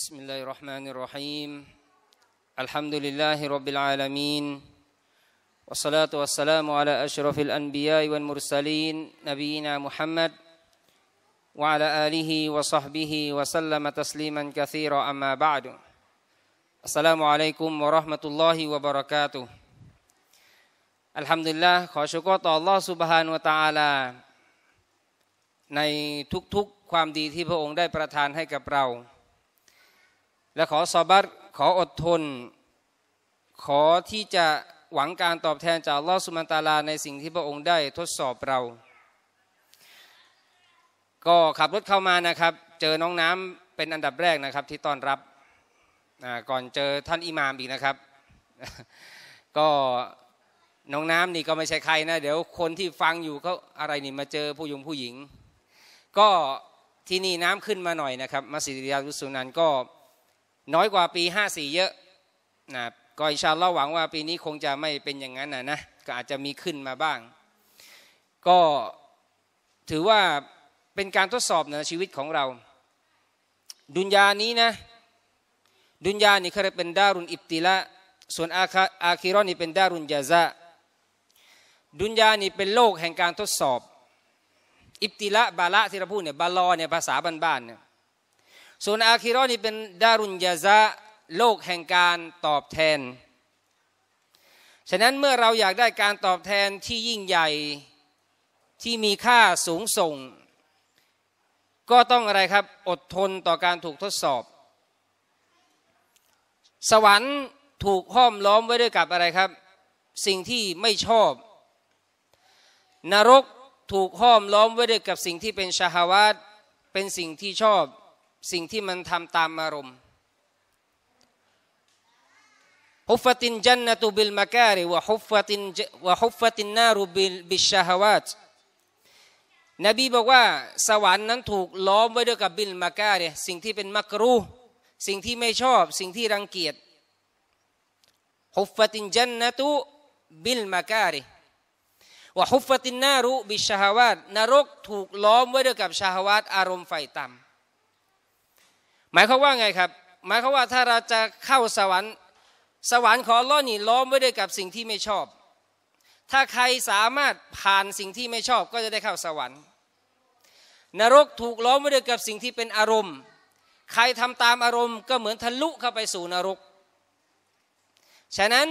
بسم الله الرحمن الرحيم الحمد لله رب العالمين والصلاة والسلام على أشرف الأنبياء والمرسلين نبينا محمد وعلى آله وصحبه وسلم تسليما كثيرا أما بعد السلام عليكم ورحمة الله وبركاته الحمد لله ขอชกต่อ الله سبحانه وتعالى ในทุกๆความดีที่พระองค์ได้ประทานให้กับเราและขอซอบัตขออดทน ขอที่จะหวังการตอบแทนจากลอสุมันตาลาในสิ่งที่พระองค์ได้ทดสอบเรา ก็ขับรถเข้ามานะครับ เจอน้องน้ำเป็นอันดับแรกนะครับ ที่ต้อนรับก่อนเจอท่านอิหมามอีกนะครับ ก็น้องน้ำนี่ก็ไม่ใช่ใครนะเดี๋ยวคนที่ฟังอยู่เขาอะไรนี่มาเจอผู้หญิงผู้หญิง ก็ที่นี่น้ำขึ้นมาหน่อยนะครับมัสยิดยาลุสุนันก็น้อยกว่าปี 54 เยอะนะก็อิชาเราหวังว่าปีนี้คงจะไม่เป็นอย่างนั้นนะนะ ก็อาจจะมีขึ้นมาบ้าง ก็ถือว่าเป็นการทดสอบในชีวิตของเรา ดุนยานี้นะ ดุนยานี่เคเยเป็นดารุนอิบติละส่วนอาคาอาคิรอนี่เป็นดารุนยาซะดุนยานี่เป็นโลกแห่งการทดสอบ อิบติละบาละที่เราพูดเนี่ยบาลอเนี่ยภาษาบ้านๆเนี่ยส่วนอาคิรอนี่เป็นดารุญยาซะโลกแห่งการตอบแทน ฉะนั้นเมื่อเราอยากได้การตอบแทนที่ยิ่งใหญ่ที่มีค่าสูงส่ง ก็ต้องอะไรครับ อดทนต่อการถูกทดสอบ สวรรค์ถูกห้อมล้อมไว้ด้วยกับอะไรครับ สิ่งที่ไม่ชอบ นรกถูกห้อมล้อมไว้ด้วยกับสิ่งที่เป็นชาฮาวาตเป็นสิ่งที่ชอบสิ่งที่มันทำตามอารมณ์ฮุฟตินจันนตุบิลมาการิวะฮุฟตินวะฮุฟตินนารุบิลบิชาฮวัตนบีบอกว่า สวรรค์นั้นถูกล้อมไว้ด้วยกับบิลมาการิสิ่งที่เป็นมักรูสิ่งที่ไม่ชอบ สิ่งที่รังเกียจฮุฟตินจันนตุบิลมาการิวะฮุฟตินนารุบิชาฮวัตนรกถูกล้อมไว้ด้วยกับชาฮวัตอารมณ์ไฟต่ำหมายความว่าไงครับหมายความว่าถ้าเราจะเข้าสวรรค์ สวรรค์ขอร้อนนี่ล้อมไว้ด้วยกับสิ่งที่ไม่ชอบ ถ้าใครสามารถผ่านสิ่งที่ไม่ชอบ ก็จะได้เข้าสวรรค์ นรกถูกล้อมไว้ด้วยกับสิ่งที่เป็นอารมณ์ ใครทำตามอารมณ์ ก็เหมือนทะลุเข้าไปสู่นรก ฉะนั้น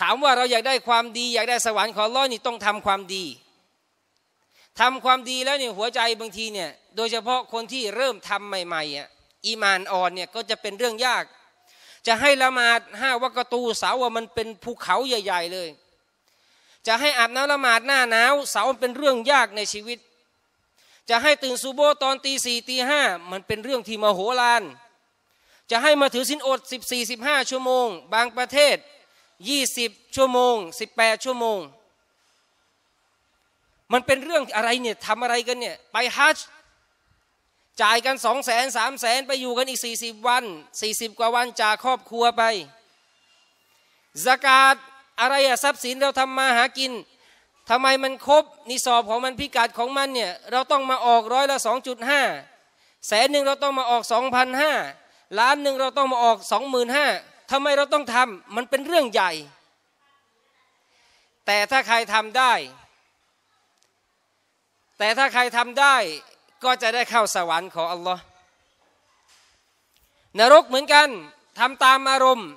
ถามว่าเราอยากได้ความดี อยากได้สวรรค์ขอร้อนนี่ต้องทำความดีทำความดีแล้วเนี่ยหัวใจบางทีเนี่ยโดยเฉพาะคนที่เริ่มทำใหม่ ๆอ่ะอีมานอ่อนเนี่ยก็จะเป็นเรื่องยาก จะให้ละหมาดห้าวักตูเสาว่ามันเป็นภูเขาใหญ่ ๆเลย จะให้อาบน้ำละหมาดหน้าหนาวเสาเป็นเรื่องยากในชีวิต จะให้ตื่นซูโบตอนตีสี่ตีห้ามันเป็นเรื่องที่มโหฬารจะให้มาถือสินอด14-15ชั่วโมง บางประเทศ 20ชั่วโมง18ชั่วโมงมันเป็นเรื่องอะไรเนี่ยทำอะไรกันเนี่ย ไปฮัจจ่ายกันสองแสนสามแสนไปอยู่กันอีกสี่สิบวันสี่สิบกว่าวันจากครอบครัวไปสกาดอะไรอะทรัพย์สินเราทำมาหากินทำไมมันครบนิสอบของมันพิกัดของมันเนี่ยเราต้องมาออกร้อยละสองจุดห้าแสนหนึ่งเราต้องมาออกสองพันห้าล้านหนึ่งเราต้องมาออกสองหมื่นห้าทำไมเราต้องทำมันเป็นเรื่องใหญ่ แต่ถ้าใครทำได้แต่ถ้าใครทำได้ก็จะได้เข้าสวรรค์ของอัลลอฮ์นรกเหมือนกันทำตามอารมณ์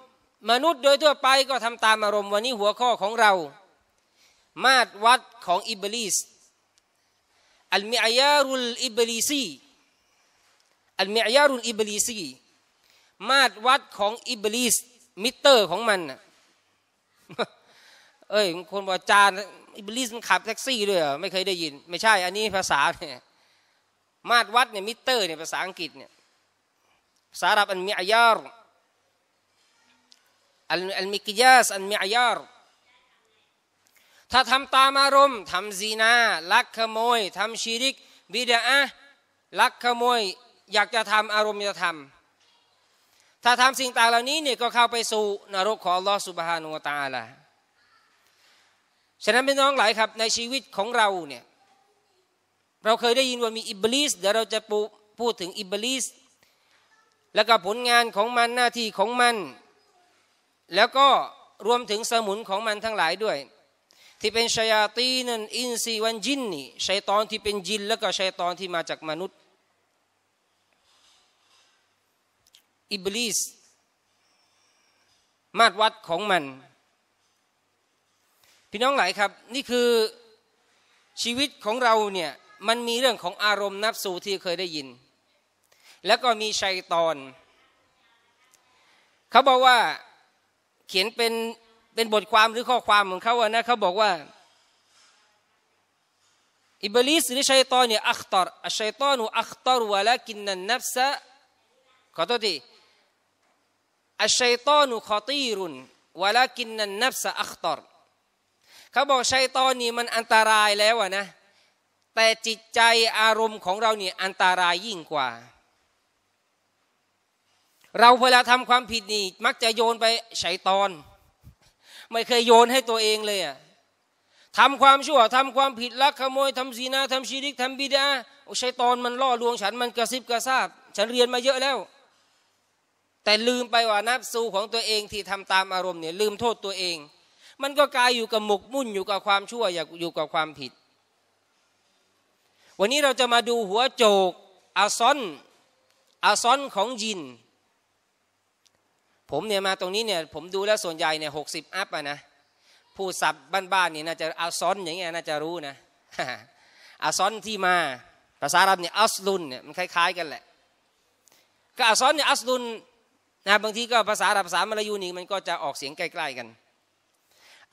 มนุษย์โดยทั่วไปก็ทำตามอารมณ์ วันนี้หัวข้อของเรา มาตรวัดของอิบลิสอัลมิอายารุลอิบลิซีอัลมิอายารุลอิบลิซีมาตรวัดของอิบลิสมิเตอร์ของมันเอ้ยคนบอกจานอิบลิสมันขับแท็กซี่ด้วยเหรอไม่เคยได้ยิน ไม่ใช่อันนี้ภาษาเนี่ยมาตรวัดเนี่ยมิเตอร์เนี่ยภาษาอังกฤษเนี่ยภาษาอับอันมีอายารอันอันมิกิยาสอันมีอายารถ้าทำตามอารมณ์ทำซีนาลักขโมยทำชีริกบิดาอะลักขโมย อยากจะทำอารมณ์จะทำถ้าทำสิ่งต่างเหล่านี้เนี่ยก็เข้าไปสู่นรกของลอสุบฮานุตาละฉะนั้นพี่น้องหลายครับในชีวิตของเราเนี่ยเราเคยได้ยินว่ามีอิบลิสเดี๋ยวเราจะพูดถึงอิบลิส แล้วก็ผลงานของมันหน้าที่ของมัน แล้วก็รวมถึงสมุนของมันทั้งหลายด้วย ที่เป็นชายาตีนันอินซีวันจินนี่ชัยตอนที่เป็นจินแล้วก็ชัยตอนที่มาจากมนุษย์อิบลิส มาตรวัดของมันพี่น้องหลายครับ นี่คือชีวิตของเราเนี่ยมันมีเรื่องของอารมณ์นับสูที่เคยได้ยิน แล้วก็มีชัยตอน เขาบอกว่าเขียนเป็น เป็นบทความหรือข้อความของเขาอะนะเขาบอกว่าอิบลิสหรือชัยตอนเนี่ยอัคตอร์ชัยตอนอัคตอร์วะลักินนันนับสะขอโทษทีอัชัยตอนขอตีรุนวะลักินนันนับสะอัคตอร์เขาบอกชัยตอนนี่มันอันตรายแล้วอะนะ แต่จิตใจอารมณ์ของเราเนี่ยอันตรายยิ่งกว่า เราเวลาทำความผิดนี่ มักจะโยนไปชัยตอน ไม่เคยโยนให้ตัวเองเลยอะทำความชั่วทำความผิดลักขโมยทำศีนาทำชีริกทำบิดาโอ้ชัยตอนมันล่อลวงฉันมันกระซิบกระซาบ ฉันเรียนมาเยอะแล้ว แต่ลืมไปว่านับสูของตัวเองที่ทำตามอารมณ์เนี่ยลืมโทษตัวเองมันก็กลายอยู่กับหมกมุ่นอยู่กับความชั่วอยู่กับความผิด วันนี้เราจะมาดูหัวโจกอาซอนอาซอนของยิน ผมเนี่ยมาตรงนี้เนี่ยผมดูแล้วส่วนใหญ่เนี่ยหกสิบอัพอะนะผู้สับบ้านๆนี่น่าจะอาซอนอย่างเงี้ยน่าจะรู้นะอาซอนที่มาภาษาอังกับเนี่ยอัสลุนเนี่ยมันคล้าย ๆกันแหละก็อาซอนเนี่ยอัสลุนนะบางทีก็ภาษาอังกับภาษามลายูนี่มันก็จะออกเสียงใกล้ ๆกัน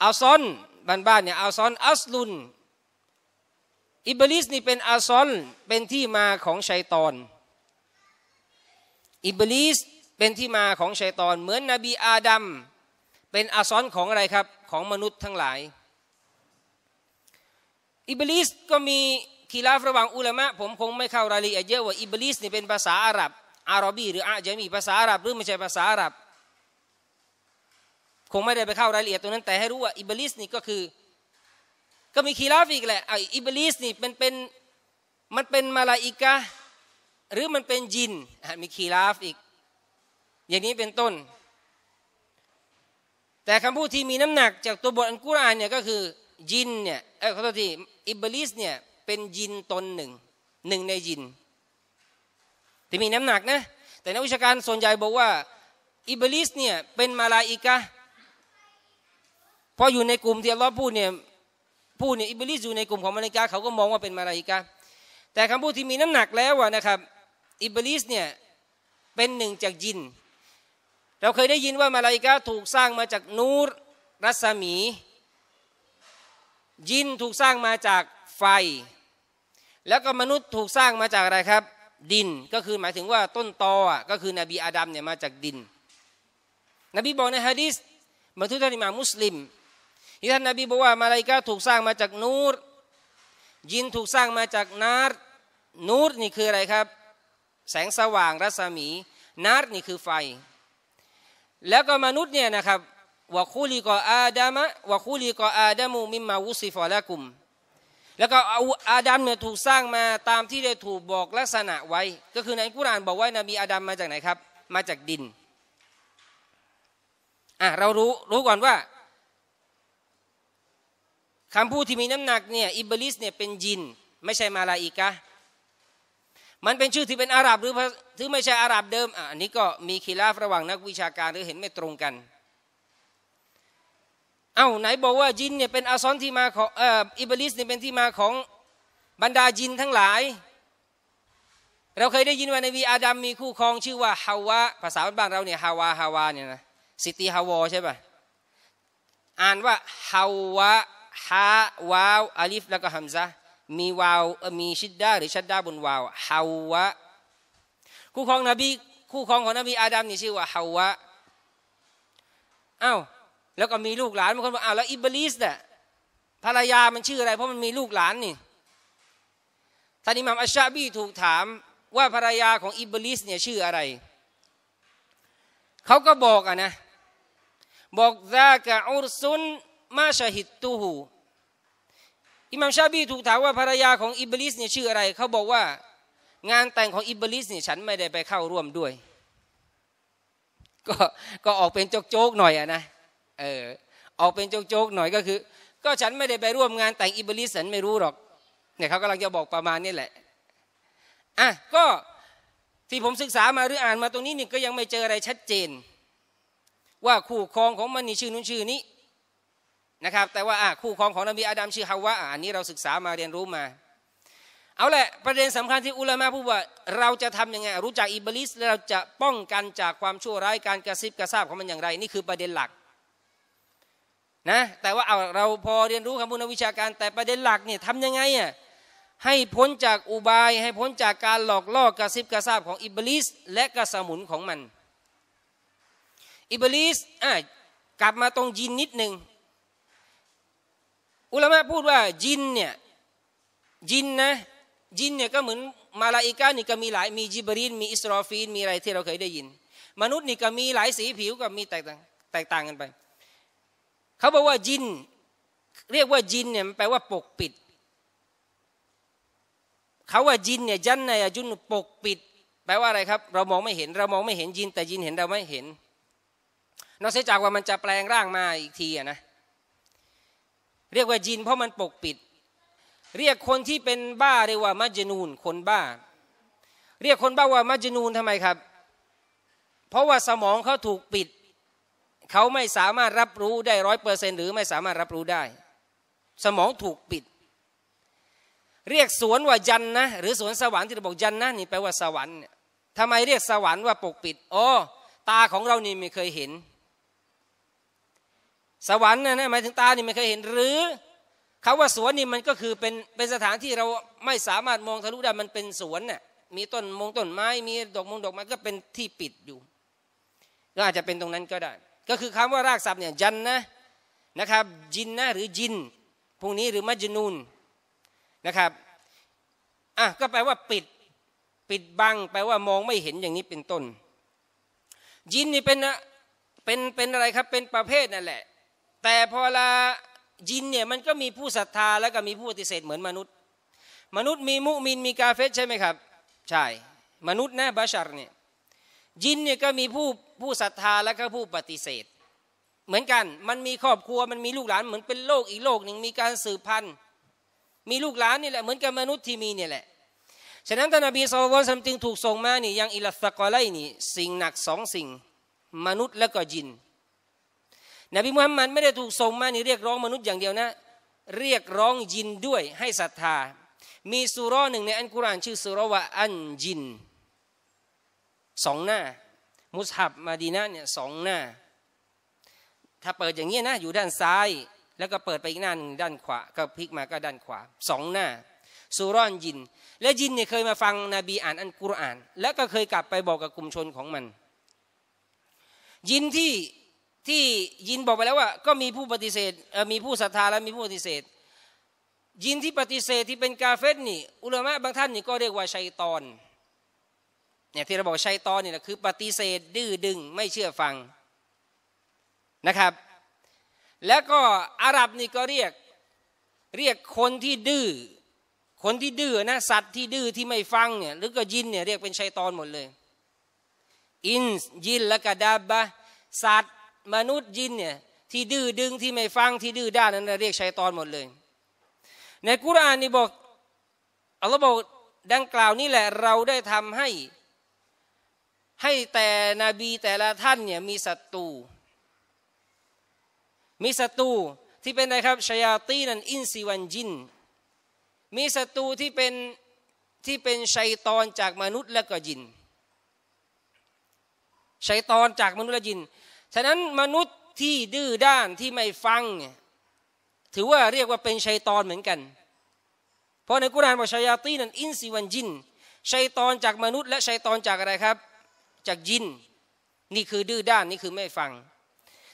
อาซอน บ้านๆเนี่ยอาซอนอัสลุนอิบลิสนี่เป็นอาซอนเป็นที่มาของชัยตอนอิบลิสเป็นที่มาของชัยตอน เหมือนนบีอาดัมเป็นอาซอนของอะไรครับของมนุษย์ทั้งหลายอิบลิสก็มีคีลาฟระหว่างอุลามะผมคงไม่เข้ารายละเอียดเยอะว่าอิบลิสนี่เป็นภาษาอาหรับอาหรบี หรืออาจามีภาษาอาหรับหรือไม่ใช่ภาษาอาหรับคงไม่ได้ไปเข้ารายละเอียดตรงนั้นแต่ให้รู้ว่าอิบลิสนี่ก็คือก็มีคีราฟอีกแหละอิบลิสนี่เป็นเป็นมันเป็นมาลาอิกะหรือมันเป็นยินมีคีราฟอีกอย่างนี้เป็นต้น แต่คำพูดที่มีน้ำหนักจากตัวบทอันกุรอานเนี่ยก็คือยินเนี่ยเออขอโทษทีอิบลิสเนี่ยเป็นยินตนหนึ่งหนึ่งในยิน ที่มีน้ำหนักนะแต่นักวิชาการส่วนใหญ่บอกว่าอิบลิสเนี่ยเป็นมาลาอิกะพออยู่ในกลุ่มที่อัลลอฮ์พูดเนี่ยพูดเนี่ยอิบลิสอยู่ในกลุ่มของมาลาอิกาเขาก็มองว่าเป็นมาลาอิกาแต่คำพูดที่มีน้ำหนักแล้วนะครับอิบลิสเนี่ยเป็นหนึ่งจากยิน เราเคยได้ยินว่ามาลาอิกาถูกสร้างมาจากนูรรัศมียินถูกสร้างมาจากไฟ แล้วก็มนุษย์ถูกสร้างมาจากอะไรครับ ดินก็คือหมายถึงว่าต้นตอก็คือนบีอาดัมเนี่ยมาจากดิน นบีบอกในฮะดิษมาทุท่านิมามุสลิมที่ท่านนบีบอกว่ามาลายกาถูกสร้างมาจากนูรยินถูกสร้างมาจากนาร์นูรนี่คืออะไรครับ แสงสว่างรัศมี นาร์นี่คือไฟ แล้วก็มนุษย์เนี่ยนะครับวะคูลีกออาดามะวะคูลีกออาดามูมิมมาวุสิฟอละกุมแล้วก็อาดัมเนี่ยถูกสร้างมาตามที่ได้ถูกบอกลักษณะไว้ ก็คือในกุรานบอกว่านบีอาดัมมาจากไหนครับมาจากดินอ่ะเรารู้รู้ก่อนว่าคำพูดที่มีน้ำหนักเนี่ยอิบลิสเนี่ยเป็นยิน ไม่ใช่มาลาอิกะมันเป็นชื่อที่เป็นอาหรับหรือถือไม่ใช่อาหรับเดิม อันนี้ก็มีคีลาฟระหว่างนักวิชาการหรือเห็นไม่ตรงกัน เอ้าไหนบอกว่ายินเนี่ยเป็นอาซอนที่มาของอิบลิสเนี่ยเป็นที่มาของบรรดายินทั้งหลาย เราเคยได้ยินว่าในวีอาดัมมีคู่ครอง ชื่อว่าฮาวะ ภาษาบ้านเราเนี่ยฮาวาฮาวาเนี่ยนะสิตีฮาวอใช่ป่ะอ่านว่าฮาวะฮาวาวอลิฟแล้วก็ฮัมซะมีวาวมีชิดดาหรือชัดดาบนวาวฮาวะคู่ครองนบีคู่ครองของนบีอาดัมนี่ชื่อว่าฮาวะอ้าวแล้วก็มีลูกหลานบางคนบอกอ้าวแล้วอิบลิสเนี่ยภรรยามันชื่ออะไรเพราะมันมีลูกหลานนี่ท่านอิหมัมอัชชาบี ถูกถามว่าภรรยาของอิบลิสเนี่ยชื่ออะไร เขาก็บอกอะนะ บอกซากะอุรซุนมาชหิตตูหูอิหมัมชาบีถูกถามว่าภรรยาของอิบลิสเนี่ยชื่ออะไรเขาบอกว่างานแต่งของอิบลิสเนี่ยฉันไม่ได้ไปเข้าร่วมด้วย ก็ก็ออกเป็นโจกๆหน่อยอะนะเออออกเป็นโจกๆหน่อยก็คือ ก็ฉันไม่ได้ไปร่วมงานแต่งอิบลิสฉันไม่รู้หรอกเนี่ยเขากำลังจะบอกประมาณนี้แหละอ่ะก็ที่ผมศึกษามาหรืออ่านมาตรงนี้นี่ก็ยังไม่เจออะไรชัดเจน ว่าคู่ครองของมันนี่ชื่อนู้นชื่อนี้นะครับแต่ว่าคู่ครองของนบีอาดัมชื่อฮาวะอันนี้เราศึกษามาเรียนรู้มา เอาแหละประเด็นสำคัญที่อุลามะพูดว่า เราจะทํำยังไงรู้จักอิบลิสแล้วเราจะป้องกันจากความชั่วร้ายการกระซิบกระซาบของมันอย่างไร นี่คือประเด็นหลักนะแต่ว่าเอาเราพอเรียนรู้คำพูดนักวิชาการ แต่ประเด็นหลักเนี่ยทำยังไงอ่ะให้พ้นจากอุบายให้พ้นจากการหลอกล่อกระซิบกระซาบของอิบลิส และกระสมุนของมันอิบลิสอ่ะกลับมาตรงยินนิดหนึ่งอุลามะพูดว่ายินเนี่ยยินนะยินเนี่ยก็เหมือนมาลาอิกานี่ก็มีหลายมีจิบรีนมีอิสรอฟีนมีอะไรที่เราเคยได้ยิน มนุษย์นี่ก็มีหลายสีผิวก็มีแตกต่างแตกต่างกันไป เขาบอกว่ายิน เรียกว่ายินเนี่ยมันแปลว่าปกปิด เขาว่ายินเนี่ยยันในอายุนปกปิด แปลว่าอะไรครับ เรามองไม่เห็นเรามองไม่เห็นยิน แต่ยินเห็นเราไม่เห็นนอกจากว่ามันจะแปลงร่างมาอีกทีอะนะเรียกว่าจินเพราะมันปกปิด เรียกคนที่เป็นบ้า เรียกว่ามัจญูนคนบ้า เรียกคนบ้าว่ามัจญูนทำไมครับ เพราะว่าสมองเขาถูกปิดเขาไม่สามารถรับรู้ได้ร้อยเปอร์เซนหรือไม่สามารถรับรู้ได้ สมองถูกปิด เรียกสวนว่ายันนะหรือสวนสวรรค์ที่เราบอกยันนะนี่แปลว่าสวรรค์ทำไมเรียกสวรรค์ว่าปกปิดอ๋อตาของเรานี่ไม่เคยเห็นสวรรค์นะนะหมายถึงตานี่ไม่เคยเห็นหรือคาว่าสวนนี่มันก็คือเป็นเป็นสถานที่เราไม่สามารถมองทะลุได้ มันเป็นสวนน่ะมีต้นมงต้นไม้ มีดอกมงดอกไม้ก็เป็นที่ปิดอยู่ ก็อาจจะเป็นตรงนั้นก็ได้ ก็คือคำว่ารากศัพท์เนี่ยจันนะนะครับจินนะหรือ จินพวกนี้หรือมัจนูนนะครับอ่ะก็แปลว่าปิด ปิดบังแปลว่ามองไม่เห็นอย่างนี้เป็นต้นจินนี่เป็นเป็นเป็นอะไรครับเป็นประเภทนั่นแหละแต่พอลายินเนี่ยมันก็มีผู้ศรัทธาแล้วก็มีผู้ปฏิเสธเหมือนมนุษย์ มนุษย์มีมุมินมีกาเฟสใช่ไหมครับใช่ มนุษย์นะบาชาร์เนี่ยยินเนี่ยก็มีผู้ผู้ศรัทธาแล้วก็ผู้ปฏิเสธ เหมือนกันมันมีครอบครัวมันมีลูกหลาน เหมือนเป็นโลกอีกโลกหนึ่งมีการสืบพันธุ์ มีลูกหลานนี่แหละเหมือนกับมนุษย์ที่มีเนี่ยแหละฉะนั้นท่านับีสุลต่ัมจึงถูกส่งมานี่ยังอิลัสกอไลนี่สิ่งหนักสองสิ่ง มนุษย์และก็ยินนบีมุฮัมมัดไม่ได้ถูกส่งมานี่เรียกร้องมนุษย์อย่างเดียวนะเรียกร้องยินด้วยให้ศรัทธา มีสุรหนึ่งในอันกุรานชื่อสุรวะอันยินสองหน้า มุสฮับมาดีนะเนี่ยสองหน้า ถ้าเปิดอย่างนี้นะอยู่ด้านซ้าย แล้วก็เปิดไปอีกหน้าหนึ่งด้านขวา ก็พลิกมาก็ด้านขวาสองหน้าสุรอนยิน และยินเนี่ยเคยมาฟังนบีอ่านอันกุราน แล้วก็เคยกลับไปบอกกับกลุ่มชนของมัน ยินที่ที่ยินบอกไปแล้วว่า ก็มีผู้ปฏิเสธมีผู้ศรัทธาและมีผู้ปฏิเสธ ยินที่ปฏิเสธที่เป็นกาเฟตนี่อุลามะบางท่าน นี่ก็เรียกว่าชัยตอนเนี่ยที่เราบอกชัยตอนนี่นะคือ ปฏิเสธดื้อดึงไม่เชื่อฟังนะครับ แล้วก็อาหรับนี่ก็เรียกเรียกคนที่ดื้อคนที่ดื้อนะสัตว์ที่ดื้อที่ไม่ฟังเนี่ยหรือก็ยินเนี่ยเรียกเป็นชัยตอนหมดเลย อิน ยินและกระดาบะสัตว์มนุษย์ยินเนี่ยที่ดื้อดึงที่ไม่ฟังที่ดื้อด้านนั้นเรียกชัยตอนหมดเลย ในกุรานนี่บอกอัลลอฮ์บอกดังกล่าวนี่แหละเราได้ทำให้ให้แต่นบีแต่ละท่านเนี่ยมีศัตรูมีศัตรูที่เป็นอะไรครับชยาตีนันอินซีวันจิน มีศัตรูที่เป็นที่เป็นชัยตอนจากมนุษย์และก็ยินชัยตอนจากมนุษย์และยินฉะนั้นมนุษย์ที่ดื้อด้านที่ไม่ฟังเนี่ยถือว่าเรียกว่าเป็นชัยตอนเหมือนกัน เพราะในกุรานบอกชัยาตีนั้นอินซีวันจินชัยตอนจากมนุษย์และชัยตอนจากอะไรครับ จากยินนี่คือดื้อด้านนี่คือไม่ฟัง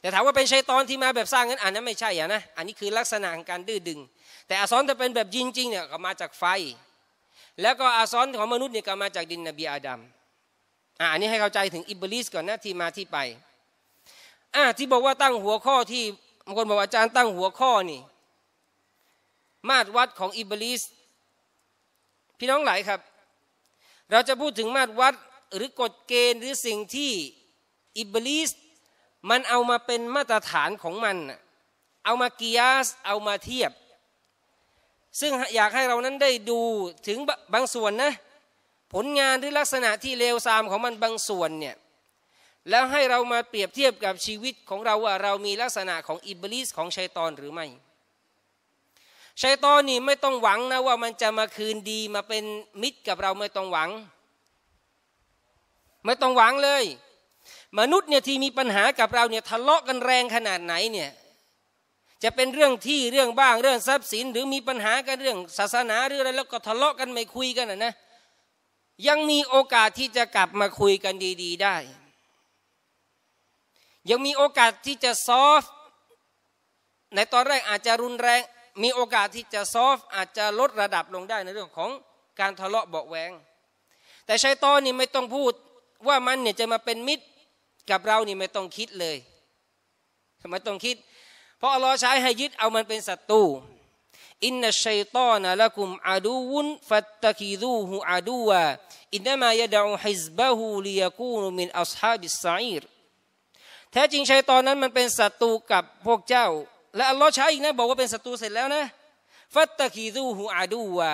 แต่ถามว่าเป็นชัยตอนที่มาแบบสร้างนั้นอันนั้น ไม่ใช่อ่ะนะอันนี้คือลักษณะของการดื้อดึง แต่อาซอนจะเป็นแบบยินจริงเนี่ยก็มาจากไฟ แล้วก็อาซอนของมนุษย์เนี่ยก็มาจากดินนบีอาดัมอ่าอันนี้ให้เข้าใจถึงอิบลิสก่อนนะที่มาที่ไปอ่าที่บอกว่าตั้งหัวข้อที่บางคนบอกอาจารย์ตั้งหัวข้อนี่มาตรวัดของอิบลิสพี่น้องหลายครับ เราจะพูดถึงมาตรวัดหรือกฎเกณฑ์หรือสิ่งที่ อิบลิส มันเอามาเป็นมาตรฐานของมัน เอามากียสเอามาเทียบ ซึ่งอยากให้เรานั้นได้ดูถึงบางส่วนนะผลงานหรือลักษณะที่เลวทรามของมันบางส่วนเนี่ยแล้วให้เรามาเปรียบเทียบกับชีวิตของเราว่าเรามีลักษณะของ อิบลิสของชัยตอนหรือไม่ชัยตอนนี่ไม่ต้องหวังนะว่ามันจะมาคืนดีมาเป็นมิตรกับเราไม่ต้องหวัง ไม่ต้องหวังเลย มนุษย์เนี่ยที่มีปัญหากับเราเนี่ยทะเลาะกันแรงขนาดไหนเนี่ยจะเป็นเรื่องที่เรื่องบ้างเรื่องทรัพย์สินหรือมีปัญหากันเรื่อง ศาสนาหรืออะไรแล้วก็ทะเลาะกันไม่คุยกันนะนะยังมีโอกาสที่จะกลับมาคุยกันดี ๆได้ยังมีโอกาสที่จะซอฟ ในตอนแรกอาจจะรุนแรง มีโอกาสที่จะซอฟ อาจจะลดระดับลงได้ในเรื่องของการทะเลาะเบาแวง แต่ชัยตอนนี่ไม่ต้องพูดว่ามันเนี่ยจะมาเป็นมิตรกับเรานี่ไม่ต้องคิดเลย ไม่ต้องคิด เพราะอัลลอฮ์ใช้ให้ยึดเอามันเป็นศัตรูอินนัชัยตอนะละกุมอาดูวุนฟัตตะคิดูฮูอาดูวะอินนามายดะอูฮิซบะฮูลียกูนมินอัศฮาบิสซาอีร์ท้จริงชัยตอนนั้นมันเป็นศัตรูกับพวกเจ้า และอัลลอฮ์ใช้อีกนะ บอกว่าเป็นศัตรูเสร็จแล้วนะฟัตตะคีรูหูอาดูวา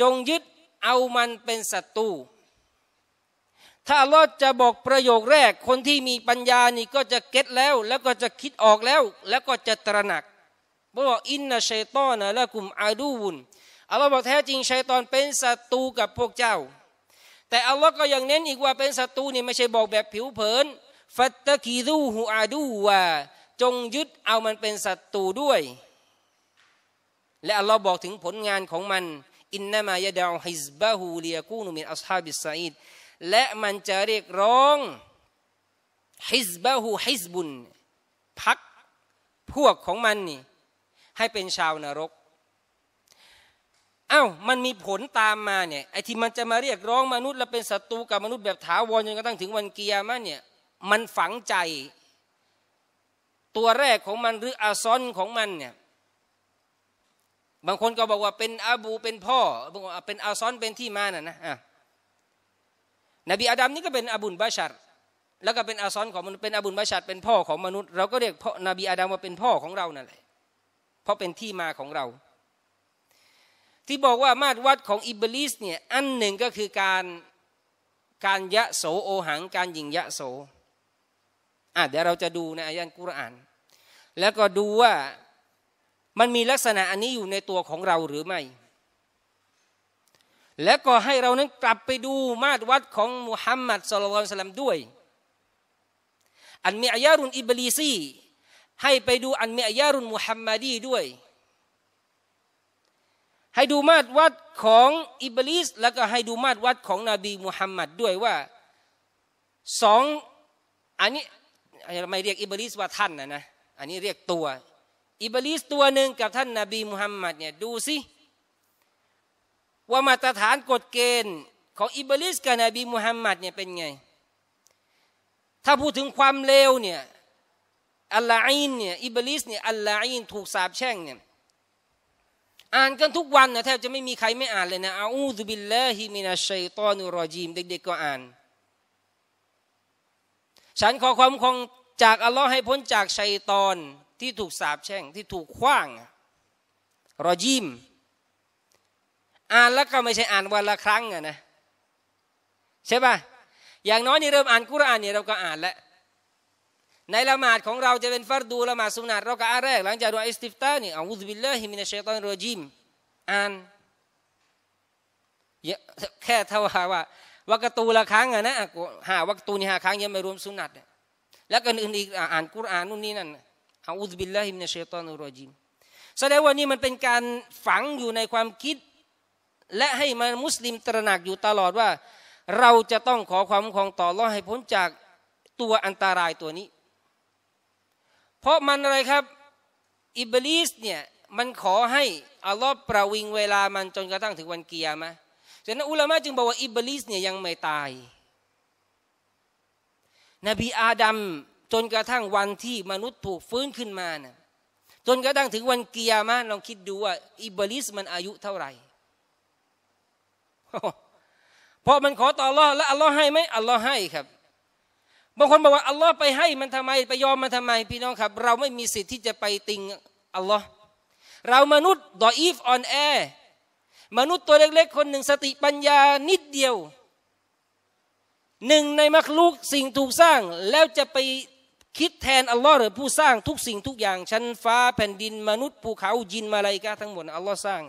จงยึดเอามันเป็นศัตรูถ้าอัลลอฮ์จะบอกประโยคแรก คนที่มีปัญญานี่ก็จะเก็ตแล้ว แล้วก็จะคิดออกแล้ว แล้วก็จะตระหนักบอกอินนะชัยตอนนะละกลุ่มอาดูวุนอัลลอฮ์บอกแท้จริงชัยตอนเป็นศัตรูกับพวกเจ้า แต่อัลลอฮ์ก็ยังเน้นอีกว่าเป็นศัตรูนี่ไม่ใช่บอกแบบผิวเผินฟัตตะกีรูหูอาดูวาจงยึดเอามันเป็นศัตรูด้วย และอัลลอฮ์บอกถึงผลงานของมันอินนามายดาวฮิซบะฮูเลียกูนุมินอัลฮาบิสไซดและมันจะเรียกร้องฮิซบะฮูฮิซบุนพักพวกของมันนี่ให้เป็นชาวนรกอา้าวมันมีผลตามมาเนี่ยไอ้ที่มันจะมาเรียกร้องมนุษย์และเป็นศัตรูกับมนุษย์แบบถาวรจนกระทั่งถึงวันเกียร์มันเนี่ยมันฝังใจตัวแรกของมันหรืออาซอนของมันเนี่ยบางคนก็บอกว่าเป็นอาบูเป็นพ่อบางคนเป็นอาซอนเป็นที่มา น่ะนะอ่ะนบีอาดัมนี่ก็เป็นอาบุญบาชัดแล้วก็เป็นอาซอนของมนุษย์เป็นอาบุญบาชัดเป็นพ่อของมนุษย์เราก็เรียกพ่อนบีอาดัมว่าเป็นพ่อของเรานั่นแหละเพราะเป็นที่มาของเรา ที่บอกว่ามาตรวัดของอิบลิสเนี่ยอันหนึ่งก็คือการการยะโสโอหัง การยิงยะโสอ่ะเดี๋ยวเราจะดูในอายันกุรอาน แล้วก็ดูว่ามันมีลักษณะอันนี้อยู่ในตัวของเราหรือไม่และก็ให้เรานั้นกลับไปดูมาตรวัดของมุฮัมมัดสุลตัลสลัมด้วย อันมีอายารุนอิบลีซีให้ไปดูอันมีอายารุนมุฮัมมัดีด้วย ให้ดูมาตรวัดของอิบลิสแล้วก็ให้ดูมาตรวัดของนบีมุฮัมมัดด้วยว่าสองอันนี้ไม่เรียกอิบลิสว่าท่านนะนะอันนี้เรียกตัวอิบลิสตัวหนึ่งกับท่านนาบีมุฮัมมัดเนี่ยดูสิว่ามาตรฐานกฎเกณฑ์ ของอิบลิสกับนบีมุฮัมมัดเนี่ยเป็นไงถ้าพูดถึงความเลวเนี่ยอัลลาอินเนี่ยอิบลิสเนี่ยอัลลาอิน ถูกสาปแช่งเนี่ยอ่านกันทุกวันนะแทบจะไม่มีใครไม่อ่านเลยนะอูซุบิลลาฮิมินัชชัยตอนุรอจีมเด็กๆก็อ่านฉันขอความคงจากอัลลอฮ์ให้พ้นจากชัยตอนที่ถูกสาบแช่ง ที่ถูกขว้าง รอยิมอ่านแล้วก็ไม่ใช่อ่านวันละครั้งอะนะใช่ป่ะ อย่างน้อยนี่เริ่มอ่านกุรอานเนี่ยเราก็อ่านแล้วในละหมาดของเราจะเป็นฟารดู ละหมาดสุนัตเราก็อ่านแรก หลังจากดูอิสติฟตานี่อาวุบิลลาฮิมินัชัยตอนรอยิมอ่านแค่เท่าว่าวักตูละครั้งอะนะห้าวักตูนี่ห้าครั้งยังไม่รวมสุนัตแล้วก็อื่นอีกอ่านกุรอานนู่นนี่นั่นอาอุบิลลาฮิมินเชตอนุรจิมแสดงว่านี่มันเป็นการฝังอยู่ในความคิดและให้มันมุสลิมตระหนักอยู่ตลอดว่า เราจะต้องขอความคองต่อรอดให้พ้นจากตัวอันตารายตัวนี้ เพราะมันอะไรครับอิบลิสเนี่ยมันขอให้อัลลอฮ์ประวิงเวลามันจนกระทั่งถึงวันเกียร์มาฉะนั้นอุลามะจึงบอกว่า อิบลิสเนี่ยยังไม่ตาย นบีอาดัม จนกระทั่งวันที่มนุษย์ถูกฟื้นขึ้นมานะ่จนกระทั่งถึงวันกิยามะลองคิดดูว่า อิบลิสมันอายุเท่าไหร่พอมันขอต่ออัลลอฮ์แล้วอัลลอฮ์ให้ไหมอัลลอฮ์ให้ครับ บางคนบอกว่าอัลลอฮ์ไปให้มันทำไมไปยอมมันทำไมพี่น้องครับ เราไม่มีสิทธิ์ที่จะไปติงอัลลอฮ์เรามนุษย์ดออีฟออนแอร์มนุษย์ตัวเล็กๆคนหนึ่งสติปัญญานิดเดียว หนึ่งในมรรคลูกสิ่งถูกสร้าง แล้วจะไปคิดแทนอัลลอฮ์หรือผู้สร้างทุกสิ่งทุกอย่างชั้นฟ้าแผ่นดิน มนุษย์ภูเขายินมาลายกาทั้งหมดอัลลอฮ์สร้าง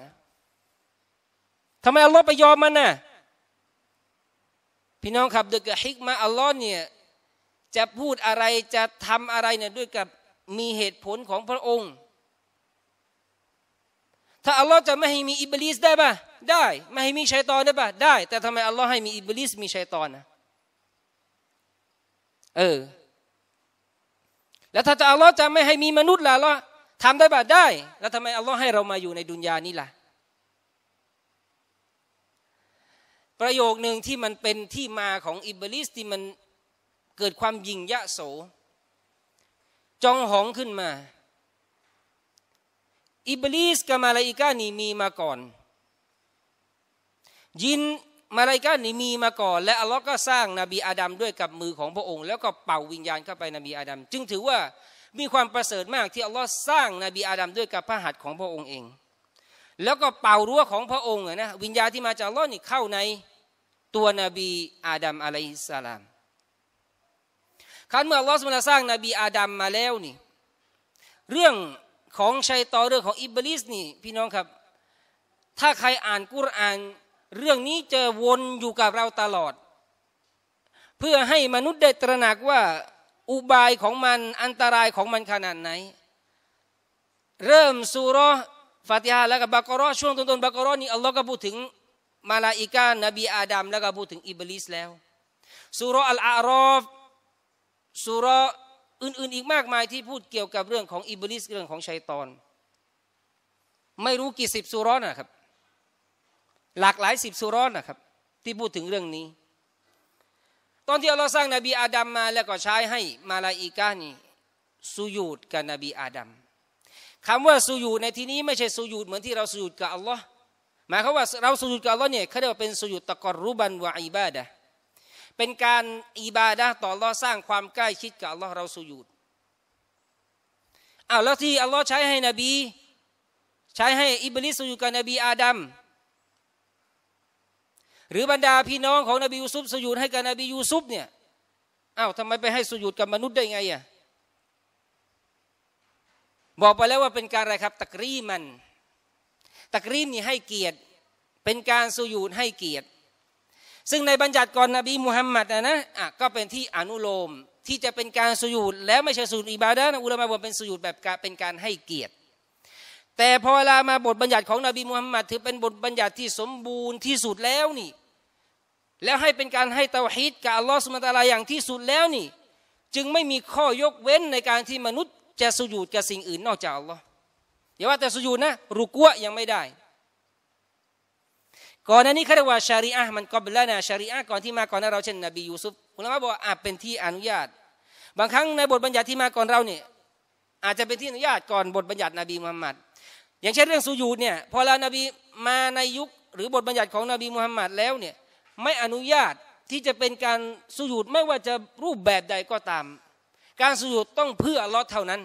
ทำไมอัลลอฮ์ไปยอมมันน่ะพี่น้องครับโดยกับฮิกมาอัลลอฮ์เนี่ยจะพูดอะไรจะทำอะไรเนี่ยด้วยกับมีเหตุผลของพระองค์ถ้าอัลลอฮ์จะไม่ให้มีอิบลิสได้ปะได้ ไม่ให้มีชัยตอนได้ปะได้ แต่ทำไมอัลลอฮ์ให้มีอิบลิส มีชัยตอนนะเออ แล้วถ้าจะอัลลอฮ์จะไม่ให้มีมนุษย์ล่ะอัลลอฮ์ทำได้ปะได้ แล้วทำไมอัลลอฮ์ให้เรามาอยู่ในดุนยานี้ล่ะ ประโยคหนึ่งที่มันเป็นที่มาของอิบลิสที่มันเกิดความยิ่งยะโส จองหองขึ้นมาอิบลิสกับมาลาอิกานี่มีมาก่อนยินมาลาอิกานี่มีมาก่อน และอัลลอฮ์ก็สร้างนบีอาดัมด้วยกับมือของพระองค์ แล้วก็เป่าวิญญาณเข้าไปนบีอาดัมจึงถือว่ามีความประเสริฐมากที่อัลลอฮ์สร้างนบีอาดัมด้วยกับพระหัตถ์ของพระองค์เอง แล้วก็เป่ารั้วของพระองค์นะวิญญาณที่มาจากอัลลอฮ์นี่เข้าในตัวนบีอาดัมอะลัยฮิสสลามครั้นเมื่ออัลลอฮ์ทรงสร้างนบีอาดัมมาแล้วนี่เรื่องของชัยตอเรื่องของอิบลิสนี่พี่น้องครับถ้าใครอ่านกุราน เรื่องนี้จะวนอยู่กับเราตลอด เพื่อให้มนุษย์ได้ตระหนักว่าอุบายของมันอันตรายของมันขนาดไหน เริ่มสุรฟาติฮาแล้วกับบากรอช่วงต้นๆบากรอนี่อัลลอฮ์ก็พูดถึงมาลาอิกานบีอาดัมแล้วก็พูดถึงอิบลิสแล้วสุรอัลอารอฟสุรอื่นๆ อีกมากมายที่พูดเกี่ยวกับเรื่องของอิบลิสเรื่องของชัยตอน ไม่รู้กี่สิบสุร้อนนะครับหลากหลายสิบสุร้อนนะครับที่พูดถึงเรื่องนี้ ตอนที่อัลลอฮ์สร้างนาบีอาดัมมา แล้วก็ใช้ให้มาลาอีกานี่สุยูดกับนบีอาดัมคำว่าสุยูดในที่นี้ ไม่ใช่สุยูดเหมือนที่เราสุยูดกับอัลลอฮ์หมายความว่าเราสุยูดกับอัลลอฮ์เนี่ยเขาเรียกว่าเป็นสุยูดตะกรุบันวะอิบาดะเป็นการอิบาดะต่อรอสร้างความใกล้ชิดกับอัลลอฮ์เราสุยูดอ้าวแล้วที่อัลลอฮ์ใช้ให้นบีใช้ให้อิบลิสุยูดกับนบีอาดัมหรือบรรดาพี่น้องของนบียูซุฟสุยุดให้กับนบียูซุฟเนี่ยอ้าวทำไมไปให้สุยุดกับมนุษย์ได้ไงอ่ะบอกไปแล้วว่าเป็นการอะไรครับตักรีมันตักรีมนี่ให้เกียรติเป็นการสุยุดให้เกียรติซึ่งในบัญญัติก่อนนบีมุฮัมมัดนะนะอ่ะก็เป็นที่อนุโลมที่จะเป็นการสุญูดแล้วไม่ใช่สุญูดอิบาดะนะอุลามาบอกเป็นสุญูดแบบเป็นการให้เกียรติ แต่พอเวลามาบทบัญญัติของนบีมุฮัมมัดถือเป็นบทบัญญัติที่สมบูรณ์ที่สุดแล้วนี่ แล้วให้เป็นการให้เตาฮีดกับอัลลอฮ์สุาตาลาอย่างที่สุดแล้วนี่ จึงไม่มีข้อยกเว้นในการที่มนุษย์จะสุญูดกับสิ่งอื่นนอกจากอัลลอฮ์อย่าว่าแต่สุญูดนะรุกัวยังไม่ได้ก่อนหน้านี้เขาเรียกว่าชารีอะห์มันก็เป็นแล้วนะชารีอะห์ก่อนที่มาก่อนเราเช่นนบียูซุฟอุลามะบอกอาจเป็นที่อนุญาต บางครั้งในบทบัญญัติที่มาก่อนเราเนี่ยอาจจะเป็นที่อนุญาตก่อนบทบัญญัตินบีมุฮัมมัดอย่างเช่นเรื่องสุญูดเนี่ยพอเรานบีมาในยุค หรือบทบัญญัติของนบีมุฮัมมัดแล้วเนี่ยไม่อนุญาตที่จะเป็นการสุญูดไม่ว่าจะรูปแบบใดก็ตาม การสุญูดต้องเพื่อลอดเท่านั้น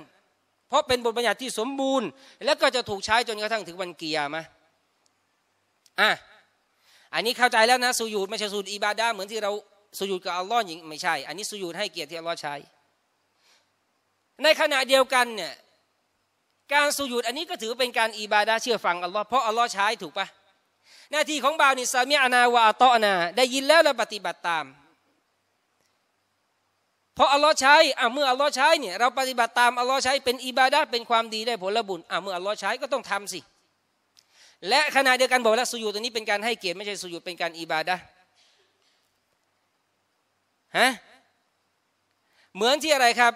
เพราะเป็นบทบัญญัติที่สมบูรณ์ และก็จะถูกใช้จนกระทั่งถึงวันเกียร์มาอ่ะอันนี้เข้าใจแล้วนะสุยูดไม่ใช่สุยูดอิบาดาเหมือนที่เราสุยูดกับอัลลอฮ์ยิงไม่ใช่ อันนี้สุยูดให้เกียรติที่อัลลอฮ์ใช้ ในขณะเดียวกันเนี่ยการสุยูดอันนี้ก็ถือเป็นการอิบาดาเชื่อฟังอัลลอฮ์เพราะอัลลอฮ์ใช้ถูกปะหน้าที่ของบ่าวนี่สามีอนาวาตอนาได้ยินแล้วเราปฏิบัติตาม เพราะอัลลอฮ์ใช้อ่ะเมื่ออัลลอฮ์ใช้เนี่ยเราปฏิบัติตามอัลลอฮ์ใช้เป็นอิบาดาเป็นความดีได้ผลบุญอ่ะเมื่ออัลลอฮ์ใช้ก็ต้องทำสิและขณะเดียวกันบอกแล้วสุยูตัวนี้เป็นการให้เกียรติไม่ใช่สุยูตเป็นการอิบาดะฮะเหมือนที่อะไรครับ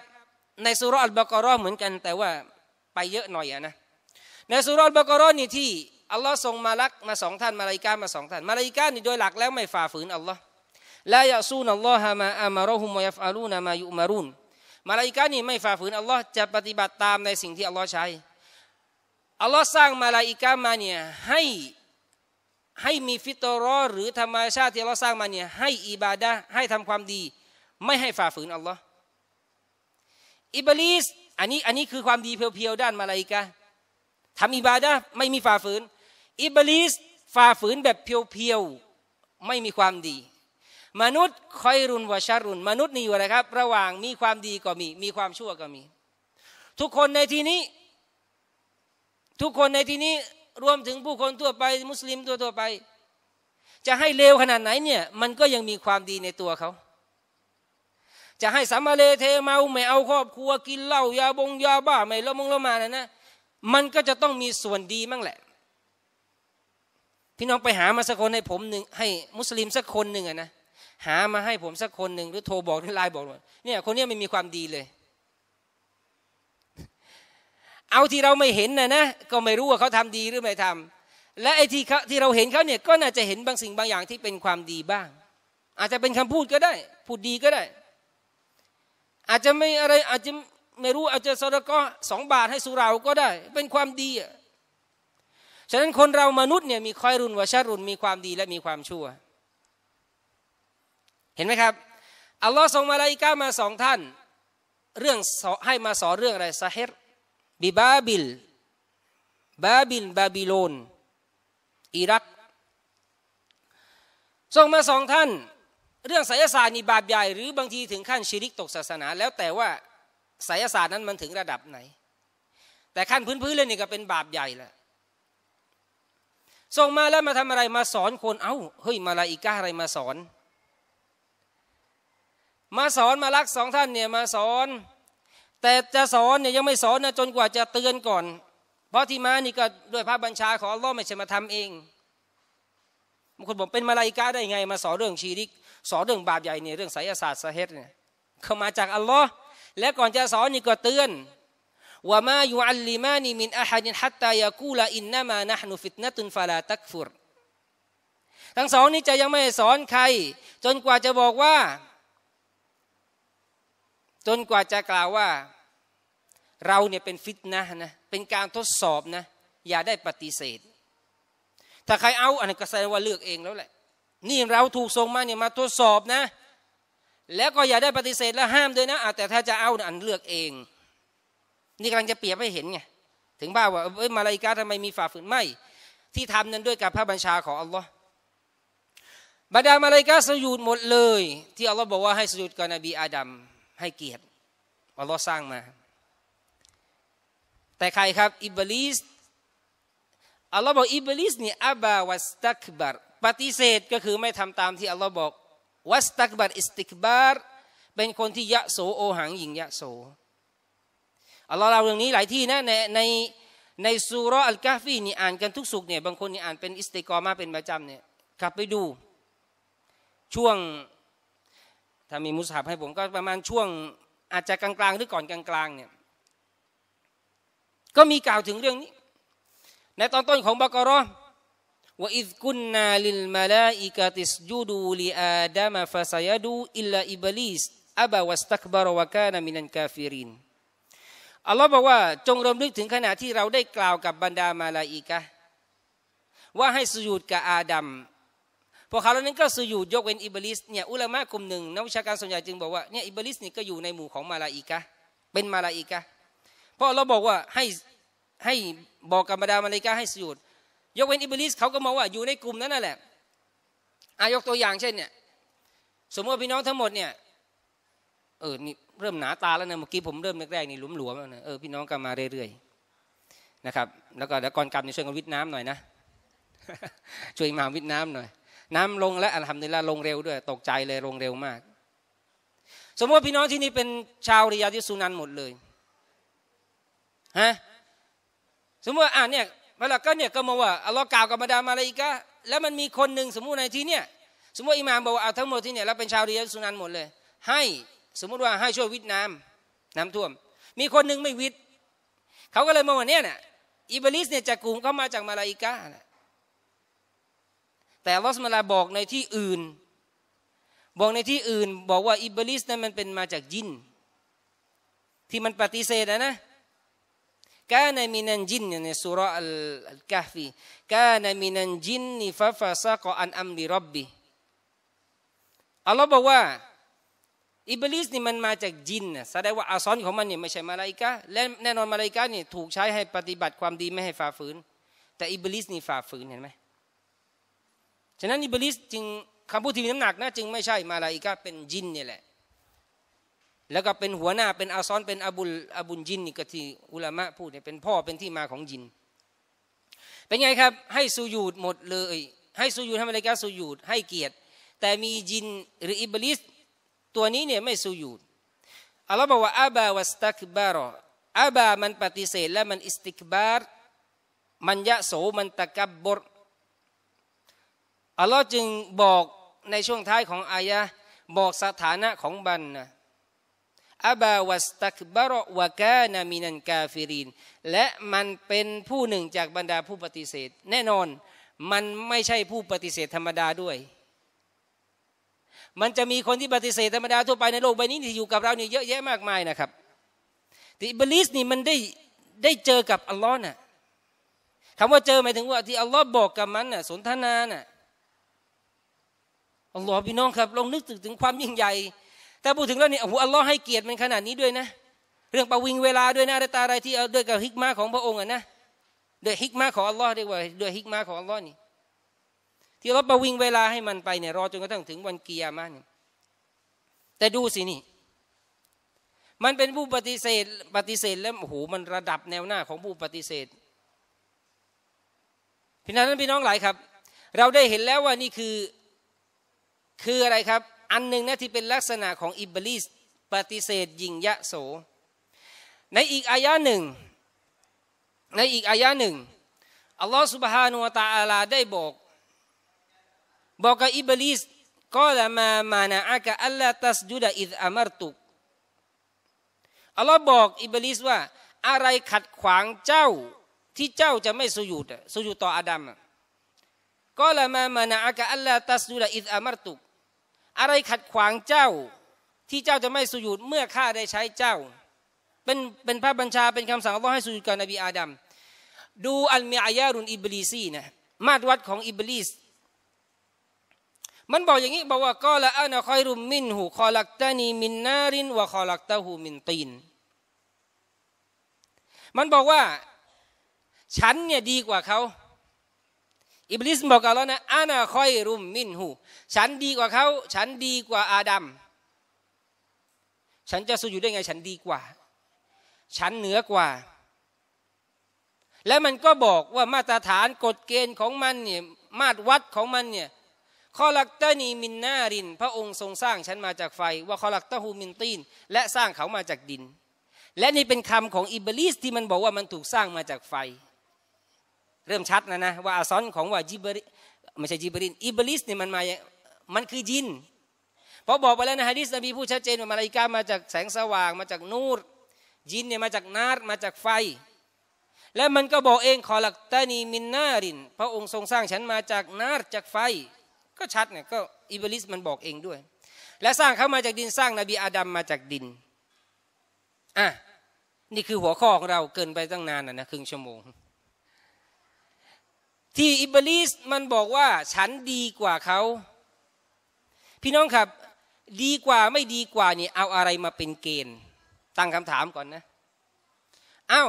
ในสุรอัลบากรอเหมือนกันแต่ว่าไปเยอะหน่อยอะนะในสุรอัลบากรอนี่ที่อัลลอฮ์ทรงมาลักมาสองท่านมาลายกามาสองท่านมาลายกานี่ โดยหลักแล้ว ไม่ฝ่าฝืนอัลลอฮ์ละยาซูนอัลลอฮามาอามารอฮุมวยัฟอาลูนามายุมารุนมาลายกานี่ไม่ฝ่าฝืนอัลลอฮ์จะปฏิบัติตามในสิ่งที่อัลลอฮ์ใช้อัลลอฮ์สร้างมาลาอิกามาเนี่ยให้ให้มีฟิตรอหรือธรรมชาติที่อัลลอฮ์สร้างมาเนี่ย ให้ อิบาดะให้ทำความดี ไม่ให้ฝ่าฝืน อัลลอฮ์อิบลิสอันนี้อันนี้คือความดีเพียวๆด้านมาลาอิกาทำอิบาดะไม่มีฝ่าฝืนอิบลิสฝ่าฝืนแบบเพียวๆไม่มีความดี มนุษย์คอยรุนวชารุนมนุษย์นี่อยู่อะไรครับ ระหว่างมีความดีก็มี มีความชั่วก็มี ทุกคนในที่นี้ทุกคนในที่นี้รวมถึงผู้คนทั่วไปมุสลิมทั่วไป จะให้เลวขนาดไหนเนี่ยมันก็ยังมีความดีในตัวเขาจะให้สามาเลเทเมาไม่เอาครอบครัวกินเหล้ายาบง ยาบ้าไม่ละมงละมานะนะมันก็จะต้องมีส่วนดีมั่งแหละพี่น้องไปหามาสักคนให้ผมหนึ่งให้มุสลิมสักคนหนึ่งอะนะหามาให้ผมสักคนหนึ่งหรือโทรบอกหรือไลน์บอกว่าเนี่ยคนนี้ไม่มีความดีเลยเอาที่เราไม่เห็นนะนะก็ไม่รู้ว่าเขาทำดีหรือไม่ทำ และไอ้ที่เขาที่เราเห็นเขาเนี่ยก็น่าจะเห็นบางสิ่งบางอย่างที่เป็นความดีบ้าง อาจจะเป็นคำพูดก็ได้พูดดีก็ได้ อาจจะไม่อะไรอาจจะไม่รู้อาจจะสระก็สองบาทให้สุราก็ได้ เป็นความดีอ่ะฉะนั้นคนเรามนุษย์เนี่ยมีคอยรุนวชรุนมีความดีและมีความชั่ว เห็นไหมครับอัลลอฮ์ส่งมาลาอิกามาสองท่าน เรื่องให้มาสอนเรื่องอะไรซาเฮบิบาบิล บาบิล บาบิโลน อิรัก ส่งมาสองท่าน เรื่องไสยศาสตร์นี่บาปใหญ่หรือบางทีถึงขั้นชิริกตกศาสนา แล้วแต่ว่าไสยศาสตร์นั้นมันถึงระดับไหน แต่ขั้นพื้นพื้นเลยนี่ก็เป็นบาปใหญ่ละส่งมาแล้วมาทำอะไรมาสอนคน เอา้า เฮ้ย มาลาอิก้าอะไรมาสอน มาสอนมาลักสองท่านเนี่ยมาสอนแต่จะสอนเนี่ยยังไม่สอนนะ จนกว่าจะเตือนก่อน เพราะที่มานี่ก็ด้วยพระบัญชาของอัลลอฮ์ไม่ใช่มาทำเองบางคนบอกเป็นมาลายกาได้ไง มาสอนเรื่องชีริก สอนเรื่องบาปใหญ่เนี่ยเรื่องไสยศาสตร์สะเฮตเนี่ยเขามาจากอัลลอฮ์และก่อนจะสอนนี่ก็เตือน ว่ามาอยู่อัลลีมานีมินอาฮัดินฮัตตายากูลาอินนามานะฮ์นุฟิตนะตุนฟาลาตักฟุร ทั้งสองนี้จะยังไม่สอนใคร จนกว่าจะบอกว่าจนกว่าจะกล่าวว่าเราเนี่ยเป็นฟิตนะนะ เป็นการทดสอบนะอย่าได้ปฏิเสธ ถ้าใครเอาอันนี้ก็แสดงว่าเลือกเองแล้วแหละ นี่เราถูกส่งมาเนี่ยมาทดสอบนะแล้วก็อย่าได้ปฏิเสธและห้ามด้วยนะแต่ถ้าจะเอาอันเลือกเอง นี่กำลังจะเปรียบให้เห็นไงถึงบ้าว่าเอ้ยมาลายกาทำไมมีฝ่าฝืนไม่ ที่ทำนั้นด้วยกับพระบัญชาของอัลลอฮ์บรรดามาลายกาสยุดหมดเลย ที่อัลลอฮ์บอกว่าให้สยุดกับนบีอาดัมให้เกียรติอัลลอฮ์สร้างมาแต่ใครครับอิบลิสอัลลอฮ์บอกอิบลิสนี่อับาวัสตักบัรปฏิเสธก็คือไม่ทำตามที่อัลลอฮ์บอกวัสตักบัรอิสติกบารเป็นคนที่ยะโสโอหังหญิงยะโสอัลลอฮ์เราเรื่องนี้หลายที่นะในในในซูรออัลกาฟีนี่อ่านกันทุกสุกเนี่ยบางคนนี่อ่านเป็นอิสติกอมาเป็นประจำเนี่ยกลับไปดูช่วงถ้ามีมุสฮับให้ผมก็ประมาณช่วง อาจจะกลางๆหรือก่อนกลางๆเนี่ยก็มีกล่าวถึงเรื่องนี้ ในตอนต้นของบักรอว่าอิคุนนาลิลมาลาอิกาติสจูดูลีอาดามะฟาซายดูอิลลาอิบลิสอับาวัสตักบารวะกานามินันกาฟิรินอัลลอฮ์บอกว่าจงรำลึกถึงขณะที่เราได้กล่าวกับบรรดามาลาอิกะว่าให้สุญูดกับอาดัมพวกเขาเหล่านั้นก็สืออยู่ยกเว้นอิบลิสเนี่ยอุลามะกลุ่มหนึ่งนักวิชาการส่วนใหญ่จึงบอกว่าเนี่ยอิบลิสนี่ก็อยู่ในหมู่ของมาลาอิกะเป็นมาลาอิกะเพราะเราบอกว่าให้ให้บอกกับบรรดามาลาอิกะให้สยุดยกเว้นอิบลิสเขาก็มองว่าอยู่ในกลุ่มนั้นนั่นแหละอายกตัวอย่างเช่นเนี่ยสมมติวพี่น้องทั้งหมดเนี่ยเออนี่เริ่มหนาตาแล้วนะเมื่อกี้ผมเริ่มแรกๆนี่หลวมแล้วนะเออพี่น้องก็มาเรื่อยๆนะครับ แล้วก็แล้วก่อนกลับนี่ช่วยกันวิทน้ำหน่อยนะช่วยมาวิทน้ำหน่อยน้ำลงและอันทำนี่ละลงเร็วด้วย ตกใจเลยลงเร็วมาก สมมติว่าพี่น้องที่นี่เป็นชาวริยาที่สุนันหมดเลยฮะสมมติว่าอ่านเนี่ยมาละก็เนี่ยก็มาว่าอัลลอฮ์กล่าวกับบรรดามาลาอิกะแล้วมันมีคนหนึ่งสมมติในที่เนี่ยสมมติอิหม่ามบอกว่าเอาทั้งหมดที่เนี่ยเราเป็นชาวริยาสุนันหมดเลย ให้สมมติว่าให้ช่วยวิทย์น้ำน้ำท่วม มีคนหนึ่งไม่วิทย์เขาก็เลยมองว่าเนี่ยน่ยอิบลิสเนี่ยจะกกลุ่มเข้ามาจากมาลาอิกะแต่ลอสมาลาบอกในที่อื่น บอกในที่อื่น บอกว่าอิบลิสนั้นมันเป็นมาจากยิน ที่มันปฏิเสธนะนะกานมินันจินในสุรอัลกาฟีกานมินันจินนิฟะฟาซากอันอัมริรับบี อัลลอฮ์บอกว่าอิบลิสนี่มันมาจากจินนะแสดงว่าอาซอนของมันเนี่ยไม่ใช่มาลาอิกะและแน่นอนมาลาอิกะเนี่ยถูกใช้ให้ปฏิบัติความดีไม่ให้ฝ่าฝืน แต่อิบลิสนี่ฝ่าฝืนเห็นไหมฉะนั้นอิบลิสจึงคำพูดที่มีน้ำหนักนะจึงไม่ใช่มาลาอิกะเป็นจินนี่แหละแล้วก็เป็นหัวหน้าเป็นอาซอนเป็นอบุลอบุญจินนี่ก็ที่อุลามะพูดเนี่ยเป็นพ่อเป็นที่มาของจิน เป็นไงครับให้สุยูดหมดเลย ให้สุยูดทำอะไรก็สุยูดให้เกียรติ แต่มีจินหรืออิบลิสตัวนี้เนี่ยไม่สุยูดอัลลอฮ์บอกว่าอาบาวัสตักบารออาบามันปฏิเสธและมันอิสติกบารมันยะโสมันตะกับบรอัลลอฮ์จึงบอกในช่วงท้ายของอายะบอกสถานะของบันนะอับาวัสตักบารวะกานามินันกาฟิรินและมันเป็นผู้หนึ่งจากบรรดาผู้ปฏิเสธ แน่นอนมันไม่ใช่ผู้ปฏิเสธธรรมดาด้วย มันจะมีคนที่ปฏิเสธธรรมดาทั่วไปในโลกใบนี้ที่อยู่กับเราเนี่ยเยอะแยะมากมายนะครับแต่ิบลิสนี่มันได้ได้เจอกับอัลลอฮ์น่ะคำว่าเจอหมายถึงว่าที่อัลลอฮ์บอกกับมันน่ะสนทนาน่ะอัลลอฮ์พี่น้องครับลองนึกถึงถึงความยิ่งใหญ่แต่พูดถึงแล้วนี่อ้อัลลอฮ์ให้เกียรติมันขนาดนี้ด้วยนะ เรื่องประวิงเวลาด้วยนะอะไรตาอะไรที่ด้วยกับฮิกมาของพระองค์อ่ะนะด้วยฮิกมาของอัลลอฮ์ดรียว่า ด้วยฮิกมาของอัลลอฮ์นี่ที่เราประวิงเวลาให้มันไปเนี่ยรอจนกระทั่งถึงวันกิยามะเนี่ยแต่ดูสินี่ มันเป็นผู้ปฏิเสธปฏิเสธแล้วโอ้โหมันระดับแนวหน้าของผู้ปฏิเสธพี่น้องพี่น้องหลายครับ เราได้เห็นแล้วว่านี่คือคืออะไรครับอันหนึ่งนะที่เป็นลักษณะของอิบลิสปฏิเสธยิงยะโสในอีกอายะหนึ่งในอีกอายะหนึ่งอัลลอฮ์ سبحانه และ تعالى ได้บอกบอกกับอิบลิสก็ละมามานะอากะอัลลาตัสจุดะอิดอามรตุกอัลลอฮ์บอกอิบลิสว่าอะไรขัดขวางเจ้าที่เจ้าจะไม่สุยุดสุยุดต่ออาดัมก็ละมามานะอากะอัลลาตัสจุดะอิดอามรตุกอะไรขัดขวางเจ้าที่เจ้าจะไม่สุญูดเมื่อข้าได้ใช้เจ้า เป็นเป็นพระบัญชาเป็นคำสั่งอัลลอฮ์ให้สุญูดกับนบีอาดัม ดูอัลมีอายารุนอิบลีซีนะมาตรวัดของอิบลีสมันบอกอย่างนี้บอกว่ากอละอานะคอยรุมมินหูคอลักตานีมินนารินวะคอลักตาหูมินตีน มันบอกว่าฉันเนี่ยดีกว่าเขาอิบลิสบอกกับเรานะอานาคอยรุมมินหูฉันดีกว่าเขา ฉันดีกว่าอาดัม ฉันจะสู้อยู่ได้ไง ฉันดีกว่า ฉันเหนือกว่า และมันก็บอกว่ามาตรฐานกฎเกณฑ์ของมันเนี่ยมาตรวัดของมันเนี่ยขอลักเตนีมินนาริน พระองค์ทรงสร้างฉันมาจากไฟ ว่าขอลักเตหูมินตีน และสร้างเขามาจากดิน และนี่เป็นคำของอิบลิสที่มันบอกว่ามันถูกสร้างมาจากไฟเริ่มชัดนะนะ ว่าอัลซอนของว่าจิบริไม่ใช่จิบรินอิบลิสเนี่ยมันมามันคือยินพอบอกไปแล้วนะฮะดิษนบีพูดชัดเจนว่ามาลายกามาจากแสงสว่างมาจากนูรยินเนี่ยมาจากนาร์มาจากไฟ และมันก็บอกเองขอหลักตานีมินนารินพระองค์ทรงสร้างฉันมาจากนาร์จากไฟ ก็ชัดเนี่ยก็อิบลิสมันบอกเองด้วย และสร้างเขามาจากดินสร้างนบีอาดัมมาจากดินอ่ะนี่คือหัวข้อของเราเกินไปตั้งนานนะนะครึ่งชั่วโมงที่อิบลิสมันบอกว่าฉันดีกว่าเขาพี่น้องครับดีกว่าไม่ดีกว่านี่เอาอะไรมาเป็นเกณฑ์ตั้งคำถามก่อนนะ เอา้า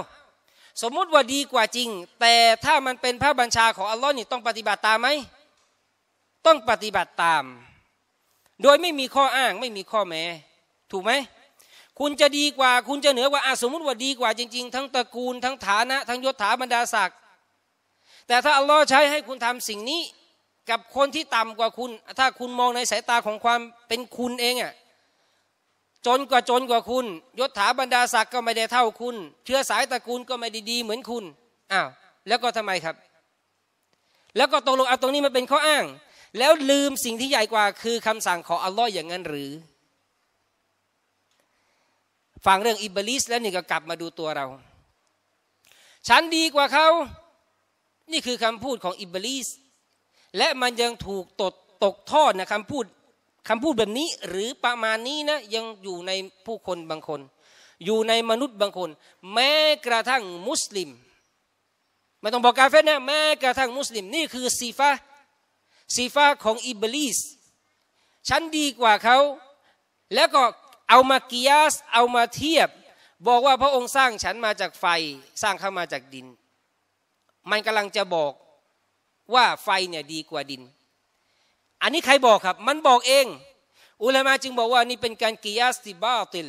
สมมุติว่าดีกว่าจริง แต่ถ้ามันเป็นพระบัญชาของอัลลอฮ์นี่ต้องปฏิบัติตามไหมต้องปฏิบัติตาม โดยไม่มีข้ออ้างไม่มีข้อแม้ถูกไหม คุณจะดีกว่าคุณจะเหนือกว่าสมมุติว่า ดีกว่าจริงๆ ทั้งตระกูลทั้งฐานะทั้งยศถาบรรดาศักดิ์แต่ถ้าอัลลอฮ์ใช้ให้คุณทำสิ่งนี้กับคนที่ต่ำกว่าคุณ ถ้าคุณมองในสายตาของความเป็นคุณเองอะ่ะจนกว่าจนกว่าคุณยศถาบรรดาศักดิ์ก็ไม่ได้เท่าคุณ เชื้อสายตระกูลก็ไม่ได้ดีเหมือนคุณอ้าวแล้วก็ทำไมครับ แล้วก็ตกลงเอาตรงนี้มาเป็นข้ออ้าง แล้วลืมสิ่งที่ใหญ่กว่าคือคำสั่งของอัลลอฮ์อย่างนั้นหรือฟังเรื่องอิบลิสแล้วนี่ก็กลับมาดูตัวเรา ฉันดีกว่าเขานี่คือคำพูดของอิบลิสและมันยังถูกตดตกทอดนะคำพูดคำพูดแบบนี้หรือ ประมาณนี้นะยังอยู่ในผู้คนบางคน อยู่ในมนุษย์บางคน แม้กระทั่งมุสลิมไม่ต้องบอกกาเฟนะแม้กระทั่งมุสลิมนี่คือสีฟ้าสีฟ้าของอิบลิสฉันดีกว่าเขาแล้วก็เอามากิยาสเอามาเทียบบอกว่าพระองค์สร้างฉันมาจากไฟสร้างเขามาจากดินมันกำลังจะบอกว่าไฟเนี่ยดีกว่าดิน อันนี้ใครบอกครับ มันบอกเอง อุลามาจึงบอกว่านี่เป็นการกิยาสติบาติล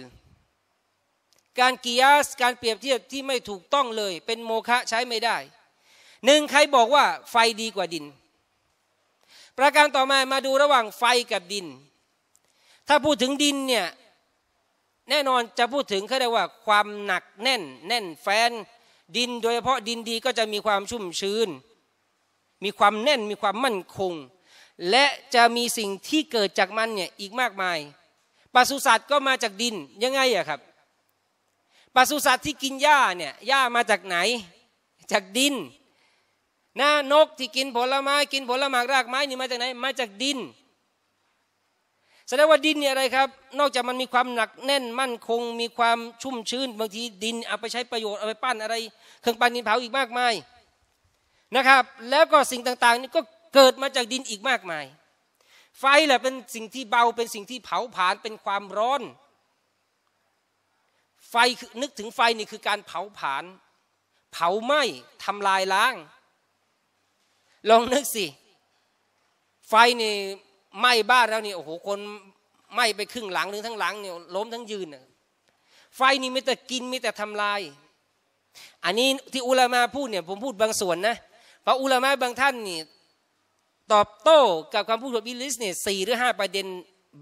การกิยาสการเปรียบเทียบที่ไม่ถูกต้องเลยเป็นโมฆะใช้ไม่ได้ หนึ่งใครบอกว่าไฟดีกว่าดิน ประการต่อมามาดูระหว่างไฟกับดิน ถ้าพูดถึงดินเนี่ยแน่นอนจะพูดถึงเขาเรียกว่าความหนักแน่น แน่นแฟนดิน โดยเฉพาะดินดีก็จะมีความชุ่มชื้น มีความแน่นมีความมั่นคง และจะมีสิ่งที่เกิดจากมันเนี่ยอีกมากมายปศุสัตว์ก็มาจากดินยังไงอะครับปศุสัตว์ที่กินหญ้าเนี่ยหญ้ามาจากไหน จากดินนะนกที่กินผลไม้ กินผลไม้รากไม้นี่มาจากไหนมาจากดินแสดงว่าดินเนี่ยอะไรครับ นอกจากมันมีความหนักแน่นมั่นคงมีความชุ่มชื้นบางทีดินเอาไปใช้ประโยชน์เอาไปปั้นอะไรเครื่องปั้นดินเผาอีกมากมายนะครับ แล้วก็สิ่งต่างๆนี่ก็เกิดมาจากดินอีกมากมาย ไฟแหละเป็นสิ่งที่เบาเป็นสิ่งที่เผาผลาญเป็นความร้อน ไฟคือนึกถึงไฟนี่คือการเผาผลาญเผาไหม้ทำลายล้าง ลองนึกสิ ไฟนี่ไหม้บ้านแล้วเนี่ยโอ้โหคนไหม้ไปครึ่งหลังหรือทั้งหลังเนี่ยล้มทั้งยืนไฟนี่มีแต่กินมีแต่ทำลาย อันนี้ที่อุลามาพูดเนี่ยผมพูดบางส่วนนะเพราะอุลามาบางท่านนี่ตอบโต้กับคำพูดของบิลิสเนี่ยสี่หรือห้าประเด็น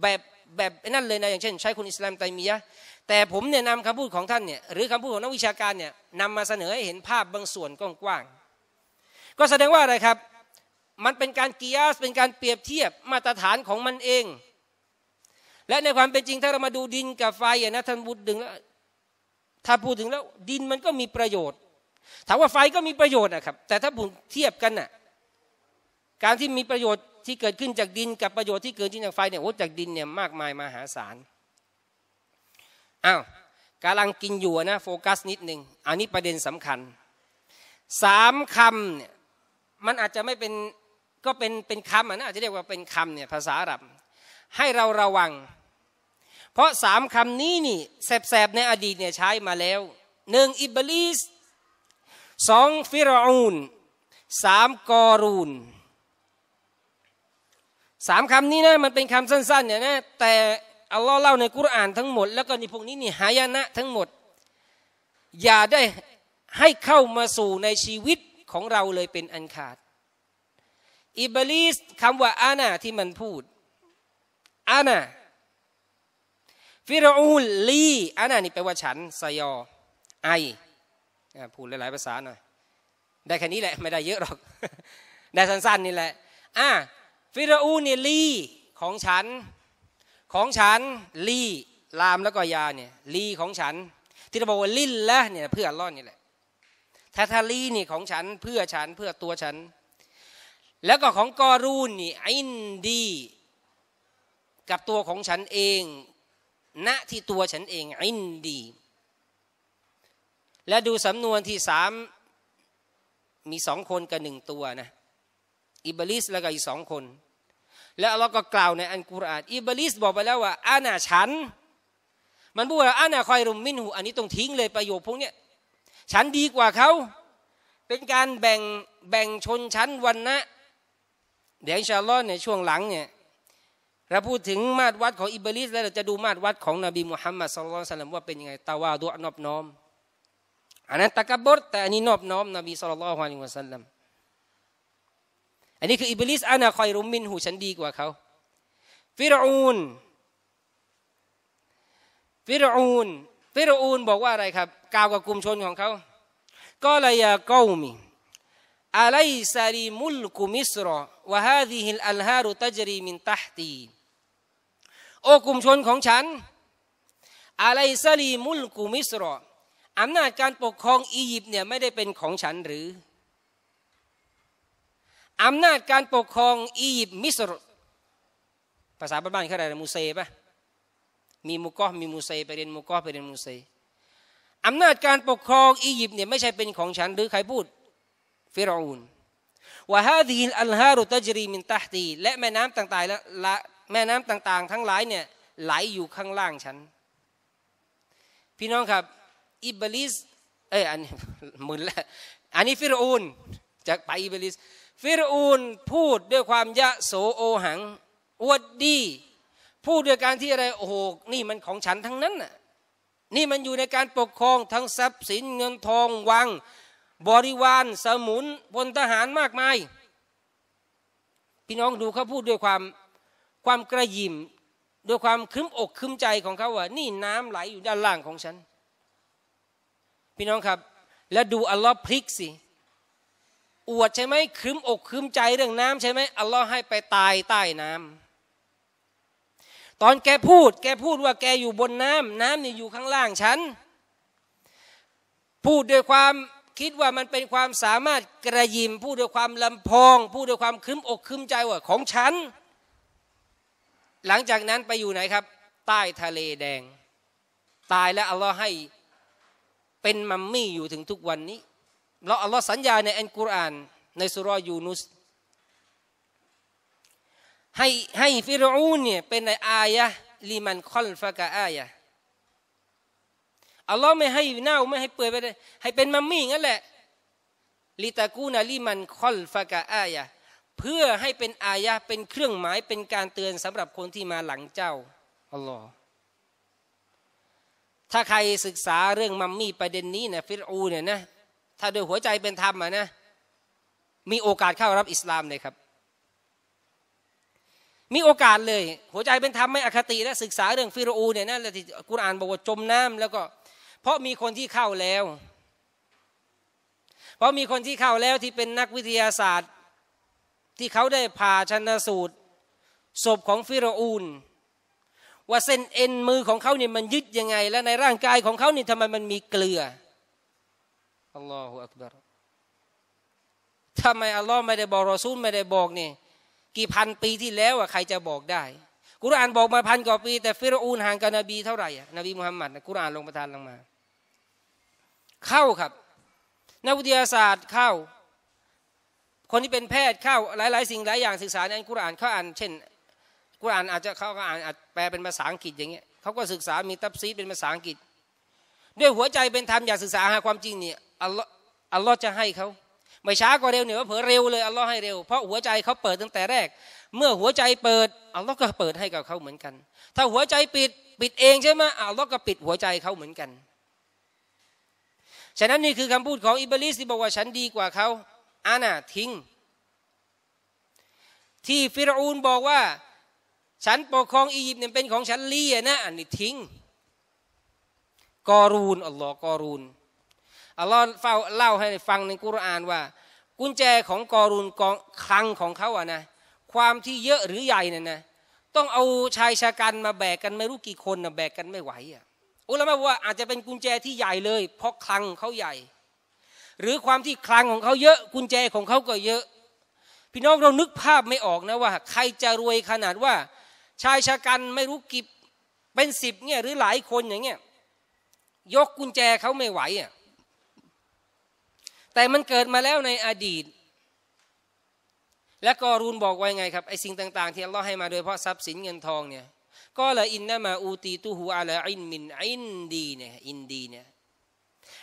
แบบแบบนั่นเลยนะอย่างเช่น ใช้คุณอิสลามไตมียะแต่ผมเนี่ยนำคำพูดของท่านเนี่ยหรือคำพูดของนักวิชาการเนี่ยนำมาเสนอให้เห็นภาพบางส่วนกว้างๆก็แสดงว่าอะไรครับมันเป็นการกิยาสเป็นการเปรียบเทียบมาตรฐานของมันเอง และในความเป็นจริงถ้าเรามาดูดินกับไฟนะท่านบุตรึงแล้วถ้าพูดถึงแล้วดินมันก็มีประโยชน์ ถามว่าไฟก็มีประโยชน์นะครับ แต่ถ้าบุญเทียบกันน่ะการที่มีประโยชน์ที่เกิดขึ้นจากดินกับประโยชน์ที่เกิดขึ้นจากไฟเนี่ยโอ้จากดินเนี่ยมากมายมหาศาลอ้าวกำลังกินอยู่นะโฟกัสนิดนึงอันนี้ประเด็นสำคัญสามคำเนี่ยมันอาจจะไม่เป็นก็เป็นเป็นคำนะอาจจะเรียกว่าเป็นคำเนี่ยภาษาอาหรับ ให้เราระวัง เพราะสามคำนี้นี่แสบๆ ในอดีตเนี่ยใช้มาแล้วหนึ่งอิบลิสสองฟิรูนสามกอรูนสามคำนี้นะมันเป็นคำสั้นๆเนี่ยนะแต่อัลลอฮ์เล่าในกุรอานทั้งหมด แล้วก็ในพวกนี้นี่หายนะทั้งหมด อย่าได้ให้เข้ามาสู่ในชีวิตของเราเลยเป็นอันขาดอิบลิสคำว่าอานาที่มันพูด อานาฟิรูลลีอานานี่แปลว่าฉันสยอไอพูดหลาย ๆภาษาหน่อยได้แค่นี้แหละ ไม่ได้เยอะหรอกได้สั้นๆนี่แหละอ่าฟิรอูนี่ลีของฉัน ของฉัน ลีลามแล้วก็ยาเนี่ยลีของฉันที่เราบอกว่าลินละเนี่ยเพื่อรอดนี่แหละทาทาลีนี่ของฉันเพื่อฉันเพื่อตัวฉันแล้วก็ของกอรูนนี่อินดี กับตัวของฉันเองณที่ตัวฉันเองอินดี และดูสำนวนที่สามมีสองคนกับหนึ่งตัวนะอิบลิสแล้วก็อีกสองคน แล้วเราก็กล่าวในอันกุรอานอิบลิสบอกไปแล้วว่า อาณาฉันมันพูดว่าอาณาคอยรุมมินหูอันนี้ต้องทิ้งเลยประโยคพวกเนี้ย ฉันดีกว่าเขา เป็นการแบ่งแบ่งชนชั้นวันนะเดี๋ยวอินชาลอ์ในช่วงหลังเนี่ยเราพูดถึงมาตรวัดของอิบลิสแล้วเราจะดูมาตรวัดของนบีมุฮัมมัดสุลต่ลนลัว่าเป็นยังไงตาวาดุนอบน้อมอันนั้นตะกบดแต่อันนี้นอบน้อมนบีสุลต่านละฮ์สัลลัมอันนี้คืออิบลิสอันนะคอยรุมมินหูฉันดีกว่าเขาฟิรูนฟิรูนฟิรูนบอกว่าอะไรครับกล่าวกับกลุ่มชนของเขาก็เลย้ากมีอะไลซาลีมุลกุมิสรอวะฮาดีฮิลอัลฮารุตจรีมินตัตีโอ้กลุ่มชนของฉันอะไลซาลีมุลกุมิสรออำนาจการปกครองอียิปต์เนี่ย ไม่ได้เป็นของฉันหรืออำนาจการปกครองอียิปต์มิสรภาษาบ้านๆเขาเรียกมูเซ่ปะมีมุกอมีมูเซไปเรียนมุกอไปเรียนมูเซอำนาจการปกครองอียิปต์เนี่ยไม่ใช่เป็นของฉัน หรือ ใครพูดฟิรูนว่าฮาดีอันฮารุตจรีมินตัตีและแม่น้ำต่างๆและแม่น้ำต่าง ๆ ทั้งหลายเนี่ยไหลอยู่ข้างล่างฉัน พี่น้องครับอิบลิสเอออันนี้มึนละอันนี้ฟิรูนจากไปอิบลิสฟิรูนพูดด้วยความยะโสโอหังอวดดี พูดด้วยการที่อะไรโอ้โหนี่มันของฉันทั้งนั้นน่ะ นี่มันอยู่ในการปกครองทั้งทรัพย์สินเงินทองวังบริวารสมุนพลทหารมากมายพี่น้องดูเขาพูดด้วยความความกระยิมด้วยความคึ้ม อกคึ้มใจของเขาว่า นี่น้ำไหลอยู่ด้านล่างของฉัน พี่น้องครับ แล้วดูอัลลอฮ์พลิกสิ อวดใช่ไหมคึ้ม อกคึ้มใจเรื่องน้ำใช่ไหมอัลลอฮ์ให้ไปตายใต้น้ำ ตอนแกพูด แกพูดว่าแกอยู่บนน้ำน้ำนี่อยู่ข้างล่างฉันพูดด้วยความคิดว่ามันเป็นความสามารถกระยิมพูดด้วยความลำพองพูดด้วยความคืมอกคืมใจว่าของฉัน หลังจากนั้นไปอยู่ไหนครับใต้ทะเลแดง ตายแล้วอัลลอฮ์ให้เป็นมัมมี่อยู่ถึงทุกวันนี้เราอัลลอฮ์สัญญาในอันกุรอานในสุรยูนุส ให้ให้ฟิรูนเนี่ยเป็นในอายะลิมันคอลฟะกะอายะอัลลอฮ์ไม่ให้เน่าไม่ให้เปื่อยไปเลยให้เป็นมัมมี่งั้นแหละลิตากูนาลีมันคอลฟากะอายะเพื่อให้เป็นอายะเป็นเครื่องหมายเป็นการเตือนสำหรับคนที่มาหลังเจ้าอัลลอฮ์ถ้าใครศึกษาเรื่องมัมมี่ประเด็นนี้เนี่ยฟิรูเนี่ยนะถ้าโดยหัวใจเป็นธรรมนะมีโอกาสเข้ารับอิสลามเลยครับ มีโอกาสเลย หัวใจเป็นธรรมไม่อคติและศึกษาเรื่องฟิรูเนี่ยนะแล้วที่กุรอาน บอกว่าจมน้ำแล้วก็พราะมีคนที่เข้าแล้ว เพราะมีคนที่เข้าแล้วที่เป็นนักวิทยาศาสตร์ที่เขาได้ผ่าชนสูตรศพของฟิโรอูนว่าเส้นเอ็นมือของเขาเนี่ยมันยึดยังไงและในร่างกายของเขาเนี่ยทำไมมันมีเกลืออัลลอฮฺอักบารทำไมอัลลอฮ์ไม่ได้บอกรอซูลไม่ได้บอกเนี่ยกี่พันปีที่แล้วอะใครจะบอกได้ กุรอานบอกมาพันกว่าปีแต่ฟิรอูนห่างกับนบีเท่าไหร่อะนบีมุฮัมมัดกุรอานลงประทานลงมาเข้าครับนักวิทยาศาสตร์เข้าคนที่เป็นแพทย์เข้าหลายๆ สิ่งหลายอย่างศึกษาในอันกุรอานเขาอ่าน เช่นกุรอานอาจจะเขาก็อ่านแปลเป็นภาษาอังกฤษอย่างเงี้ยเขาก็ศึกษามีตับซีเป็นภาษาอังกฤษ ด้วยหัวใจเป็นธรรมอยากศึกษาหาความจริงเนี่ยอัลลอฮ์อัลลอฮ์จะให้เขาไม่ช้าก็เร็วเนี่ยว่าเผอเร็วเลยอัลลอฮ์ให้เร็วเพราะหัวใจเขาเปิดตั้งแต่แรก เมื่อหัวใจเปิดอัลลอฮ์ก็เปิดให้กับเขาเหมือนกัน ถ้าหัวใจปิดปิดเองใช่ไหมอัลลอฮ์ก็ปิดหัวใจเขาเหมือนกันฉะนั้นนี่คือคำพูดของอิบลิสที่บอกว่าฉันดีกว่าเขาอานาทิ้ง ที่ฟิรูนบอกว่า ฉันปกครองอียิปต์เนี่ยเป็นของฉันลีนะอันนี้ทิ้ง กอรูนอัลลอฮ์กอรูน อัลลอฮ์เฝ้าเล่าให้ฟังในกุรอานว่า กุญแจของกอรูนกองคลังของเขาอะนะความที่เยอะหรือใหญ่เนี่ยนะต้องเอาชายชะกันมาแบกกันไม่รู้กี่คนนะแบกกันไม่ไหวอะอุลามะบอกว่าอาจจะเป็นกุญแจที่ใหญ่เลยเพราะคลังเขาใหญ่ หรือความที่คลังของเขาเยอะกุญแจของเขาก็เยอะ พี่น้องเรานึกภาพไม่ออกนะว่า ใครจะรวยขนาดว่า ชายชะกันไม่รู้กี่เป็นสิบเนี่ยหรือหลายคนอย่างเงี้ยยกกุญแจเขาไม่ไหวอ่ะแต่มันเกิดมาแล้วในอดีต และกอรูนบอกไว้ไงครับไอ้สิ่งต่างๆที่เรลให้มาโดยเพราะทรัพย์สินเงินทองเนี่ยก็ละอินนามาอูตีตูหูอาลาอินมินอินดีเนี่ยอินดีเนี่ย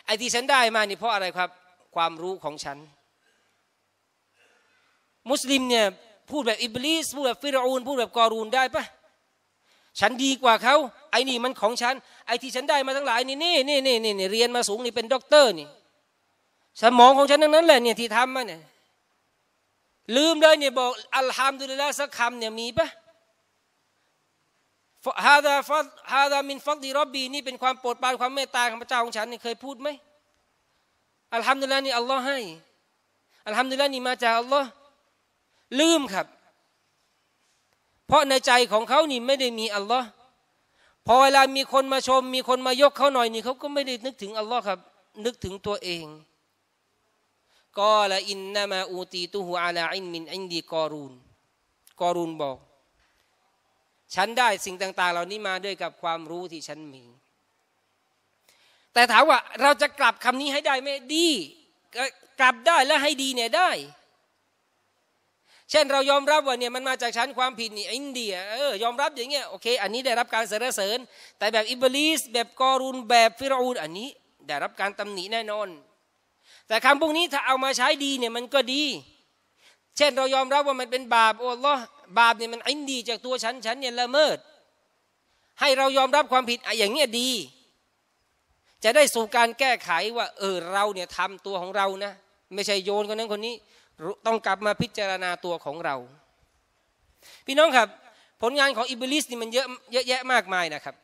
ไอที่ฉันได้มานี่เพราะอะไรครับความรู้ของฉัน มุสลิมเนี่ยพูดแบบอิบลิสพูดแบบฟิรูนพูดแบบกอรูนได้ปะฉันดีกว่าเขาไอ้นี่มันของฉัน ไอ้ที่ฉันได้มาทั้งหลาย นี่นี่นี่นี่นี่เรียนมาสูงนี่เป็นด็อกเตอร์นี่สมองของฉันนั้นนั้นแหละเนี่ยที่ทำมาเนี่ยลืมเลยเนี่ยบอกอัลฮัมดุลิลละสักคำเนี่ยมีปะฮาดาฟัดฮาดามินฟัดดีรับบีนี่เป็นความโปรดปรานความเมตตาของพระเจ้าของฉันนี่เคยพูดไหมอัลฮัมดุลิลลาห์นี่อัลลอฮ์ให้อัลฮัมดุลิลลาห์นี่มาจากอัลลอฮ์ลืมครับ เพราะในใจของเขานี่ไม่ได้มีอัลลอฮ์พอเวลามีคนมาชม มีคนมายกเขาหน่อยนี่เขาก็ไม่ได้นึกถึงอัลลอฮ์ครับนึกถึงตัวเองก็ละอินนามาอูตีตุหูอาลาอินมินอินดีกอรูนกอรูนบอกฉันได้สิ่งต่างๆเหล่านี้มาด้วยกับความรู้ที่ฉันมี แต่ถามว่าเราจะกลับคำนี้ให้ได้ไหมดี กลับได้และให้ดีเนี่ยได้ เช่นเรายอมรับว่าเนี่ยมันมาจากฉันความผิดนี่ อินเดียเออ ยอมรับอย่างเงี้ยโอเคอันนี้ได้รับการเสริเสริญ แต่แบบอิบลิสแบบกอรุนแบบฟิรูนอันนี้ได้รับการตำหนิแน่นอน แต่คำพวกนี้ถ้าเอามาใช้ดีเนี่ยมันก็ดี เช่นเรายอมรับว่ามันเป็นบาปโอ้ลอบาปเนี่ยมันอินดีจากตัวฉันฉันเนี่ยละเมิด ให้เรายอมรับความผิดอะอย่างเงี้ยดี จะได้สู่การแก้ไขว่า เออเราเนี่ยทำตัวของเรานะ ไม่ใช่โยนคนนั้นคนนี้ต้องกลับมาพิจารณาตัวของเรา พี่น้องครับ ผลงานของอิบลิสนี่มันเยอะเยอะแยะมากมายนะครับ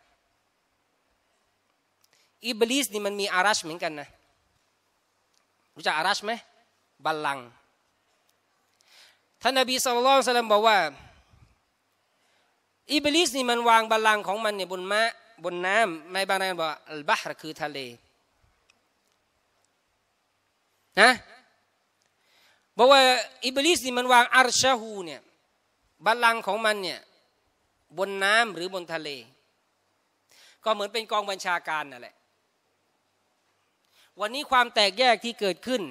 อิบลิสนี่มันมีอารัชเหมือนกันนะรู้จักอารัชไหมบัลลังก์ท่านนบีสุลต่านสบอกว่าอิบลิสนี่มันวางบาลังของมันเนี่ยบนมะบนน้ำในบางรายบอกอัลบาฮ์คือทะเลนะบอกว่าอิบลิสนี่มันวางอารชาฮูเนี่ยบาลังของมันเนี่ยบนน้ำหรือบนทะเล ก็เหมือนเป็นกองบัญชาการนั่นแหละวันนี้ความแตกแยกที่เกิดขึ้น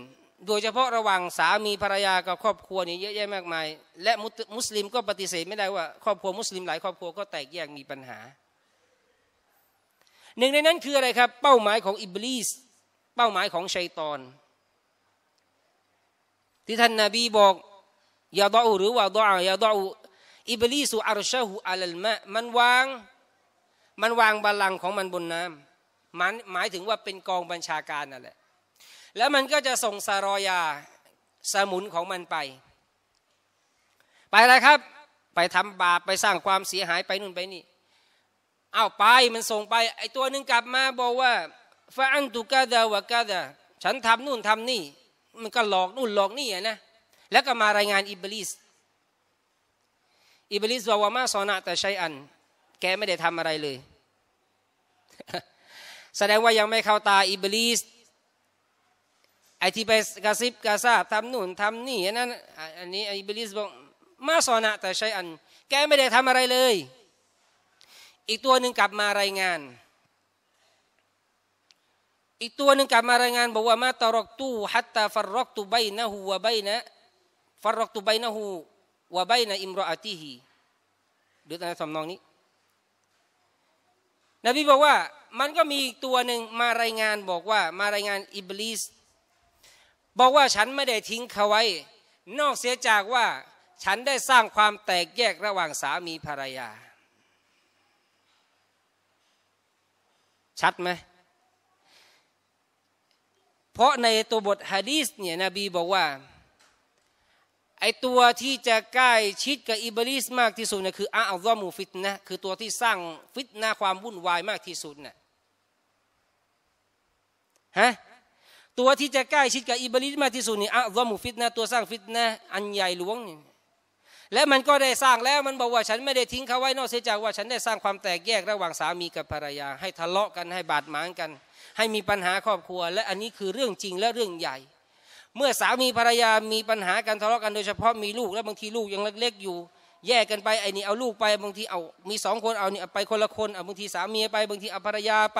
โดยเฉพาะระหว่าง สามีภรรยากับครอบครัวนี่เยอะแยะมากมายและมุสลิมก็ปฏิเสธไม่ได้ว่าครอบครัวมุสลิม หลายครอบครัวก็แตกแยกมีปัญหา หนึ่งในนั้นคืออะไรครับเป้าหมายของอิบลิสเป้าหมายของชัยตอนที่ท่านนาบีบอกยาดอหรือว่าดอยาดออิบลิสุอารชาหูอัลลมะมันวางมันวางบาลังของมันบนน้ำมันหมายถึงว่าเป็นกองบัญชาการนั่นแหละแล้วมันก็จะส่งสารอยาสมุนของมันไป ไปอะไรครับ ไปทำบาปไปสร้างความเสียหายไปนู่นไปนี่ เอาไปมันส่งไปไอตัวหนึ่งกลับมาบอกว่าฟาอันตุกาดาวกาดาฉันทำนู่นทำนี่ มันก็หลอกนู่นหลอกนี่นะ แล้วก็มารายงานอิบลิสอิบลิสว่ามาซอนะแต่ใช้อัน แกไม่ได้ทำอะไรเลย แสดงว่ายังไม่เข้าตาอิบลิสไอที่ไปกระซิบกระซาบทำนู่นทำนี่อันนั้น อันนี้อิบลิสบอกมาสอนะแต่ใช้อันแกไม่ได้ทำอะไรเลยอีกตัวหนึ่งกลับมารายงานอีกตัวหนึ่งกลับมารายงานบอกว่ามาตรอกตู้ฮัตตาฟรอกตูใบนะหูวะใบนะฟรอกตูใบนะหูวะใบนะอิมรออาติฮีดูตอนสำนองนี้นบีบอกว่ามันก็มีตัวหนึ่งมารายงานบอกว่ามารายงานอิบลิสบอกว่าฉันไม่ได้ทิ้งเขาไว้ นอกเสียจากว่า ฉันได้สร้างความแตกแยกระหว่างสามีภรรยา ชัดไหม เพราะในตัวบทฮะดีสเนี่ยนบีบอกว่า ไอตัวที่จะใกล้ชิดกับอิบลิสมากที่สุดนะคืออาอัลลอมูฟิตนะคือตัวที่สร้างฟิตนาความวุ่นวายมากที่สุดนะ่ะฮะตัวที่จะใกล้ชิดกับอิบลิสมากที่สุดนี่อะวลอมุฟิตนะตัวสร้างฟิตนะอันใหญ่หลวงนี่และมันก็ได้สร้างแล้วมันบอกว่าฉันไม่ได้ทิ้งเขาไว้นอกเสียจากว่าฉันได้สร้างความแตกแยกระหว่างสามีกับภรรยา ให้ทะเลาะกันให้บาดหมางกัน ให้มีปัญหาครอบครัวและอันนี้คือเรื่องจริงและเรื่องใหญ่ เมื่อสามีภรรยามีปัญหากันทะเลาะกันโดยเฉพาะมีลูก และบางทีลูกยังเล็กๆอยู่ แยกกันไปไอ้นี่เอาลูกไปบางทีเอามีสองคนเอานี่ไปคนละคนเอาบางทีสามีไปบางทีเอาภรรยาไป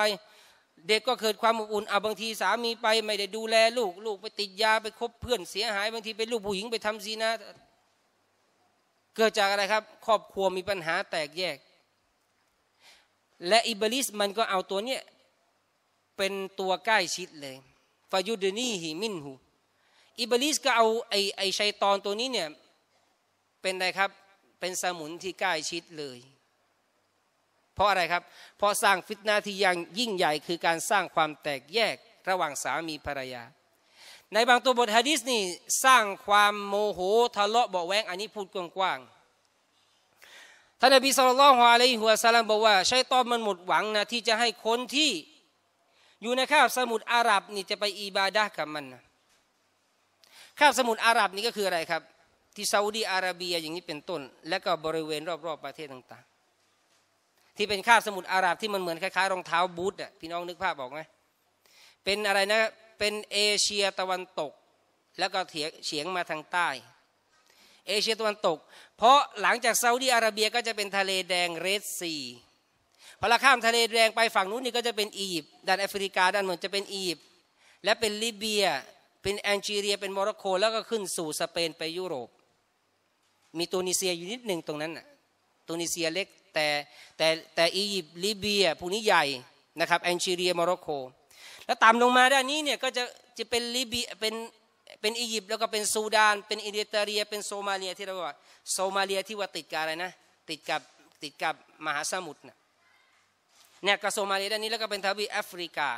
เด็กก็เกิดความอบอุ่นอ่ะบางทีสามีไปไม่ได้ดูแลลูก ลูกไปติดยาไปคบเพื่อนเสียหายบางทีไปลูกผู้หญิงไปทำซีนะเกิดจากอะไรครับ ครอบครัวมีปัญหาแตกแยก และอิบลิสมันก็เอาตัวเนี้ยเป็นตัวใกล้ชิดเลยฟายูดนีฮิมินหูอิบลิสก็เอาไอไอชัยตอนตัวนี้เนี่ยเป็นอะไรครับเป็นสมุนที่ใกล้ชิดเลยพราะอะไรครับ เพราะสร้างฟิตนาที่ยังยิ่งใหญ่ คือการสร้างความแตกแยกระหว่างสามีภรรยา ในบางตัวบทฮะดิษนี่สร้างความโมโหทะเลาะเบาแวงอันนี้พูดกว้างๆ ท่านนบีสุลต่านฮะลัยฮัวซสลลัมบอกว่า ใช้ตอนมันหมดหวังนะที่จะให้คนที่อยู่ในคาบสมุทรอาหรับ นี่จะไปอีบาดะกับมันนะคาบสมุทรอาหรับนี่ก็คืออะไรครับ ที่ซาอุดีอาระเบียอย่างนี้เป็นต้น และก็บริเวณ รอบๆประเทศต่างที่เป็นคาบสมุทรอาหรับที่มันเหมือนคล้ายๆ รองเท้าบูทอ่ะพี่น้องนึกภาพบอกไหมเป็นอะไรนะเป็นเอเชียตะวันตกแล้วก็เฉียงมาทางใต้ เอเชียตะวันตก เพราะหลังจากซาอุดีอาระเบียก็จะเป็นทะเลแดงเรดซีพอเราข้ามทะเลแดงไปฝั่งนู้นนี่ก็จะเป็นอียิปต์ด้านแอฟริกาด้าน้นจะเป็นอียิปต์และเป็นลิเบีย เป็นแองจีเรียเป็นโมร็อกโกแล้วก็ขึ้นสู่สเปนไปยุโรป มีตูนิเซียอยู่นิดหนึ่งตรงนั้นน่ะตูนิเซียเล็กแต่แต่แต่อียิปต์ลิเบียพวกนี้ใหญ่นะครับแอนจีเรียโมร็อกโกแล้วตามลงมาด้านนี้เนี่ยก็จะจะเป็นลิเบียเป็นเป็นอียิปต์แล้วก็เป็นซูดาน เป็นอินเดียเตเรีย เป็นโซมาเลียที่เราว่า โซมาเลียที่ว่าติดกับอะไรนะติดกับติดกับมหาสมุทรนะเนี่ยกับโซมาเลียด้านนี้แล้วก็เป็นทวีแอฟริกา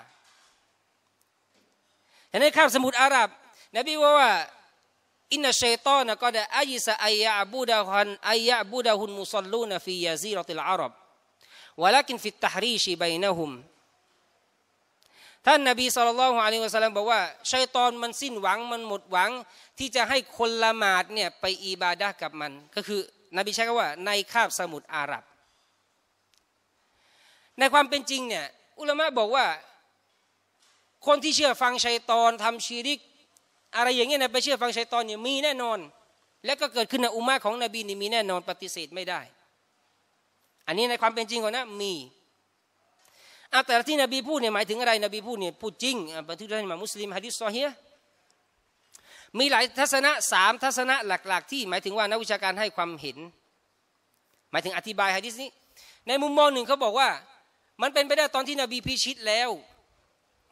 เห็นไหมครับสมุทรอาหรับนบีว่าว่าอินนชัยตอนก็ได้อายิสอายะบูดะฮันอายะบูดะฮุนมุสลลูนฟียาซีรติลอาหรับ ولكن في التحريش بينهم ท่านนบีสุลต่านของอัลลอฮฺสัลลัมบอกว่าชัยตอนมันสิ้นหวังมันหมดหวังที่จะให้คนละหมาดเนี่ยไปอิบาดะกับมันก็คือนบีใช้คำว่าในคาบสมุทรอาหรับในความเป็นจริงเนี่ยอุลามะบอกว่าคนที่เชื่อฟังชัยตอนทำชีริกอะไรอย่างเงี้ยนะไปเชื่อฟังชัยตอนเนี่ยมีแน่นอน และก็เกิดขึ้นในอุมาของนบีนี่มีแน่นอนปฏิเสธไม่ได้ อันนี้ในความเป็นจริงขอนนะมีอาแต่ที่นบีพูดเนี่ยหมายถึงอะไรนบีพูดเนี่ยพูดจริงบันทึกในมามุสลิมฮะดิษซอเฮียมีหลายทัศนะสามทัศนะหลักๆ ที่หมายถึงว่านักวิชาการให้ความเห็น หมายถึงอธิบายฮะดิษนี้ในมุมมองหนึ่งเขาบอกว่า มันเป็นไปได้ตอนที่นบีพิชิตแล้ว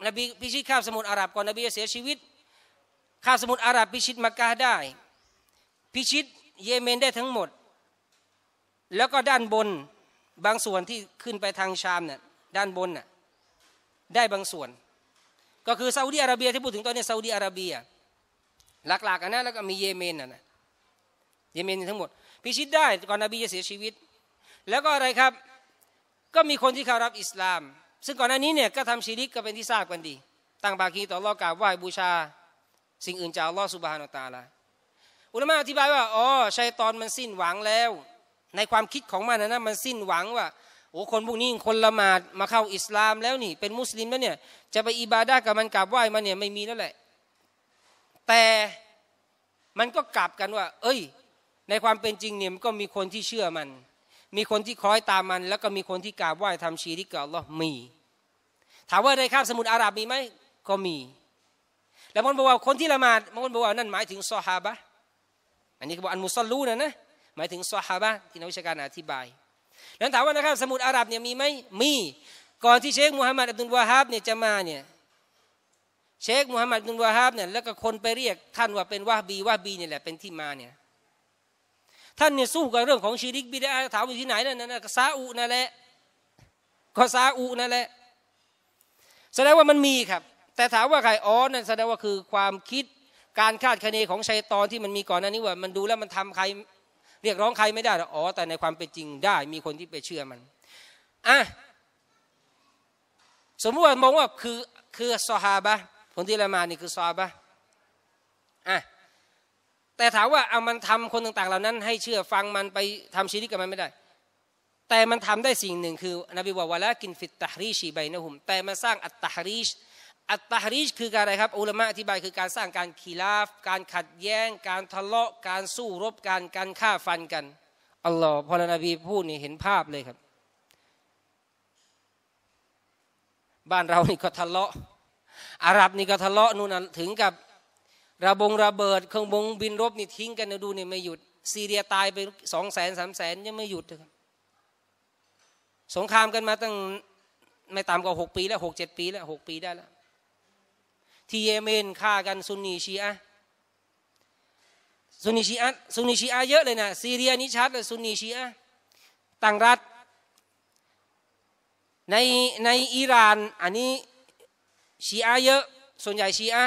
นบีพิชิตข้ามสมุทรอาหรับก่อนนบีจะเสียชีวิตข้าสมุทรอาหรับพิชิตมักกะได้ พิชิตเยเมนได้ทั้งหมด แล้วก็ด้านบนบางส่วนที่ขึ้นไปทางชามเนี่ยด้านบนน่ะได้บางส่วน ก็คือซาอุดีอาระเบียที่พูดถึงตอนนี้ซาอุดีอาระเบียหลักๆอันนั้นแล้วก็มีเยเมนน่ะเยเมนทั้งหมดพิชิตได้ก่อนนบีจะเสียชีวิต แล้วก็อะไรครับก็มีคนที่เข้ารับอิสลาม ซึ่งก่อนหน้านี้เนี่ยก็ทำชีริกก็เป็นที่ทราบกันดีตั้งบาคีต่อรอกราบไหว้บูชาสิ่งอื่นจากอัลลอฮ์สุบฮานาตาละอุลามะอธิบายว่าอ๋อชัยตอนมันสิ้นหวังแล้ว ในความคิดของมันนะมันสิ้นหวังว่าโอ้คนพวกนี้คนละหมาดมาเข้าอิสลามแล้วนี่ เป็นมุสลิมแล้วเนี่ย จะไปอิบาดากับมันกราบไหว้มันเนี่ยไม่มีแล้วแหละแต่มันก็กลับกันว่า เอ้ย ในความเป็นจริงเนี่ยมันก็มีคนที่เชื่อมัน มีคนที่คล้อยตามมัน แล้วก็มีคนที่กราบไหว้ทำชีริกกับอัลลอฮ์มี ถามว่าในคาบสมุทรอาหรับมีไหมก็มีแล้วมันบอกว่าคนที่ละหมาดมันบอกว่านั่นหมายถึงซอฮาบะอันนี้ก็บอกอันมุสลูนะนะหมายถึงซอฮาบะที่นักวิชาการอธิบาย แล้วถามว่านะครับ สมุดอาหรับเนี่ยมีไหมมี ก่อนที่เชคมูฮัมหมัดอับดุลวาฮับเนี่ยจะมาเนี่ยเชคมูฮัมหมัดอับดุลวาฮับเนี่ยแล้วก็คนไปเรียกท่านว่าเป็นวะบีวะบีเนี่ยแหละเป็นที่มาเนี่ยท่านเนี่ยสู้กับเรื่องของชีริกบิดาถามอยู่ที่ไหนนั่นนะซาอุนั่นแหละก็ซาอุนั่นแหละแสดงว่ามันมีครับแต่ถามว่าใครอ๋อนั่นแสดงว่าคือความคิดการคาดคะเนของชัยตอนที่มันมีก่อนนั้นนี้ว่ามันดูแล้วมันทำใคร เรียกร้องใครไม่ได้หรอกอ๋อแต่ในความเป็นจริงได้ มีคนที่ไปเชื่อมันอ่ะสมมติว่ามองว่าคือคือซอฮาบะผลที่ละมานี่คือซอฮาบะอ่ะแต่ถามว่าเอามันทำคนต่าง ๆ เหล่านั้น ให้เชื่อฟังมันไปทำชีริกกับมันไม่ได้ แต่มันทำได้สิ่งหนึ่ง คือนบีบอกว่าละกินฟิตตาฮรีชีใบนะหุมแต่มันสร้างอัตตาฮรีชอัตตาริชคือการอะไรครับ อุลามะอธิบายคือการสร้างการขีลาฟ การขัดแย้งการทะเลาะการสู้รบการการฆ่าฟันกันอัลลอฮ์พอลนบีพูดนี่เห็นภาพเลยครับ บ้านเรานี่ก็ทะเลาะอาหรับนี่ก็ทะเลาะนู่นถึงกับระบงระเบิดเครื่องบงบินรบนี่ทิ้งกันดูนี่ไม่หยุดซีเรียตายไปสองแสนสามแสนยังไม่หยุดครับสงครามกันมาตั้ง ไม่ต่ำกว่าหกปีแล้วหกเจ็ดปีแล้วหกปีได้แล้วที่เยเมนฆ่ากันซุนนีชีอะซุนนีชีอะซุนนีชีอะเยอะเลยนะซีเรียนี่ชัดเลยซุนนีชีอะต่างรัฐ ใน ในอิหร่านอันนี้ ชีอะเยอะส่วนใหญ่ชีอะ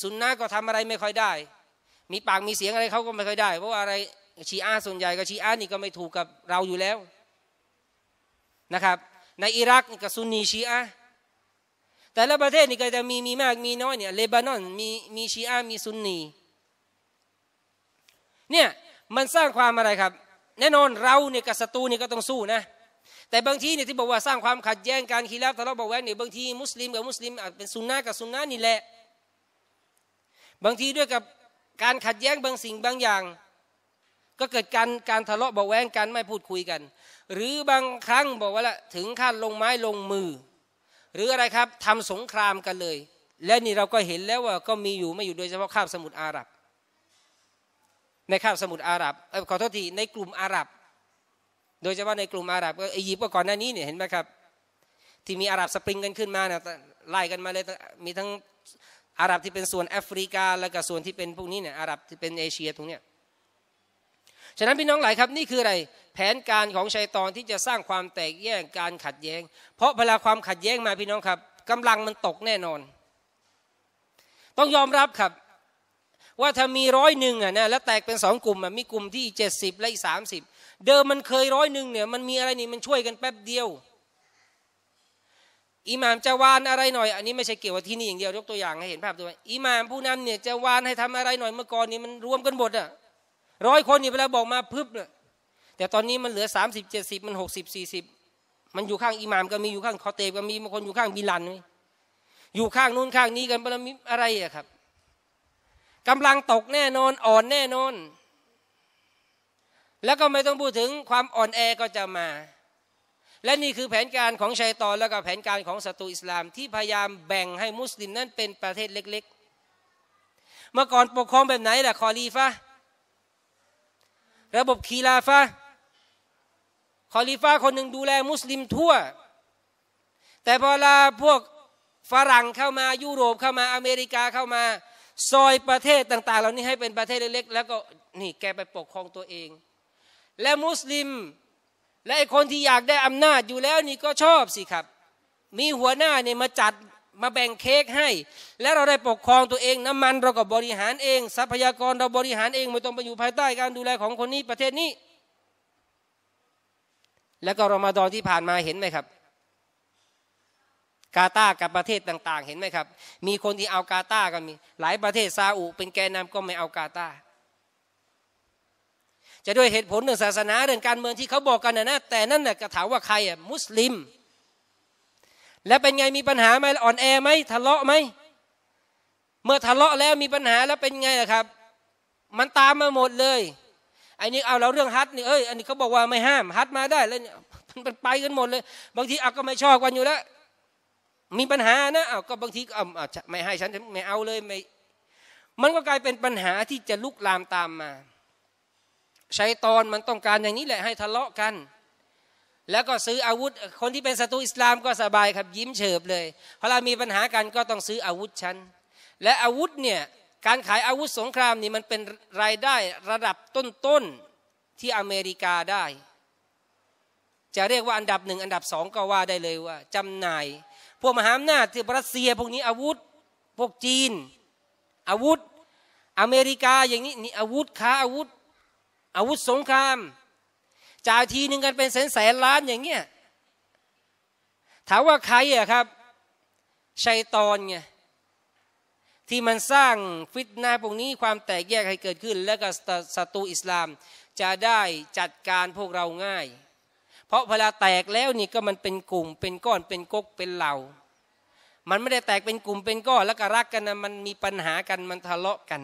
ซุนนะก็ทำอะไรไม่ค่อยได้ มีปากมีเสียงอะไรเขาก็ไม่ค่อยได้ เพราะาอะไรชีอะส่วนใหญ่กับชีอะนี่ก็ไม่ถูกกับเราอยู่แล้วนะครับในอิรักกับซุนนีชีอะแต่ละประเทศนี่ก็จะมีมีมากมีน้อยเนี่ยเลบานอนมีมีชีอะมีซุนนี เนี่ยมันสร้างความอะไรครับ แน่นอนเราเนี่ยกับศัตรูเนี่ยก็ต้องสู้นะแต่บางทีเนี่ยที่บอกว่า สร้างความขัดแย้งการคีราบทะเลาะเบาแวงเนี่ยบางทีมุสลิมกับมุสลิมอาจเป็นซุนนะกับซุนนะนี่แหละบางทีด้วยกับการขัดแย้งบางสิ่งบางอย่าง ก็เกิดการการทะเลาะเบาแวงกันไม่พูดคุยกัน หรือบางครั้งบอกว่าละถึงขั้นลงไม้ลงมือหรืออะไรครับทำสงครามกันเลย และนี่เราก็เห็นแล้วว่าก็มีอยู่ไม่อยู่โดยเฉพาะคาบสมุทรอาหรับในคาบสมุทรอาหรับขอโทษทีในกลุ่มอาหรับ โดยเฉพาะในกลุ่มอาหรับก็อียิปต์กก่อนหน้านี้เนี่ยเห็นไหมครับ ที่มีอาหรับสปริงกันขึ้นมาเนี่ยไล่กันมาเลยมีทั้งอาหรับที่เป็นส่วนแอฟริกา แล้วก็ส่วนที่เป็นพวกนี้เนี่ยอาหรับที่เป็นเอเชียตรงเนี้ยฉะนั้นพี่น้องหลายครับนี่คืออะไรแผนการของชัยตอนที่จะสร้างความแตกแยกการขัดแย้งเพราะเวลาความขัดแย้งมาพี่น้องครับกำลังมันตกแน่นอน ต้องยอมรับครับ ว่าถ้ามีร้อยหนึ่งอ่ะนะแล้วแตกเป็นสองกลุ่มอ่ะมีกลุ่มที่เจ็ดสิบและอีกสามสิบเดิมมันเคยร้อยหนึ่งเนี่ยมันมีอะไรนี่มันช่วยกันแป๊บเดียวอิหม่ามจะวานอะไรหน่อย อันนี้ไม่ใช่เกี่ยวกับที่นี่อย่างเดียวยกตัวอย่างให้เห็นภาพด้วยอิหม่ามผู้นำเนี่ยจะวานให้ทำอะไรหน่อยเมื่อก่อนนี้มันรวมกันหมดอ่ะร้อยคนนี่เวลาบอกมาพึบเนี่ยแต่ตอนนี้มันเหลือสามสิบเจ็ดสิบมันหกสิบสี่สิบมันอยู่ข้างอิหมามก็มีอยู่ข้างคอเตบก็มีบางคนอยู่ข้างบิลันอยู่ข้างนู้นข้างนี้กันมันมีอะไรอะครับ กำลังตกแน่นอนอ่อนแน่นอน แล้วก็ไม่ต้องพูดถึงความอ่อนแอก็จะมา และนี่คือแผนการของชัยตอน แล้วก็แผนการของศัตรูอิสลามที่พยายามแบ่งให้มุสลิมนั้นเป็นประเทศเล็กๆ เมื่อก่อนปกครองแบบไหนล่ะคอลีฟะระบบคีลาฟะคอลิฟ้าคนหนึ่งดูแลมุสลิมทั่ว แต่พอลาพวกฝรั่งเข้ามายุโรปเข้ามาอเมริกาเข้ามาซอยประเทศต่างๆ เหล่านี้ให้เป็นประเทศเล็กๆแล้วก็ นี่แกไปปกครองตัวเอง และมุสลิม และไอคนที่อยากได้อำนาจอยู่แล้วนี่ก็ชอบสิครับ มีหัวหน้าเนี่ยมาจัดมาแบ่งเค้กให้แล้วเราได้ปกครองตัวเองน้ำมันเราก็บริหารเองทรัพยากรเราบริหารเองไม่ต้องไปอยู่ภายใต้การดูแลของคนนี้ประเทศนี้ แล้วก็รามาดอนที่ผ่านมาเห็นไหมครับ กาตาร์กับประเทศต่างๆ เห็นไหมครับ มีคนที่เอากาตาร์กันมีหลายประเทศ ซาอุเป็นแกนนาก็ไม่เอากาตาร์จะด้วยเหตุผลเรื่องศาสนาเรื่องการเมืองที่เขาบอกกันนะนะ แต่นั่นน่ะกะถาว่าใครอ่ะ มุสลิมแล้วเป็นไงมีปัญหาไหมอ่อนแอไหมทะเลาะไหม เมื่อทะเลาะแล้วมีปัญหาแล้วเป็นไงล่ะครับ มันตามมาหมดเลยไอ้นี่เอาเราเรื่องฮัทนี่เอ้ยอันนี้เขาบอกว่าไม่ห้ามฮัทมาได้ แล้วมันไปกันหมดเลยบางทีเอาก็ไม่ชอบกันอยู่แล้ว มีปัญหานะเอาก็บางทีเอาไม่ให้ฉันไม่เอาเลยไม่มันก็กลายเป็นปัญหาที่จะลุกลามตามมาใช้ตอนมันต้องการอย่างนี้แหละให้ทะเลาะกันแล้วก็ซื้ออาวุธคนที่เป็นศัตรูอิสลามก็สบายครับยิ้มเฉิบเลยพอเรามีปัญหากัน ก็ต้องซื้ออาวุธชั้น และอาวุธเนี่ยการขายอาวุธสงครามนี่มันเป็นรายได้ระดับต้น ๆ ที่อเมริกาได้ จะเรียกว่าอันดับหนึ่งอันดับสองก็ว่าได้เลยว่าจำหน่าย พวกมหาอำนาจที่รัสเซียพวกนี้อาวุธพวกจีน อาวุธอเมริกาอย่างนี้นี่อาวุธค้าอาวุธอาวุธสงครามจ่ายทีหนึ่งกันเป็นแสนแสนล้านอย่างเงี้ยถามว่าใครอะครับชัยตอนไงที่มันสร้างฟิตนาพวกนี้ความแตกแยกให้เกิดขึ้น แล้วก็ศัตรูอิสลามจะได้จัดการพวกเราง่าย เพราะเวลาแตกแล้วนี่ก็มันเป็นกลุ่มเป็นก้อนเป็นก๊กเป็นเหล่า มันไม่ได้แตกเป็นกลุ่มเป็นก้อน แล้วก็รักกันนะมันมีปัญหากันมันทะเลาะกัน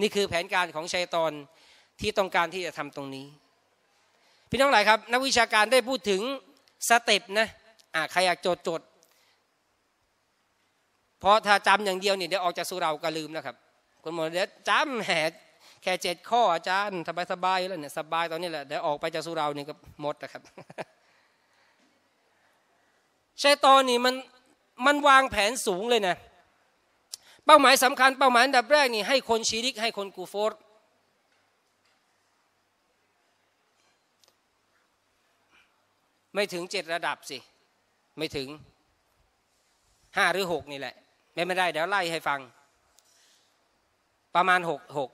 นี่คือแผนการของชัยตอนที่ต้องการที่จะทำตรงนี้ พี่น้องหลายครับ นักวิชาการได้พูดถึงสเต็ปนะอใครอยากจดจดเพราะถ้าจำอย่างเดียวเนี่ยเดี๋ยวออกจากสุราก็ลืมนะครับ คนหมดเดี๋ยวจำแหแค่เจ็ดข้ออาจารย์ สบายสบายแล้วเนี่ยสบายตอนนี้แหละ เดี๋ยวออกไปจากสุราเนี่ยก็หมดนะครับช่ตอนนี่มันมันวางแผนสูงเลยนะ เป้าหมายสำคัญเป้าหมายอันดับแรกนี่ให้คนชีริก ให้คนกูโฟร์ไม่ถึงเจ็ดระดับสิไม่ถึงห้าหรือหกนี่แหละไม่ไม่ได้เดี๋ยวไล่ให้ฟัง ประมาณหกหก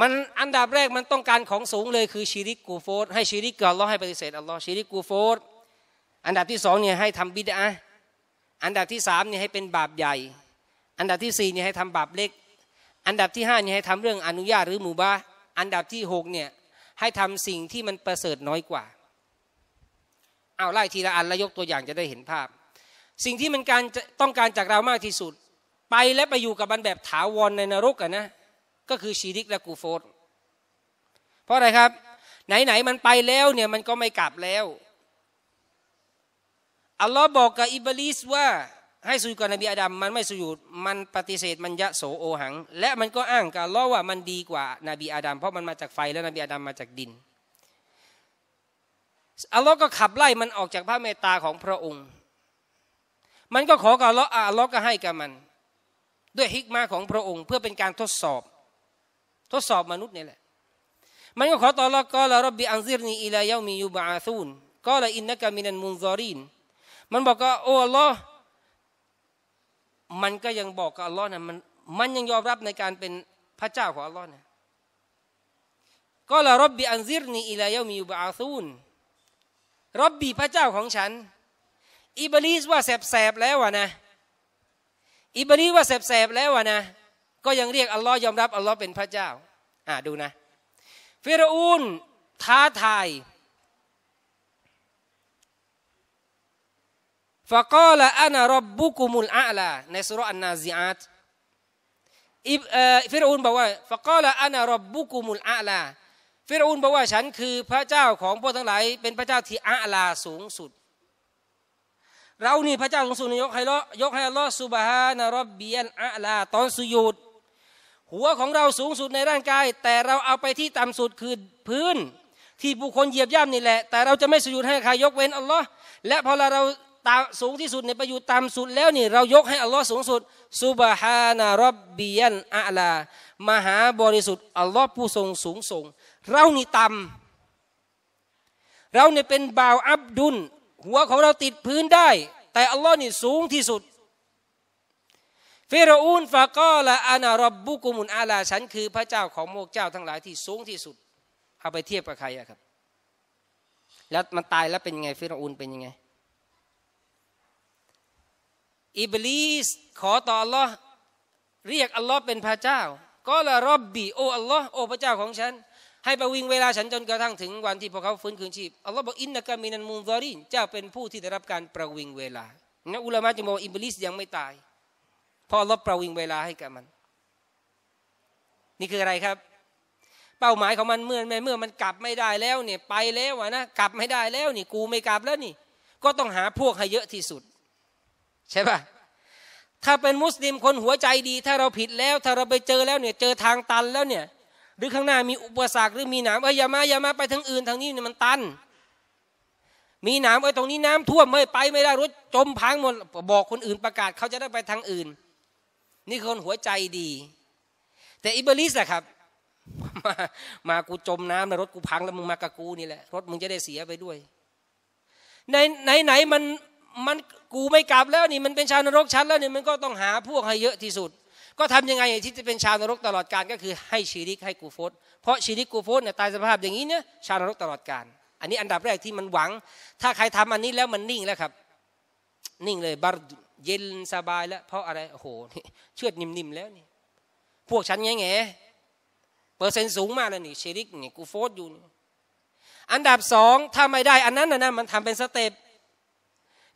มันอันดับแรกมันต้องการของสูงเลยคือชีริกกูโฟดให้ชีริกเกัล้อให้ปฏิเสธอัลลอฮ์ชีริกกูโฟดอันดับที่สองเนี่ยให้ทำบิดาอันดับที่สามเนี่ยให้เป็นบาปใหญ่ อันดับที่สี่เนี่ยให้ทำบาปเล็ก อันดับที่ห้าเนี่ยให้ทำเรื่องอนุญาตหรือมูบาอันดับที่หกเนี่ยให้ทำสิ่งที่มันประเสริฐน้อยกว่าเอาไล่ทีละอันแล้วยกตัวอย่างจะได้เห็นภาพ สิ่งที่มันการต้องการจากเรามากที่สุดไปและไปอยู่กับบันแบบถาวรในนรกอะนะก็คือชีริกและกูโฟตเพราะอะไรครับไหน ๆ มันไปแล้วเนี่ยมันก็ไม่กลับแล้ว อัลลอฮ์บอกกับอิบลิสว่า ให้สุยกับนบีอาดัม มันไม่สุยุดมันปฏิเสธมันยะโสโอหัง และมันก็อ้างกับอัลลอฮ์ว่ามันดีกว่านาบีอาดัมเพราะมันมาจากไฟและนบีอาดัมมาจากดินอัลลอฮ์ก็ขับไล่มันออกจากพระเมตตาของพระองค์ มันก็ขอกับอัลลอฮ์อัลลอฮ์ก็ ให้กับมัน ด้วยฮิกมาของพระองค์ เพื่อเป็นการทดสอบทดสอบมนุษย์นี่แหละ มันก็ขอต่อล์กอละรับบีอันซิรนีอิลายามียูบาซูนกอละอินนักมินันมุนซอรีนมันบอกว่าโอ้อัลลอฮ์มันก็ยังบอกกับอัลลอฮ์นะมันมันยังยอมรับในการเป็นพระเจ้าของอัลลอฮ์นะก็ละรับบีอันซิรนีอิลายามียูบอาซูนรบบีพระเจ้าของฉัน อิบลีสว่าแสบบแล้ววะนะอิบลีสว่าแสบบแล้ววะนะ ก็ยังเรียก อัลลอฮ์ยอมรับอัลลอฮ์เป็นพระเจ้า อ่าดูนะฟิรอูนท้าทายฟะกอลอานะรบบุกุมุลอาลาในสุรานนาซีอาตอิบฟิรอูนบอกว่าฟะกอลอานะรบบุกุมุลอาลาฟิรูนบอกว่าฉันคือพระเจ้าของพวกทั้งหลายเป็นพระเจ้าที่อาลาสูงสุด เรานี่พระเจ้าสูงสุดยกให้ลอยกให้ลอสุบฮานารบเบียนอาลา ตอนสุยุด หัวของเราสูงสุดในร่างกายแต่เราเอาไปที่ต่ำสุดคือพื้น ที่บุคคลเหยียบย่ำนี่แหละแต่เราจะไม่สุยุดให้ใครยกเว้นอัลลอฮ์และพอเราตาสูงที่สุดในประยุทธ์ต่ำสุดแล้วนี่เรายกให้อัลลอฮ์สูงสุดสุบฮานารบเบียนอาลา มหาบริสุทธิ์อัลลอฮ์ผู้ทรงสูงส่งเรานี่ต่ำเราเนี่ยเป็นบ่าวอับดุล หัวของเราติดพื้นได้ แต่อัลลอฮ์นี่สูงที่สุดฟิรอูนฟากอละอานารบบุกุมุนอาลาฉันคือพระเจ้าของโมกเจ้าทั้งหลายที่สูงที่สุด เอาไปเทียบกับใครอะครับ แล้วมันตายแล้วเป็นยังไงฟิรอูนเป็นยังไงอิบลีสขอต่ออัลลอฮ์เรียกอัลลอฮ์เป็นพระเจ้าก็ละรอบบี โออัลลอฮ์โอพระเจ้าของฉันให้ประวิงเวลาฉันจนกระทั่งถึงวันที่พวกเขาฟื้นคืนชีพอัลลอฮ์บอกอินนะกามินันมูนซอรินเจ้าเป็นผู้ที่ได้รับการประวิงเวลานะอุลามะจึงบอกอิบลิสยังไม่ตายพอล์ประวิงเวลาให้กับมัน นี่คืออะไรครับ เป้าหมายของมันเมื่อเมื่อมันกลับไม่ได้แล้วเนี่ยไปแล้วนะ กลับไม่ได้แล้วนี่ กูไม่กลับแล้วนี่ ก็ต้องหาพวกให้เยอะที่สุดใช่ปะถ้าเป็นมุสลิมคนหัวใจดี ถ้าเราผิดแล้ว ถ้าเราไปเจอแล้วเนี่ยเจอทางตันแล้วเนี่ยหรือข้างหน้ามีอุปสรรคหรือมีหนามเอ้ยอย่ามาอย่ามาไปทางอื่น ทางนี้เนี่ยมันตันมีหนามเอ้ยตรงนี้น้ำท่วมไม่ไปไม่ได้รถจมพังหมดบอกคนอื่น ประกาศเขาจะได้ไปทางอื่นนี่คนหัวใจดี แต่อิบลิสอะครับมามากูจมน้ำนะรถกูพังแล้วมึงมากับกูนี่แหละรถมึงจะได้เสียไปด้วยในไหนไหนมันมันกูไม่กลับแล้วนี่มันเป็นชาวนรกชั้นแล้วนี่มันก็ต้องหาพวกให้เยอะที่สุดก็ทำยังไงที่จะเป็นชาวนรกตลอดกาลก็คือให้ชีริกให้กูฟตเพราะชีริก กูฟตเนี่ยตายสภาพอย่างนี้เนี่ยชาวนรกตลอดกาลอันนี้อันดับแรกที่มันหวัง ถ้าใครทำอันนี้แล้วมันนิ่งแล้วครับ นิ่งเลยบารเย็นสบายแล้ว เพราะอะไรโอ้โหเชือดนิ่มๆแล้วนี่ พวกฉันแง่งเปอร์เซ็นต์สูงมากเลยนี่ชีริกนี่กูโฟตอยู่่อันดับสองถ้าไม่ได้ อันนั้นนะมันทำเป็นสเต็ป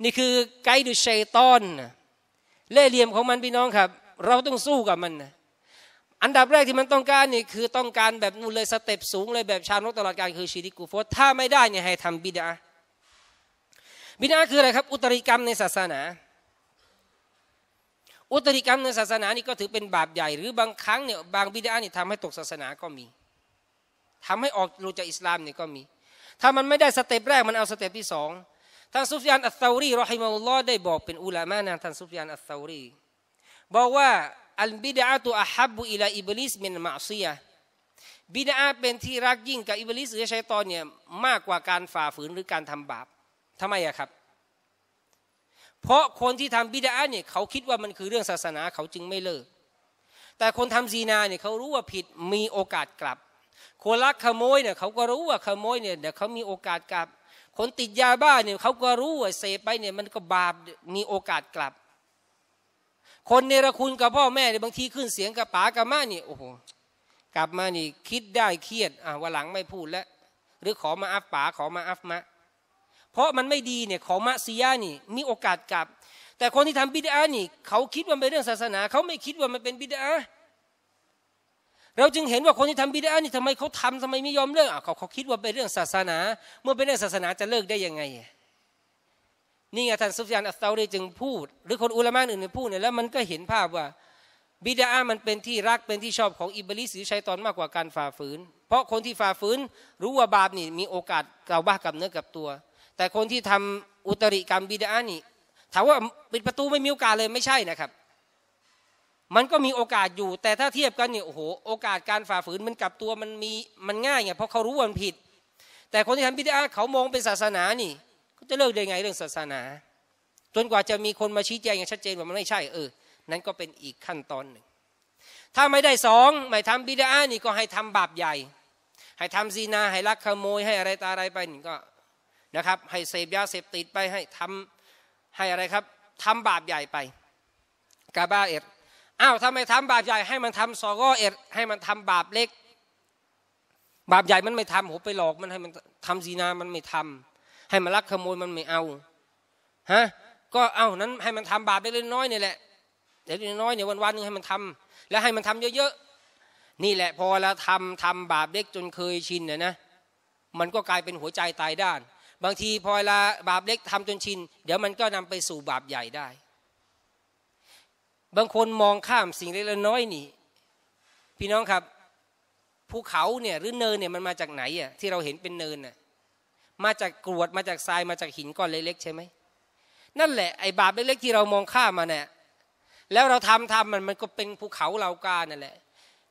นี่คือไกด์ดูเชตอนเล่เหลี่ยมของมันพี่น้องครับเราต้องสู้กับมันนะอันดับแรกที่มันต้องการนี่คือต้องการแบบนู่นเลยสเต็ปสูง เลยแบบชาวนกตลอดการคือชีริกูฟตถ้าไม่ได้เนี่ยให้ทำบิดาบิดาคืออะไรครับอุตริกรรมในศาสนา อุตริกรรมในศาสนา นี่ก็ถือเป็นบาปใหญ่หรือบางครั้งเนี่ยบางบิดานี่ทำให้ตกศาสนาก็มี ทำให้ออกรู้จากอิสลามเนี่ยก็มี ถ้ามันไม่ได้สเต็ปแรกมันเอาสเต็ปที่สองท่านซุฟยานอัสซารีรอฮิมอลลอฮ์ได้บอกเป็นอุลามะนะท่านซุฟยานอัสซารีบอกว่าอัลบิดาตัวอาฮับบุอิลาอิบลิสมินมาซียะบิดาเป็นที่รักยิ่งกับอิบลิสหรือชัยตอนเนี่ยมากกว่าการฝ่าฝืนหรือการทำบาป ทำไมอะครับ เพราะคนที่ทำบิดาเนี่ยเขาคิดว่ามันคือเรื่องศาสนาเขาจึงไม่เลิกแต่คนทำซีนาเนี่ยเขารู้ว่าผิดมีโอกาสกลับคนรักขโมยเนี่ยเขาก็รู้ว่าขโมยเนี่ยเดี๋ยวเขามีโอกาสกลับ คนติดยาบ้าเนี่ยเขาก็รู้ว่าเสพไปเนี่ยมันก็บาปมีโอกาสกลับคนเนรคุณกับพ่อแม่เนี่ยบางทีขึ้นเสียงกับป๋ากับม่านี่โอ้โหกลับมานี่คิดได้เครียดอ่ะวันหลังไม่พูดแล้วหรือขอมาอัฟป๋าขอมาอัฟมะ เพราะมันไม่ดีเนี่ยขอมะซียานี่ มีโอกาสกลับแต่คนที่ทำบิดาเนี่ เขาคิดว่าเป็นเรื่องศาสนา เขาไม่คิดว่ามันเป็นบิดาเราจึงเห็นว่าคนที่ทำบิดาเนี่ทำไมเขาทำทำไมไม่ยอมเลิกเขาเขาคิดว่าเป็นเรื่องศาสนา เมื่อเป็นเรื่องศาสนาจะเลิกได้ยังไงนี่ไงท่านซุฟยานอัสซาลีจึงพูดหรือคนอุลามะอื่นพูดเนี่ยแล้ว มันก็เห็นภาพว่าบิดาอามันเป็นที่รักเป็นที่ชอบของอิบลิสหรือชัยตอนมากกว่าการฝ่าฝืนเพราะคนที่ฝ่าฝืนรู้ว่าบาปนี่ มีโอกาสเกาบ้ากับเนื้อกับตัว แต่คนที่ทำอุตริกรรมบิดานี่ถามว่าปิดประตูไม่มีโอกาสเลยไม่ใช่นะครับ มันก็มีโอกาสอยู่ แต่ถ้าเทียบกันเนี่ยโอ้โห โอกาสการฝ่าฝืนมันกับตัวมันมีมันง่ายไงเพราะเขารู้ว่ามันผิด แต่คนที่ทำบิดาเขามองเป็นศาสนานี่จะเลิกได้ไงเรื่องศาสนาจนกว่าจะมีคนมาชี้แจงอย่างชัดเจนว่ามันไม่ใช่เออนั้นก็เป็นอีกขั้นตอนหนึ่ง ถ้าไม่ได้สองไม่ทำบิดาอนี่ก็ให้ทำบาปใหญ่ ให้ทำซีนาให้ลักขโมยให้อะไรตาอะไรไปนี่ก็นะครับให้เสพยาเสพติดไปให้ทำให้อะไรครับ ทำบาปใหญ่ไปกาบาเอ็ดอ้าวทำไมทำบาปใหญ่ ให้มันทำซอกเอ็ดให้มันทำบาปเล็ก บาปใหญ่มันไม่ทำผมไปหลอกมันให้มันทำซีนามันไม่ทำให้มันลักขโมยมันไม่เอาฮะก็เอานั้นให้มันทำบาปได้เล็กน้อยนี่แหละเล็กน้อยเนี่ยวันวันนึงให้มันทำ แล้วให้มันทำเยอะๆนี่แหละพอเราทำทำบาปเล็กจนเคยชินเนี่ยนะมันก็กลายเป็นหัวใจตายด้าน บางทีพอละบาปเล็กทำจนชิน เดี๋ยวมันก็นำไปสู่บาปใหญ่ได้ บางคนมองข้ามสิ่งเล็กน้อยนี่พี่น้องครับภูเขาเนี่ยหรือเนินเนี่ยมันมาจากไหนอ่ะที่เราเห็นเป็นเนินอ่ะมาจากกรวดมาจากทรายมาจากหินก้อน เล็กๆใช่ไหม นั่นแหละ ไอ้บาปเล็กๆที่เรามองข้ามมาเนี่ยแล้วเราทำทำมันมันก็เป็นภูเขาเหล่ากานั่นแหละ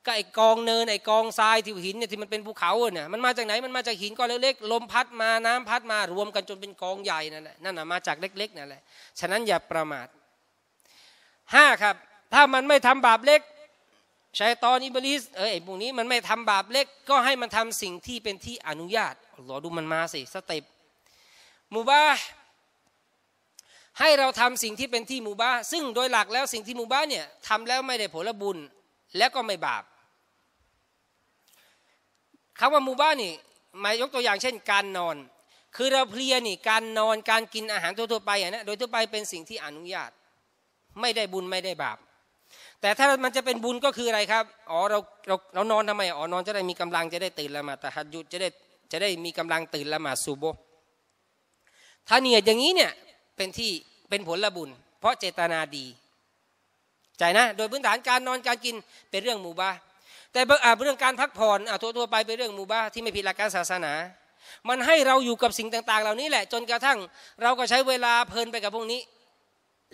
ก็ไอ้กองเนิน ไอ้กองทรายที่หินเนี่ยที่มันเป็นภูเขาเนี่ยมันมาจากไหนมันมาจากหินก้อนเล็กๆลมพัดมาน้ำพัดมารวมกันจนเป็นกองใหญ่นั่นแหละนั่นน่ะมาจากเล็ก ๆนั่นแหละฉะนั้นอย่าประมาทห้าครับ ถ้ามันไม่ทำบาปเล็กช้ยตอนอิบลิสเออไอ้พวกนี้มันไม่ทำบาปเล็กก็ให้มันทำสิ่งที่เป็นที่อนุญาตหลอดูมันมาสิสเต็ปมูบาให้เราทำสิ่งที่เป็นที่มูบาซึ่งโดยหลักแล้วสิ่งที่มูบาเนี่ยทำแล้วไม่ได้ผลบุญและก็ไม่บาป คำว่ามูบานี่มายกตัวอย่างเช่น การนอนคือเราเพลียนี่การนอนการกินอาหารทั่วๆไปนะโดยทั่วไปเป็นสิ่งที่อนุญาต ไม่ได้บุญไม่ได้บาป แต่ถ้ามันจะเป็นบุญก็คืออะไรครับอ๋อเราเราเรานอนทำไมอ๋อนอนจะได้มีกำลังจะได้ตื่นละมาตะหัดยุดจะได้จะได้มีกำลังตื่นละหมาดซูโบถ้าเหนียดอย่างนี้เนี่ยเป็นที่เป็นผลละบุญ เพราะเจตนาดี ใจนะโดยพื้นฐานการนอนการกินเป็นเรื่องหมู่บ้านแต่เรื่องการพักผ่อนอ่ะทั่วไปเป็นเรื่องหมู่บ้านที่ไม่ผิดหลักการศาสนา มันให้เราอยู่กับสิ่งต่าง ๆ เหล่านี้แหละ จนกระทั่งเราก็ใช้เวลาเพลินไปกับพวกนี้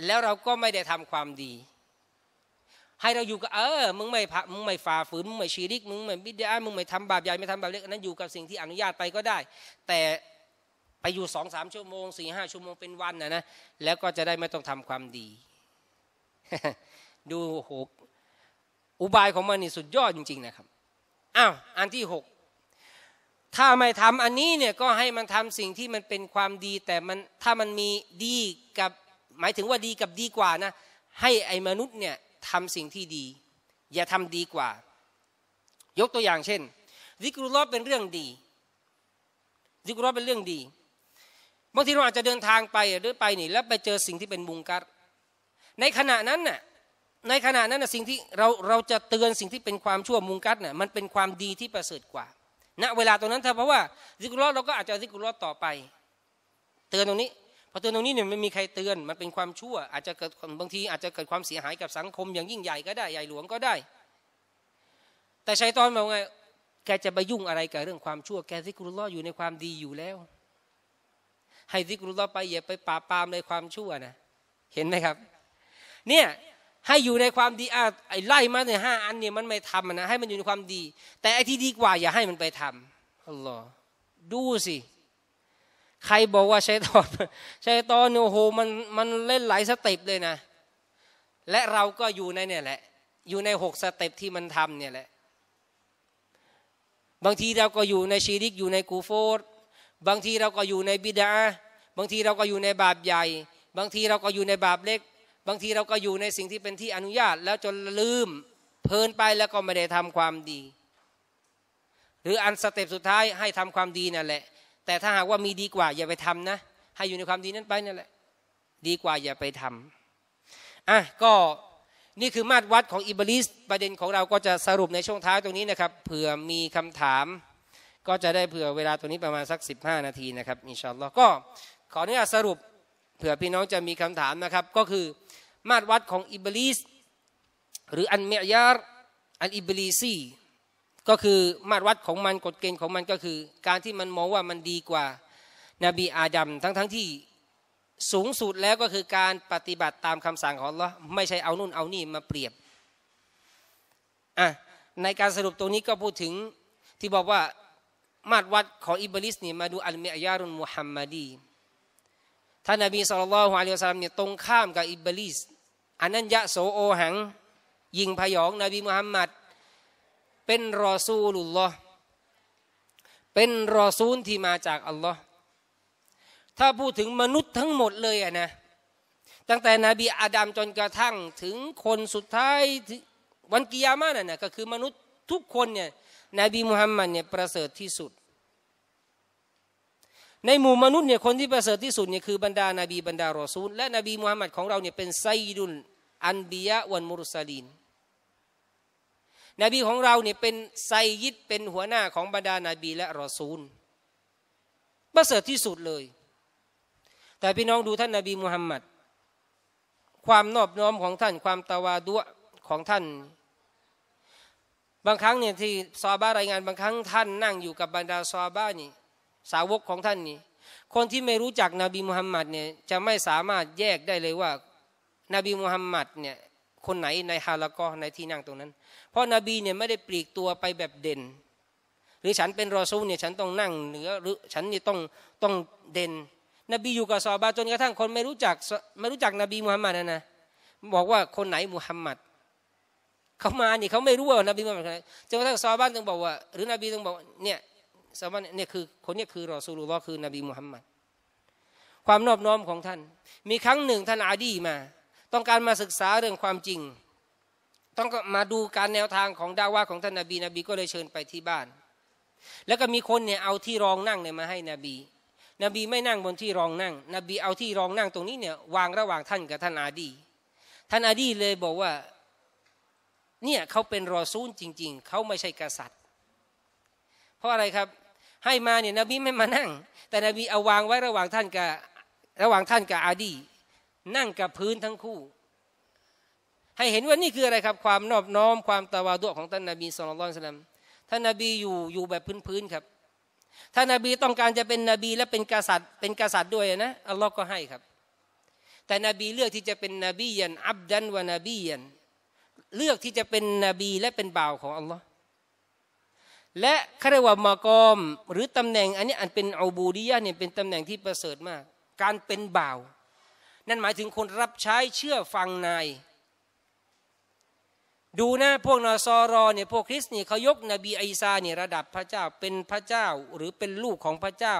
แล้วเราก็ไม่ได้ทำความดีให้เราอยู่กับเออ มึงไม่พะมึงไม่ฝ่าฝืน มึงไม่ชีริกมึงไม่บิดามึงไม่ทำบาปใหญ่ไม่ทำบาปเล็กอันนั้นอยู่กับสิ่งที่อนุญาตไปก็ได้ แต่ ไปอยู่สองสามชั่วโมงสี่ห้าชั่วโมงเป็นวันนะนะแล้วก็จะได้ไม่ต้องทำความดี ดูโหกอุบายของมันนี่สุดยอดจริง ๆนะครับอ้าวอันที่หกถ้าไม่ทำอันนี้เนี่ยก็ให้มันทำสิ่งที่มันเป็นความดี แต่มันถ้ามันมีดีกับหมายถึงว่าดีกับดีกว่านะให้ไอ้มนุษย์เนี่ยทำสิ่งที่ดี อย่าทำดีกว่า ยกตัวอย่างเช่นซิกรุลอเป็นเรื่องดีซิกรุลอเป็นเรื่องดีบางทีเราอาจจะเดินทางไปหรือไปนี่ แล้วไปเจอสิ่งที่เป็นมุงกัด ในขณะนั้นน่ะในขณะนั้นน่ะสิ่งที่เราเราจะเตือนสิ่งที่เป็นความชั่วมุงกัดน่ะมันเป็นความดีที่ประเสริฐกว่า ณเวลาตรงนั้นถ้าเพราะว่าซิกรุลอเราก็อาจจะซิกรุลลอต่อไปเตือนตรงนี้พอเตือนตรงนี้เนี่ยไม่มีใครเตือนมันเป็นความชั่วอาจจะเกิดบางทีอาจจะเกิดความเสียหายกับสังคมอย่างยิ่งใหญ่ก็ได้ใหญ่หลวงก็ได้ แต่ชัยตอนบอกไงแกจะไปยุ่งอะไรกับเรื่องความชั่ว แกซิกรุลลออยู่ในความดีอยู่แล้ว ให้ซิกรุลลอไปอย่าไปปราบปรามในความชั่วนะเห็นไหมครับ เนี่ยให้อยู่ในความดีอ่ะไอ้ไล่มาเนี่ยห้าอันเนี่ยมันไม่ทำนะให้มันอยู่ในความดี แต่ไอ้ที่ดีกว่า อย่าให้มันไปทำอัลลอฮ์ดูสิใครบอกว่าชัยตอนชัยตอนโอ้โหมันมันเล่นหลายสเต็ปเลยนะ และเราก็อยู่ในเนี่ยแหละ อยู่ในหกสเต็ปที่มันทำเนี่ยแหละ บางทีเราก็อยู่ในชีริกอยู่ในกูโฟดบางทีเราก็อยู่ในบิดา บางทีเราก็อยู่ในบาปใหญ่ บางทีเราก็อยู่ในบาปเล็ก บางทีเราก็อยู่ในสิ่งที่เป็นที่อนุญาต แล้วจนลืมเพลินไปแล้วก็ไม่ได้ทำความดี หรืออันสเต็ปสุดท้ายให้ทำความดีนั่นแหละแต่ถ้าหากว่ามีดีกว่าอย่าไปทำนะให้อยู่ในความดีนั้นไปนั่นแหละดีกว่าอย่าไปทำอ่ะก็นี่คือมาตรวัดของอิบลิสประเด็นของเราก็จะสรุปในช่วงท้ายตรงนี้นะครับเผื่อมีคำถาม ก็จะได้เผื่อเวลาตรงนี้ประมาณสัก 15 นาทีนะครับอินชาอัลลอฮ์ก็ ขออนุญาตสรุปเผื่อพี่น้องจะมีคำถามนะครับ ก็คือมาตรวัดของอิบลิสหรืออันเมียร์อันอิบลิซีก็คือมาตรวัดของมันกฎเกณฑ์ของมันก็คือ การที่มันมองว่ามันดีกว่า นบีอาดัมทั้งๆทที่สูงสุดแล้วก็คือการปฏิบัติตามคำสั่งของเราไม่ใช่เอานู่นเอานี่มาเปรียบอ่ะในการสรุปตรงนี้ก็พูดถึงที่บอกว่ามาตรวัดของอิบลิสนี่มาดูอัลเมียารุนมุฮัมมัดีท่านนบีสุลต่านของอัลลอฮฺสัลลัมเนี่ยตรงข้ามกับอิบลิสอันนั้นยะโสโอหังยิงพยองนบีมุฮัมมัดเป็นรอซูลุลลอฮ์เป็นรอซูลที่มาจากอัลลอฮ์ถ้าพูดถึงมนุษย์ทั้งหมดเลยอะนะ ตั้งแต่นบีอาดัมจนกระทั่งถึงคนสุดท้ายวันกิยามะน่ะนะก็คือมนุษย์ทุกคนเนี่ย นบีมุฮัมมัดเนี่ยประเสริฐที่สุด ในหมู่มนุษย์เนี่ยคนที่ประเสริฐที่สุดเนี่ยคือบรรดานาบีบรรดารอซูลและนบีมุฮัมมัดของเราเนี่ยเป็นไซดุลอันบียะวันมุรุสลีนนบีของเราเนี่ยเป็นไซยิดเป็นหัวหน้าของบรรดานาบีและรอซูลประเสริฐที่สุดเลย แต่พี่น้องดูท่านนาบีมุฮัมมัดความนอบน้อมของท่านความตาวาดุของท่าน บางครั้งเนี่ยที่ซาบ้ารายงานบางครั้งท่านนั่งอยู่กับบรรดาซาบ้านี่สาวกของท่านนี่คนที่ไม่รู้จักนบีมุฮัมมัดเนี่ยจะไม่สามารถแยกได้เลยว่านาบีมุฮัมมัดเนี่ยคนไหนในฮาละกอในที่นั่งตรงนั้น เพราะนาบีเนี่ยไม่ได้ปลีกตัวไปแบบเด่นหรือฉันเป็นรอซูเนี่ยฉันต้องนั่งเหนือหรือฉันเนี่ยต้องต้องเด่นนบีอยู่กับซอบาจนกระทั่งคนไม่รู้จักไม่รู้จักนบีมุฮัมมัดนะนะบอกว่าคนไหนมุฮัมมัดเขามานี่เขาไม่รู้ว่านบีมุฮัมมัดจนกระทั่งซอบานต้องบอกว่าหรือนบีต้องบอกเนี่ยซอบานเนี่ยคือคนนี้คือรอซูลุลลอฮ์คือนบีมุฮัมมัด ความนอบน้อมของท่าน มีครั้งหนึ่งท่านอาดีมาต้องการมาศึกษาเรื่องความจริง ต้องมาดูการแนวทางของดาว่าของท่านนาบี นบีก็เลยเชิญไปที่บ้าน แล้วก็มีคนเนี่ยเอาที่รองนั่งเนี่ยมาให้นบี นบีไม่นั่งบนที่รองนั่ง นบีเอาที่รองนั่งตรงนี้เนี่ยวางระหว่างท่านกับท่านอาดี ท่านอาดีเลยบอกว่า เนี่ยเขาเป็นรอซูลจริงๆ เขาไม่ใช่กษัตริย์ เพราะอะไรครับ ให้มาเนี่ยนบีไม่มานั่ง แต่นบีเอาวางไว้ระหว่างท่านกับ ระหว่างท่านกับอาดีนั่งกับพื้นทั้งคู่ ให้เห็นว่านี่คืออะไรครับ ความนอบน้อมความตาวาดุของท่านนาบีสุลต่านสลัมท่านนาบีอยู่อยู่แบบพื้นๆ ครับท่านนาบีต้องการจะเป็นนบีและเป็นกษัตริย์เป็นกษัตริย์ด้วยนะ อัลลอฮ์ก็ให้ครับ แต่นบีเลือกที่จะเป็นนบียันอับดันวานบียัน เลือกที่จะเป็นนบีและเป็นบ่าวของอัลลอฮ์และคาเรว่ามากอมหรือตำแหน่ง อันนี้อันเป็นอบูดียะเนี่ยเป็นตำแหน่งที่ประเสริฐมากการเป็นบ่าวนั่นหมายถึงคนรับใช้เชื่อฟังนาย ดูนะพวกนอซอรอเนี่ยพวกคริสต์เนี่ยเขายกนบีไอซาเนี่ยระดับพระเจ้าเป็นพระเจ้าหรือเป็นลูกของพระเจ้า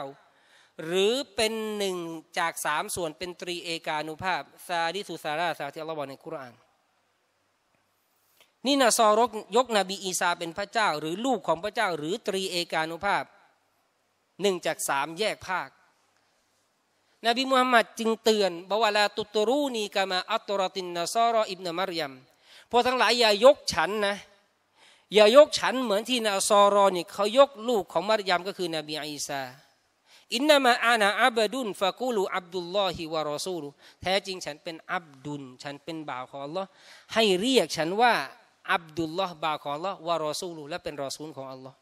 หรือเป็นหนึ่งจากสามส่วนเป็นตรีเอกานุภาพซาดิสุซาราซาทอัลลอฮ์บอในคุรานนี่นะซอรกยกนบีอีซาเป็นพระเจ้าหรือลูกของพระเจ้าหรือตรีเอกานุภาพหนึ่งจากสามแยกภาคนบีมุฮัมมัดจึงเตือนบอกว่าลาตุตรูนีกามาอัตรตินนซอรออิบนามารยมพวกทั้งหลายอย่ายกฉันนะอย่ายกฉันเหมือนที่นาซอรอนี่ เขายกลูกของมารยมก็คือนบีอีสาอินนามาอานาอับดุลฟะกูลูอับดุลลอฮิวารอซูลูแท้จริงฉันเป็นอับดุล ฉันเป็นบ่าวของลลอฮ์ให้เรียกฉันว่าอับดุลลอฮ์บ่าวของลลอฮ์วารอซูลูและเป็นรอซูลของอัลลอฮ์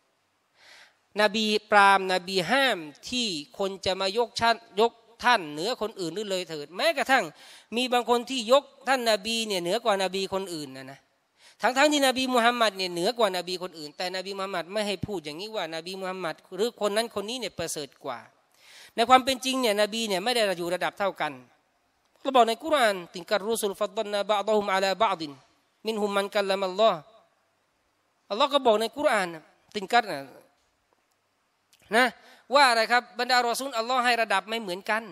นบีปรามนบีห้ามที่คนจะมายกฉันยกท่านเหนือคนอื่นนี่เลยเถิด แม้กระทั่งมีบางคนที่ยกท่านนาบี เนี่ยเหนือกว่านาบีคนอื่นนะนะทั้งๆทที่นบีมุฮัมมัดเนี่ยเหนือกว่านาบีคนอื่น แต่นบีมุฮัมมัดไม่ให้พูดอย่างนี้ว่านาบีมุฮัมมัดหรือคนนั้นคนนี้เนี่ยประเสริฐกว่าในความเป็นจริงเนี่ยนบีเนี่ยไม่ได้อยู่ระดับเท่ากันเราบอกในกุรานถึงการรู้สุลฟัดดันนาบะลอฮุมอาลาบะดินมินหุมมันกัลละมัลลอฮ์อัลลอฮ์ก็บอกในกุรานถึงการนะว่าอะไรครับ บรรดารอซูลอัลลอฮ์ให้ระดับไม่เหมือนกัน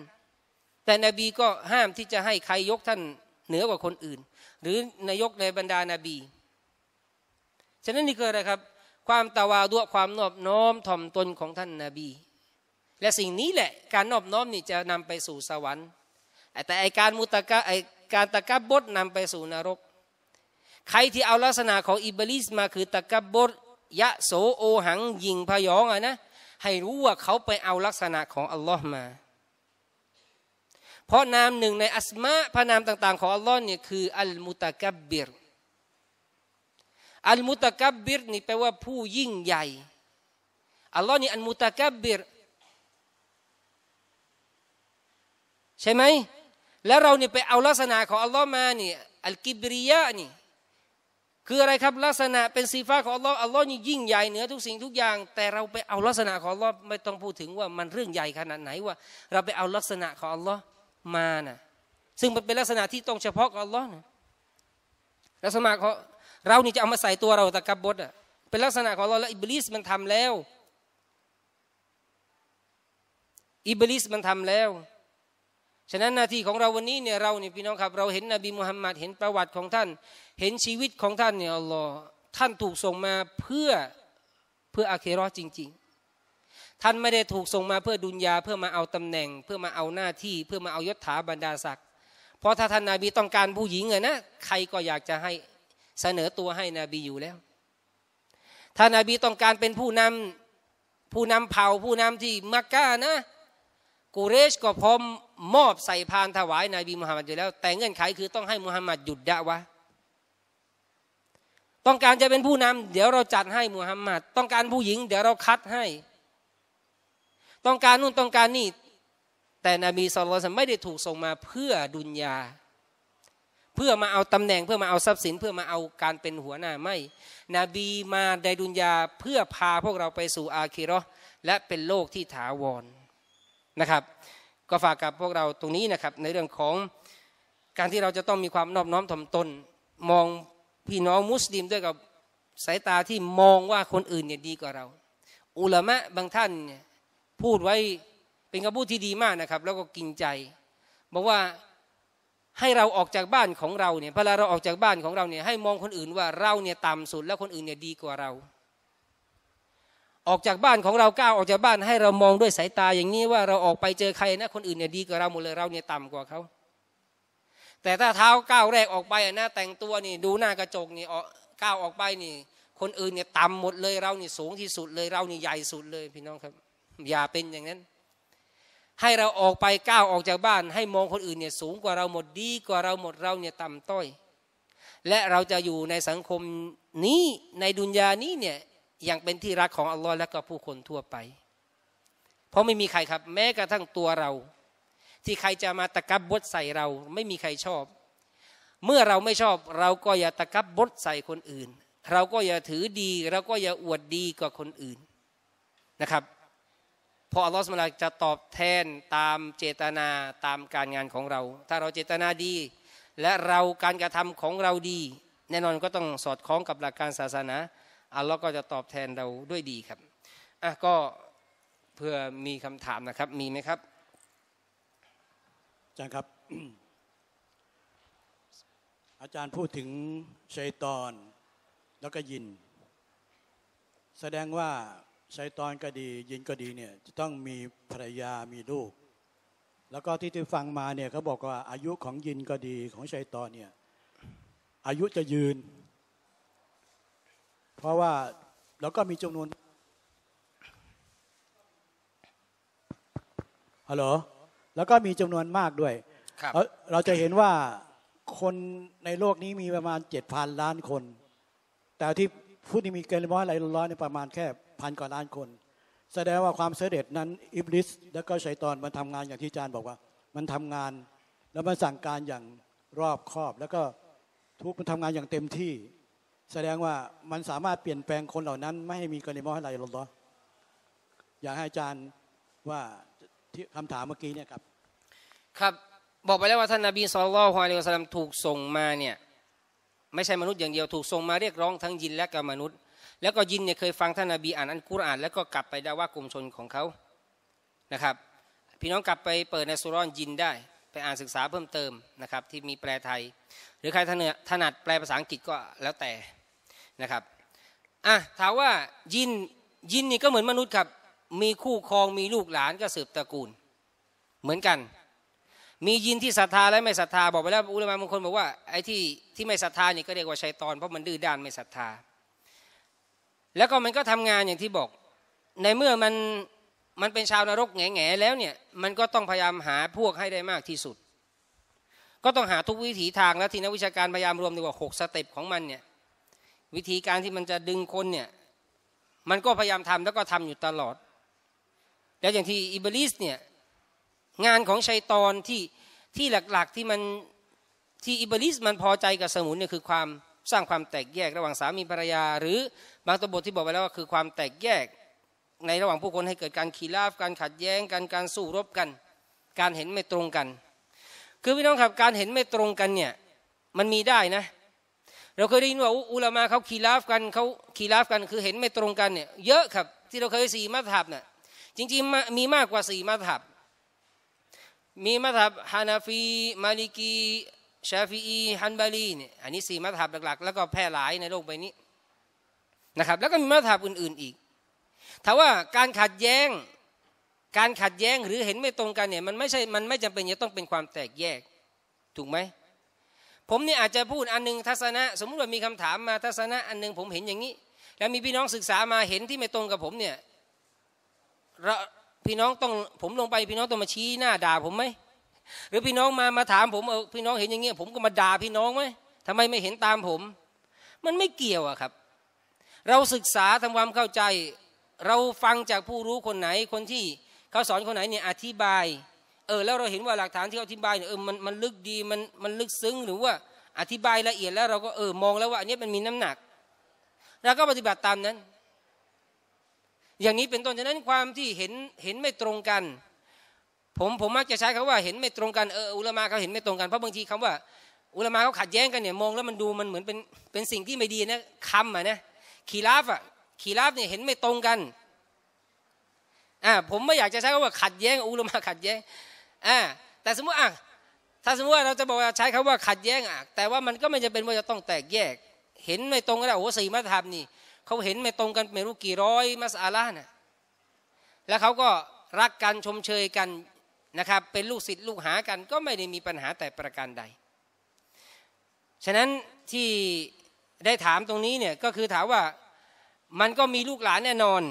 แต่นบีก็ห้ามที่จะให้ใครยกท่านเหนือกว่าคนอื่น หรือนายกในบรรดานาบีฉะนั้นนี่คืออะไรครับ ความตาวาด้วยความนอบน้อมถ่อมตนของท่านนาบี และสิ่งนี้แหละการนอบน้อมนี่จะนำไปสู่สวรรค์ แต่ไอการมุตะกะไอการตะกะบบดนำไปสู่นรก ใครที่เอาลักษณะของอิบลิสมาคือ ตะกะบบดยะโสโอหังยิงพยองอะนะให้รู้ว่าเขาไปเอาลักษณะของอัลลอฮ์มา เพราะนามหนึ่งในอัสมาพระนามต่างๆของอัลลอฮ์เนี่ยคือ อัลมุตะกับบิรอัลมุตะกับบิรนี่แปลว่าผู้ยิ่งใหญ่ อัลลอฮ์นี่อัลมุตะกับบิรใช่ไหม แล้วเราเนี่ยไปเอาลักษณะของอัลลอฮ์มาเนี่ยอัลกิบริยะนี่คือ อะไรครับ ลักษณะเป็นสีฟ้าของอัลลอฮ์อัลลอฮ์ยิ่งใหญ่เหนือทุกสิ่งทุกอย่าง แต่เราไปเอาลักษณะของอัลลอฮ์ไม่ต้องพูดถึงว่ามันเรื่องใหญ่ขนาดไหนว่า เราไปเอาลักษณะของอัลลอฮ์มานะซึ่งมันเป็นลักษณะที่ต้องเฉพาะกับอัลลอฮ์นะลักษณะของเรานี่จะเอามาใส่ตัวเราตะกับบดอ่ะเป็นลักษณะของเราแล์อิบลิสมันทำแล้วอิบลิสมันทำแล้วฉะนั้นหน้าที่ของเราวันนี้เนี่ยเราเนี่ยพี่น้องครับ เราเห็นนบีมุฮัมมัดเห็นประวัติของท่านเห็นชีวิตของท่านเนี่ยอัลลอฮ์ท่านถูกส่งมาเพื่อเพื่ออาเครอจริง ๆ ท่านไม่ได้ถูกส่งมาเพื่อดุนยาเพื่อมาเอาตำแหน่ง เพื่อมาเอาหน้าที่ เพื่อมาเอายศถาบรรดาศักดิ์เพราะถ้าท่านนาบีต้องการผู้หญิงอะนะ ใครก็อยากจะให้เสนอตัวให้นบีอยู่แล้วถ้านาบีต้องการเป็นผู้นำผู้นำเผ่าผู้นำที่มักกะนะกูเรชก็พร้อมมอบใส่พานถวายนายบีมุฮัมมัดอยู่แล้ว แต่เงื่อนไขคือต้องให้มุฮัมมัดหยุดดะวะต้องการจะเป็นผู้นำ เดี๋ยวเราจัดให้มุฮัมมัดต้องการผู้หญิงเดี๋ยวเราคัดให้ ต้องการนู่นต้องการนี่แต่นบีสุลต่านไม่ได้ถูกส่งมาเพื่อดุนยาเพื่อมาเอาตำแหน่งเพื่อมาเอาทรัพย์สิน เพื่อมาเอาการเป็นหัวหน้าไม่นบีมาในดุนยาเพื่อพาพวกเราไปสู่อาคีรอและเป็นโลกที่ถาวรนะครับก็ฝากกับพวกเราตรงนี้นะครับในเรื่องของการที่เราจะต้องมีความนอบน้อมถ่อมตนมองพี่น้องมุสลิมด้วยกับสายตาที่มองว่าคนอื่นเนี่ยดีกว่าเรา อุลามะบางท่านเนี่ยพูดไว้เป็นคำพูดที่ดีมากนะครับแล้วก็กินใจบอกว่าให้เราออกจากบ้านของเราเนี่ยพอเราออกจากบ้านของเราเนี่ยให้มองคนอื่นว่าเราเนี่ยต่ำสุดแล้วคนอื่นเนี่ยดีกว่าเราออกจากบ้านของเราก้าวออกจากบ้าน ให้เรามองด้วยสายตาอย่างนี้ว่าเราออกไปเจอใครนะคนอื่นเนี่ยดีกว่าเราหมดเลยเราเนี่ยต่ำกว่าเขาแต่ถ้าเท้าก้าวแรกออกไปนะแต่งตัวนี่ดูหน้ากระจกนี่ก้าวออกไปนี่คนอื่นเนี่ยต่ำหมดเลยเรานี่สูงที่สุดเลยเรานี่ใหญ่สุดเลย พี่น้องครับอย่าเป็นอย่างนั้น ให้เราออกไปก้าวออกจากบ้าน ให้มองคนอื่นเนี่ยสูงกว่าเราหมดดีกว่าเราหมดเราเนี่ยต่ำต้อยและเราจะอยู่ในสังคมนี้ในดุนยานี้เนี่ยอย่างเป็นที่รักของอัลลอฮ์และก็ผู้คนทั่วไป เพราะไม่มีใครครับแม้กระทั่งตัวเรา ที่ใครจะมาตะกับบดใส่เรา ไม่มีใครชอบ เมื่อเราไม่ชอบเราก็อย่าตะกับบดใส่คนอื่น เราก็อย่าถือดีเราก็อย่าอวดดีกว่าคนอื่นนะครับพออัลลอฮ์สาลจะตอบแทนตามเจตนาตามการงานของเรา ถ้าเราเจตนาดี และเราการกระทำของเราดี แน่นอนก็ต้องสอดคล้องกับหลักการศาสนาอัลลอฮ์ก็จะตอบแทนเราด้วยดีครับ อ่ะก็เพื่อมีคำถามนะครับมีไหมครับอาจารย์ครับ อาจารย์พูดถึงชัยตอน แล้วก็ยิน แสดงว่าชัยตอนก็ดียินก็ดีเนี่ยจะต้องมีภรรยามีลูกแล้วก็ที่ที่ฟังมาเนี่ยเขาบอกว่าอายุของยินก็ดีของชัยตอนเนี่ยอายุจะยืนเพราะว่าเราก็มีจำนวนฮัลโหลแล้วก็มีจำนวนมากด้วยรเราจะเห็นว่าคนในโลกนี้มีประมาณเจ็ดพันล้านคน แต่ที่ผู้ที่มีเกินร้อยหลายร้อยในประมาณแค่พันกว่าล้านคนแสดงว่าความเสด็จนั้นอิบลิสและก็ชัยตอนมันทำงานอย่างที่อาจารย์บอกว่า มันทำงาน แล้วมันสั่งการอย่างรอบคอบ แล้วก็ทุกมันทำงานอย่างเต็มที่แสดงว่ามันสามารถเปลี่ยนแปลงคนเหล่านั้น ไม่ให้มีกรณีมอให้ไรลดลออยากให้อาจารย์ว่าที่คำถามเมื่อกี้เนี่ยครับครับบอกไปแล้วว่าท่านนบีสุลต่านของลลัมถูกส่งมาเนี่ยไม่ใช่มนุษย์อย่างเดียวถูกส่งมาเรียกร้องทั้งยินและกับมนุษย์ แล้วก็ยินเนี่ยเคยฟังท่านนบีอ่านอันกุรอานแล้วก็กลับไปด่าว่ากลุ่มชนของเขานะครับพี่น้องกลับไปเปิดในสุรอนยินได้ไปอ่านศึกษาเพิ่มเติมนะครับที่มีแปลไทย หรือใครถนัดแปลภาษาอังกฤษก็แล้วแต่นะครับ อ่ะถามว่ายินยินนี่ก็เหมือนมนุษย์ครับ มีคู่ครองมีลูกหลานก็สืบตระกูล เหมือนกัน มียินที่ศรัทธา และไม่ศรัทธาบอกไปแล้ว อุลามะบางคนบอกว่าไอ้ที่ที่ไม่ศรัทธานี่ก็เรียกว่าชัยตอน เพราะมันดื้อด้านไม่ศรัทธา แล้วก็มันก็ทำงานอย่างที่บอก ในเมื่อมันมันเป็นชาวนรกแง่แง่แล้วเนี่ย มันก็ต้องพยายามหาพวกให้ได้มากที่สุด ก็ต้องหาทุกวิถีทางแล้วที่นักวิชาการพยายามรวมในว่าหกสเต็ปของมันเนี่ยวิธีการที่มันจะดึงคนเนี่ยมันก็พยายามทำแล้วก็ทำอยู่ตลอด แล้วอย่างที่อิบลิสเนี่ยงานของชัยตอนที่ที่หลักๆที่มันที่อิบลิสมันพอใจกับสมุนเนี่ยคือความสร้างความแตกแยกระหว่างสามีภรรยา หรือบางตัวบทที่บอกไปแล้วว่าคือความแตกแยกในระหว่างผู้คนให้เกิดการขีลาฟการขัดแย้งกันการสู้รบกัน การเห็นไม่ตรงกัน คือพี่น้องครับการเห็นไม่ตรงกันเนี่ยมันมีได้นะเราเคยได้ยินว่าอุลามาเขาขีลาฟกันเขาขีลาฟกันคือเห็นไม่ตรงกันเนี่ยเยอะครับที่เราเคยสี่มัธยบเนี่ยจริงๆมีมากกว่าสี่มัธยบมีมัธยบฮานาฟีมาลิกีชาฟีอีฮันบาลีเนี่ยอันนี้สี่มัธยบหลักๆ แล้วก็แพร่หลายในโลกใบนี้นะครับแล้วก็มีมัธยบอื่นๆอีกถ้าว่าการขัดแย้ง การขัดแย้งหรือเห็นไม่ตรงกันเนี่ยมันไม่ใช่มันไม่จำเป็นจะต้องเป็นความแตกแยกถูกไหมผมนี่อาจจะพูดอันนึงทัศนะ สมมุติว่ามีคำถามมาทัศนะอันนึงผมเห็นอย่างนี้ แล้วมีพี่น้องศึกษามาเห็นที่ไม่ตรงกับผมเนี่ยพี่น้องต้องผมลงไปพี่น้องต้องมาชี้หน้าด่าผมไหม หรือพี่น้องมามาถามผมเออพี่น้องเห็นอย่างเงี้ยผมก็มาด่าพี่น้องไหมทำไมไม่เห็นตามผม มันไม่เกี่ยวอะครับ เราศึกษาทำความเข้าใจ เราฟังจากผู้รู้คนไหนคนที่ เขาสอนคนไหนเนี่ยอธิบายเออแล้วเราเห็นว่าหลักฐานที่เขาอธิบายเนี่ยเออมันมันลึกดีมันมันลึกซึ้งหรือว่าอธิบายละเอียดแล้วเราก็เออมองแล้วว่าอันนี้มันมีน้ำหนักเราก็ปฏิบัติตามนั้น อย่างนี้เป็นต้นฉะนั้นความที่เห็นเห็นไม่ตรงกัน ผมผมมักจะใช้คาว่าเห็นไม่ตรงกันเอออุลมะเขาเห็นไม่ตรงกัน เพราะบางทีคำว่าอุลมะเขาขัดแย้งกันเนี่ยมองแล้วมันดูมันเหมือนเป็นเป็นสิ่งที่ไม่ดีนะคำอ่ะนะขีราฟอ่ะขีราฟเนี่ยเห็นไม่ตรงกันอ่าผมไม่อยากจะใช้คำว่า ขัดแย้งอุลมะขัดแย้งแต่สมมติอ่ะถ้าสมมติว่าเราจะบอกว่าใช้คำว่าขัดแย้งอ่ะแต่ว่ามันก็ไม่จะเป็นว่าจะต้องแตกแยก เห็นไม่ตรงกันแล้วโอ้สี่มาตรฐานนี่เขาเห็นไม่ตรงกันไม่รู้กี่ร้อยมาสอาลานะ่ะแล้วเขาก็รักกันชมเชยกันนะครับเป็นลูกศิษย์ลูกหากันก็ไม่ได้มีปัญหาแต่ประการใด ฉะนั้นที่ได้ถามตรงนี้เนี่ยก็คือถามว่ามันก็มีลูกหลานแน่นอน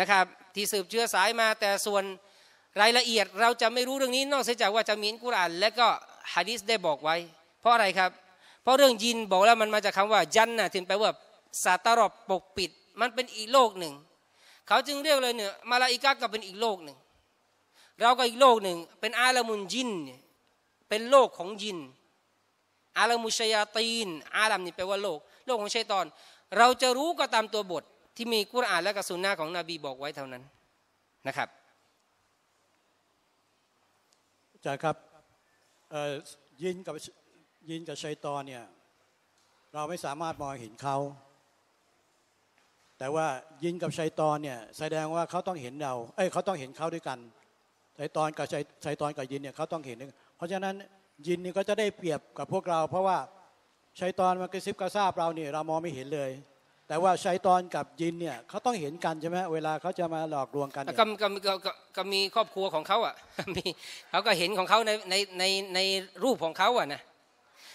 นะครับที่สืบเชื้อสายมาแต่ส่วนรายละเอียดเราจะไม่รู้เรื่องนี้นอกเสียจากว่าจะมีอินกุรอาน และก็ฮะดิษได้บอกไว้ เพราะอะไรครับ เพราะเรื่องยินบอกแล้วมันมาจากคาว่ายันนะถึงแปลว่าซาตารอบปกปิด มันเป็นอีกโลกหนึ่ง เขาจึงเรียกเลยเนี่ยมาลาอิกาก็เป็นอีกโลกหนึ่ง เราก็อีกโลกหนึ่ง เป็นอาลามุนยินเป็นโลกของยิน อาลามุชยาตีน อาลามนี่แปลว่าโลกโลกของชัยตอน เราจะรู้ก็ตามตัวบทที่มีกุรอานและกับสุนนะของนบีบอกไว้เท่านั้นนะครับจารย์ครับยินกับยินกับชัยตอนเนี่ยเราไม่สามารถมองเห็นเขาแต่ว่ายินกับชัยตอนเนี่ยแสดงว่าเขาต้องเห็นเราเอ้ยเขาต้องเห็นเขาด้วยกันชัยตอนกับชัยชัยตอนกับยินเนี่ยเขาต้องเห็นเพราะฉะนั้นยินนี่ก็จะได้เปรียบกับพวกเรา เพราะว่าชัยตอนมันกระซิบกระซาบเราเนี่ยเรามองไม่เห็นเลยแต่ว่าชัยตอนกับยินเนี่ยเขาต้องเห็นกันใช่ไหมเวลาเขาจะมาหลอกลวงกันก็มีก็ก็มีครอบครัวของเขาอ่ะมีเขาก็เห็นของเขาในในในในรูปของเขาอ่ะนะ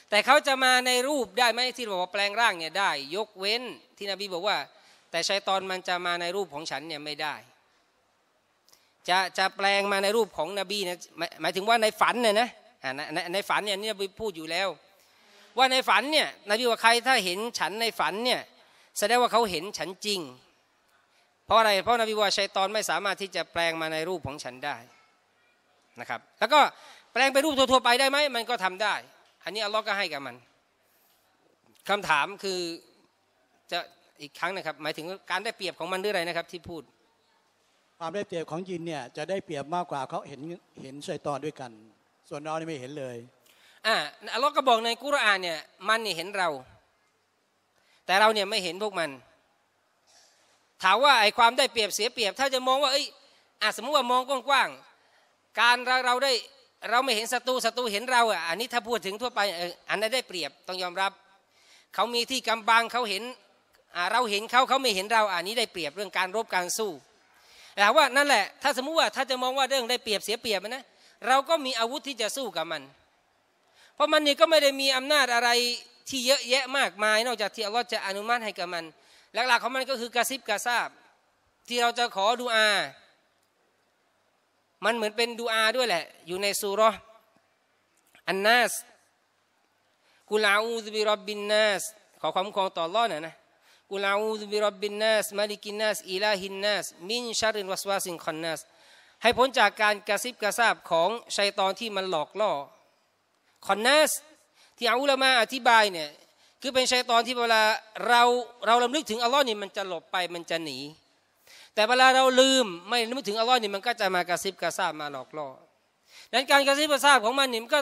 แต่เขาจะมาในรูปได้ไหมที่บอกว่าแปลงร่างเนี่ยได้ ยกเว้นที่นบีบอกว่า แต่ชัยตอนมันจะมาในรูปของฉันเนี่ยไม่ได้จะจะแปลงมาในรูปของนบีนะหมายถึงว่าในฝันเนี่ยนะในในฝันเนี่ยนี่นบีพูดอยู่แล้ว ว่าในฝันเนี่ยนบีว่าใครถ้าเห็นฉันในฝันเนี่ยแสดงว่าเขาเห็นฉันจริง เพราะอะไร เพราะนบีว่าชัยตอนไม่สามารถที่จะแปลงมาในรูปของฉันได้นะครับ แล้วก็แปลงเป็นรูปทั่วๆ ไปได้ไหม มันก็ทำได้ อันนี้อัลลอฮ์ก็ให้กับมัน คำถามคือจะอีกครั้งนะครับหมายถึงการได้เปรียบของมันหรืออะไรนะครับที่พูด ความได้เปรียบของยินเนี่ยจะได้เปรียบมากกว่าเขาเห็นเห็นชัยตอนด้วยกัน ส่วนเราไม่เห็นเลยอ่าอัลลอฮ์ก็บอกในกุรอานเนี่ยมันนี่เห็นเราแต่เราเนี่ยไม่เห็นพวกมัน ถามว่าไอ้ความได้เปรียบเสียเปรียบ ถ้าจะมองว่าเอ้อาสมมุติว่ามองกว้างๆการเราเราได้เราไม่เห็นศัตรูศัตรูเห็นเราอ่ะอันนี้ถ้าพูดถึงทั่วไปอันนั้นได้เปรียบต้องยอมรับเขามีที่กำบังเขาเห็นเราเห็นเขาเขาไม่เห็นเราอันนี้ได้เปรียบเรื่องการรบการสู้แต่ว่านั่นแหละถ้าสมมุติว่า ถ้าจะมองว่าเรื่องได้เปรียบเสียเปรียบนะเราก็มีอาวุธที่จะสู้กับมัน เพราะมันนี่ก็ไม่ได้มีอำนาจอะไรที่เยอะแยะมากมายนอกจากที่อัลลอฮ์จะอนุมัติให้กับมัน หลักๆของมันก็คือกระซิบกระซาบ ที่เราจะขอดูอา มันเหมือนเป็นดูอาด้วยแหละ อยู่ในสุรอันนาสกุลาอูซบิรบบินนาสขอความคุ้มครองต่อรอดนะนะกุลาอูซบิรบบินนาสมาลิกินนาสอีลาฮินนาสมินชารินวัสวาสิงคอนนาสให้พ้นจากการกระซิบกระซาบของชัยตอนที่มันหลอกล่อคอนนัสที่อุลามาอธิบายเนี่ยคือเป็นชัยตอนที่เวลาเราเราลำลึกถึงอัลลอฮ์นี่มันจะหลบไปมันจะหนีแต่เวลาเราลืมไม่นึกถึงอัลลอฮ์นี่มันก็จะมากระซิบกระซาบมาหลอกล่อดังการกระซิบกระซาบของมันนี่มันก็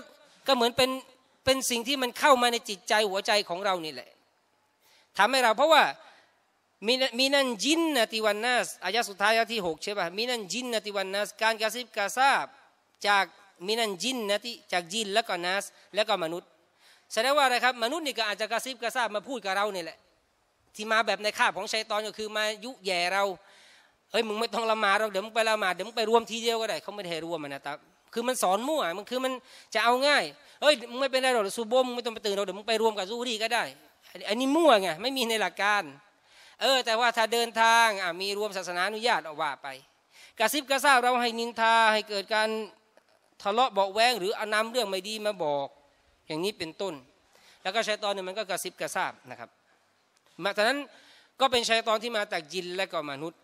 ก็เหมือนเป็นเป็นสิ่งที่มันเข้ามาในจิตใจหัวใจของเรานี่แหละทำให้เราเพราะว่ามีมีนันจินนติวันนัสอายะสุดท้ายที่หกใช่ป่ะมีนันจินนติวันนัสการกระซิบกระซาบจากมีนันจินนติจากจินแล้วก็นัสแล้วก็มนุษย์แสดงว่าอะไรครับ มนุษย์นี่ก็อาจจะกระซิบกระซาบมาพูดกับเราเนี่ยแหละ ที่มาแบบในคาบของชัยตอนก็คือมายุแย่เราเฮ้ยมึงไม่ต้องละหมาดเราเดี๋ยวมึงไปละหมาดเดี๋ยวมึงไปรวมทีเดียวก็ได้เขาไม่ได้รวมนะตาคือมันสอนมั่วมันคือมันจะเอาง่ายเฮ้ยมึงไม่เป็นไรหรอกซูบมมึงไม่ต้องไปตื่นเราเดี๋ยวมึงไปรวมกับซูรีก็ได้อันนี้มั่วไงไม่มีในหลักการเออแต่ว่าถ้าเดินทางมีรวมศาสนาอนุญาตเอาว่าไปกระซิบกระซาบเราให้นินทาให้เกิดการทะเลาะเบาแวงหรืออนำเรื่องไม่ดีมาบอกอย่างนี้เป็นต้น แล้วก็ชัยตอนเนี่ยมันก็กระซิบกระซาบนะครับมาฉะนั้นก็เป็นชัยตอนที่มาจากยินและก็มนุษย์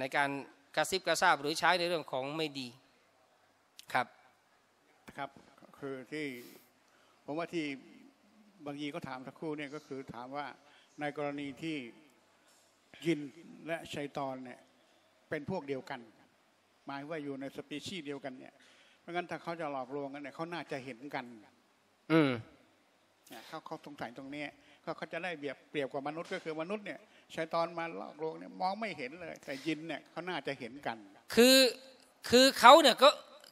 ในการกระซิบกระซาบหรือใช้ในเรื่องของไม่ดี ครับครับ คือที่ผมว่าที่บางยีก็ถามสักครู่เนี่ยก็คือถามว่าในกรณีที่ยินและชัยตอนเนี่ยเป็นพวกเดียวกัน หมายว่าอยู่ในสปีชีส์เดียวกันเนี่ย เพราะงั้นถ้าเขาจะหลอกลวงกันเนี่ยเขาน่าจะเห็นกันอืมเขาเขาสงสัยตรงนี้ก็เขาจะได้เปรียบเปรียบกว่ามนุษย์ก็คือมนุษย์เนี่ยชายตอนมาลอกลวงเนี่ยมองไม่เห็นเลยแต่ยินเนี่ยเขาน่าจะเห็นกัน คือคือเขาเนี่ยก็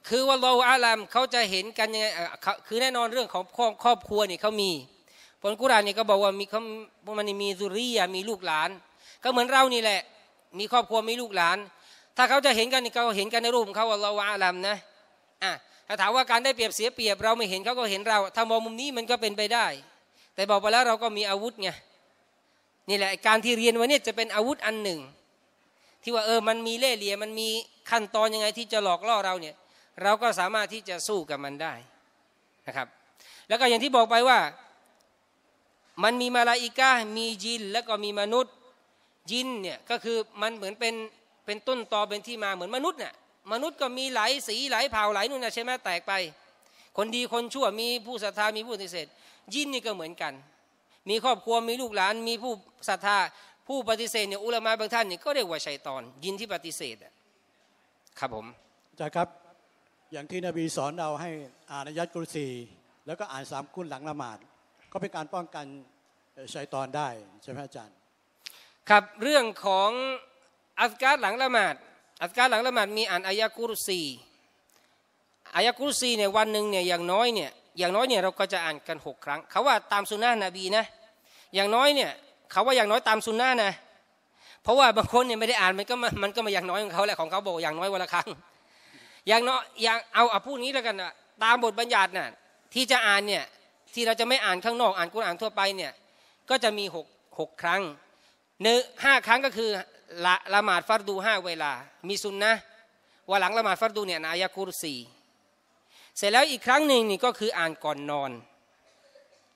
คือว่าเราอาลามเขาจะเห็นกันยังไงคือแน่นอนเรื่องของครอบครัวนี่เขามี ผลกุรานนี่ก็บอกว่ามีเขากมันมีซุริยามีลูกหลาน ก็เหมือนเรานี่แหละ มีครอบครัวมีลูกหลาน ถ้าเขาจะเห็นกันนี่เขาเห็นกันในรูปของเขาว่าเราอาลามนะอ่ะถ้าถามว่าการได้เปรียบเสียเปรียบเราไม่เห็นเขาก็เห็นเรา ถ้ามองมุมนี้มันก็เป็นไปได้ แต่บอกไปแล้วเราก็มีอาวุธไง นี่แหละการที่เรียนวันนี้จะเป็นอาวุธอันหนึ่ง ที่ว่าเออมันมีเล่เหลี่ยมมันมีขั้นตอนยังไงที่จะหลอกล่อเราเนี่ยเราก็สามารถที่จะสู้กับมันได้นะครับ แล้วก็อย่างที่บอกไปว่า มันมีมาลาอิกามีจินแล้วก็มีมนุษย์จินเนี่ยก็คือมันเหมือนเป็นเป็นต้นตอเป็นที่มาเหมือนมนุษย์เนี่ยมนุษย์ก็มีหลายสีหลายเผ่าหลายนู่นนะใช่ไหมแตกไป คนดีคนชั่วมีผู้ศรัทธามีผู้ปฏิเสธ ยินนี่ก็เหมือนกัน มีครอบครัวมีลูกหลานมีผู้ศรัทธาผู้ปฏิเสธเนี่ยอุลามะบางท่านเนี่ยก็เรียกว่าชัยตอนยินที่ปฏิเสธครับผมอาจาครับอย่างที่นบีสอนเราให้อ่านยัดกุลสีแล้วก็อ่านสามกุลหลังละหมาดก็เป็นการป้องกันชัยตอนได้ใช่ไหมอาจารย์ ครับเรื่องของอัสการหลังละหมาดอัสการหลังละหมาดมีอ่านอายะกุรซีอายะกุรซีเนี่ยวันหนึ่งเนี่ยอย่างน้อยเนี่ยอย่างน้อยเนี่ยเราก็จะอ่านกันหกครั้ง เขาว่าตามสุนนะนบีนะอย่างน้อยเนี่ยเขาว่าอย่างน้อยตามสุนนะนะเพราะว่าบางคนเนี่ยไม่ได้อ่านมันก็มันก็มาอย่างน้อยของเขาแหละของเขาบอกอย่างน้อยวันละครั้งอย่างน้อยอย่างเอาเอาพูดนี้แล้วกันนะตามบทบัญญัติน่ะที่จะอ่านเนี่ยที่เราจะไม่อ่านข้างนอกอ่านกุรอานทั่วไปเนี่ยก็จะมีหกหกครั้งนึ่งห้าครั้งก็คือละละหมาดฟัรดูห้าเวลา มีซุนนะว่าหลังละหมาดฟัรดูเนี่ยนายะคูรสีเสร็จแล้วอีกครั้งหนึ่งนี่ก็คืออ่านก่อนนอน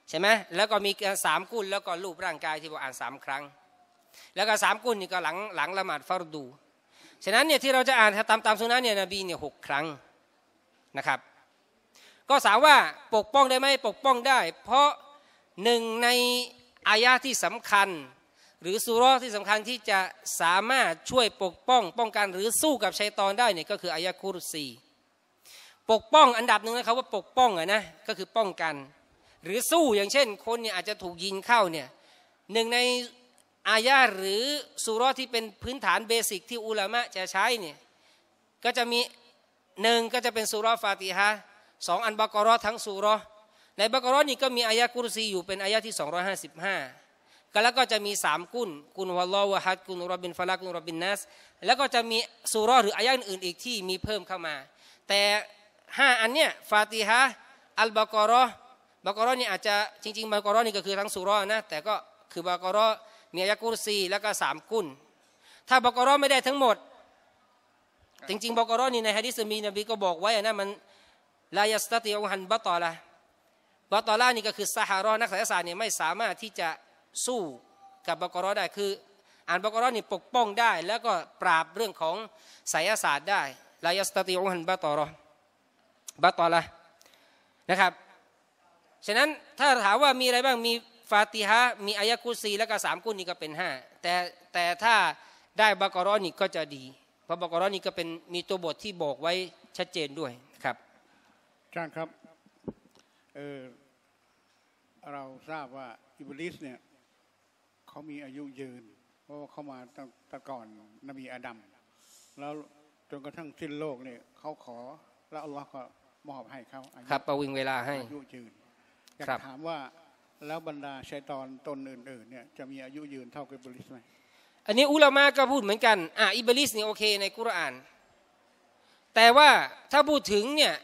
ใช่ไหม แล้วก็มีสามกุลแล้วก็รูปร่างกายที่บอกอ่านสามครั้ง แล้วก็สามกุลนี่ก็หลังหลังละหมาดฟัรดูฉะนั้นเนี่ยที่เราจะอ่านตามตามซุนนะเนี่ยนบีเนี่ยหกครั้งนะครับ ก็สาวว่าปกป้องได้ไหมปกป้องได้ เพราะหนึ่งในอายะที่สำคัญหรือสุรอที่สำคัญที่จะสามารถช่วยปกป้องป้องกัน หรือสู้กับชัยตอนได้เนี่ย ก็คืออายะคุรุสีปกป้องอันดับหนึ่งนะครับว่าปกป้องอะนะก็คือป้องกัน หรือสู้อย่างเช่นคนเนี่ยอาจจะถูกยิงเข้าเนี่ยหนึ่งในอายะหรือสุรอที่เป็นพื้นฐานเบสิกที่อุลามะจะใช้เนี่ยก็จะมีหนึ่งก็จะเป็นสุรอฟาติฮะสองอันบากรอทั้งสุรอในบากรอนี่ก็มีอายะคุรุสีอยู่เป็นอายะที่ 255ก็แล้วก็จะมีสามกุนกุนวะลลอวะฮัดกุนรบินฟาลักุนรบินนัสแล้วก็จะมีสุรอหรืออายะอื่นอีกที่มีเพิ่มเข้ามา แต่ห้าอันเนี้ยฟาติฮะอัลบากรอบากรอนี่ยอาจจะจริง ๆบากรอนี่ก็คือทั้งสุรอนะแต่ก็คือบากรอมีอายะกุรซี แล้วก็สามกุนถ้าบากรอไม่ได้ทั้งหมด จริงๆบากรอนี่ในฮะดิษมีนบีก็บอกไว้นะมันลายสตติอุหันบัตตอละบัตตอละนี่ก็คือซาฮารอนักศิลศาสตร์เนี่ยไม่สามารถที่จะสู้กับบกรอได้คือ อ่านบกรอนี่ปกป้องได้ แล้วก็ปราบเรื่องของสายศาสตร์ได้ลายสตติอุหันบาตอรอบาตอละนะครับฉะนั้นถ้าถามว่ามีอะไรบ้างมีฟาติฮะมีอายะคุซีแล้วก็สามกุนนี่ก็เป็นห้าแต่แต่ถ้าได้บกรอนี่ก็จะดี เพราะบกรอนี่ก็เป็นมีตัวบทที่บอกไว้ชัดเจนด้วยครับจ้างครับเออเราทราบว่าอิบลิสเนี่ยเขามีอายุยืนเพราะว่าเขามาตั้งแต่ก่อนนบีอาดัมแล้วจนกระทั่งสิ้นโลกเนี่ยเขาขอแล้วอัลลอฮ์ก็มอบให้เขาครับประวิงเวลาให้อายุยืนอยากถามว่าแล้วบรรดาชัยตอนตนอื่นๆเนี่ยจะมีอายุยืนเท่ากับอิบลิสไหมอันนี้อุลามาก็พูดเหมือนกันอ่ะอิบลิสนี่โอเคในกุรอาน แต่ว่าถ้าพูดถึงเนี่ย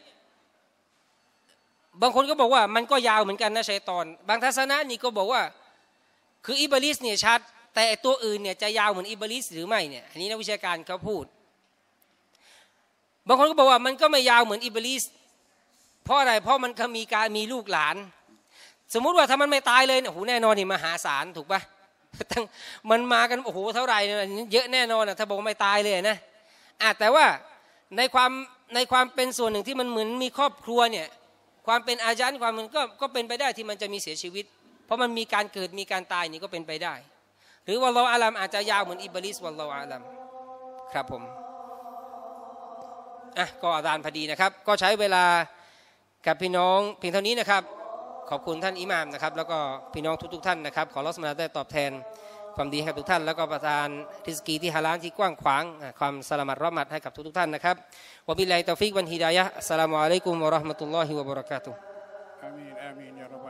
บางคนก็บอกว่ามันก็ยาวเหมือนกันนะชัยตอน บางทัศนะนี่ก็บอกว่าคืออิบลิสเนี่ยชัด แต่ตัวอื่นเนี่ยจะยาวเหมือนอิบลิสหรือไม่เนี่ยอันนี้นักวิชาการเขาพูดบางคนก็บอกว่ามันก็ไม่ยาวเหมือนอิบลิสเพราะอะไรเพราะมันก็มีการมีลูกหลาน สมมุติว่าถ้ามันไม่ตายเลยเนี่ยโอ้โหแน่นอนนี่มหาศาลถูกปะตั้งมันมากันโอ้โหเท่าไหร่เนี่ยเยอะแน่นอน่ะถ้าบอกไม่ตายเลยนะอาแต่ว่าในความในความเป็นส่วนหนึ่งที่มันเหมือนมีครอบครัวเนี่ยความเป็นอาญาความมันก็ก็เป็นไปได้ที่มันจะมีเสียชีวิตเพราะมันมีการเกิดมีการตายนี่ก็เป็นไปได้ หรือว่าเราอาลัมอาจจะยาวเหมือนอิบลิสวัลเราอาลัมครับผมอ่ะก็อาจารย์พอดีนะครับก็ใช้เวลากับพี่น้องเพียงเท่านี้นะครับขอบคุณท่านอิหม่ามนะครับแล้วก็พี่น้องทุกๆท่านนะครับขอรัสมาได้ตอบแทนความดีให้กับทุกท่าน แล้วก็ประทานทิสกีที่ฮาลานที่กว้างขวาง ความสลามัดรอมัดให้กับทุกๆท่านนะครับวบิลัยตอฟิกวันฮิดายะสลามุอะลัยกุมวะราะห์มะตุลลอฮิวะบะเราะกาตุฮ์อามีนอามีนยารับ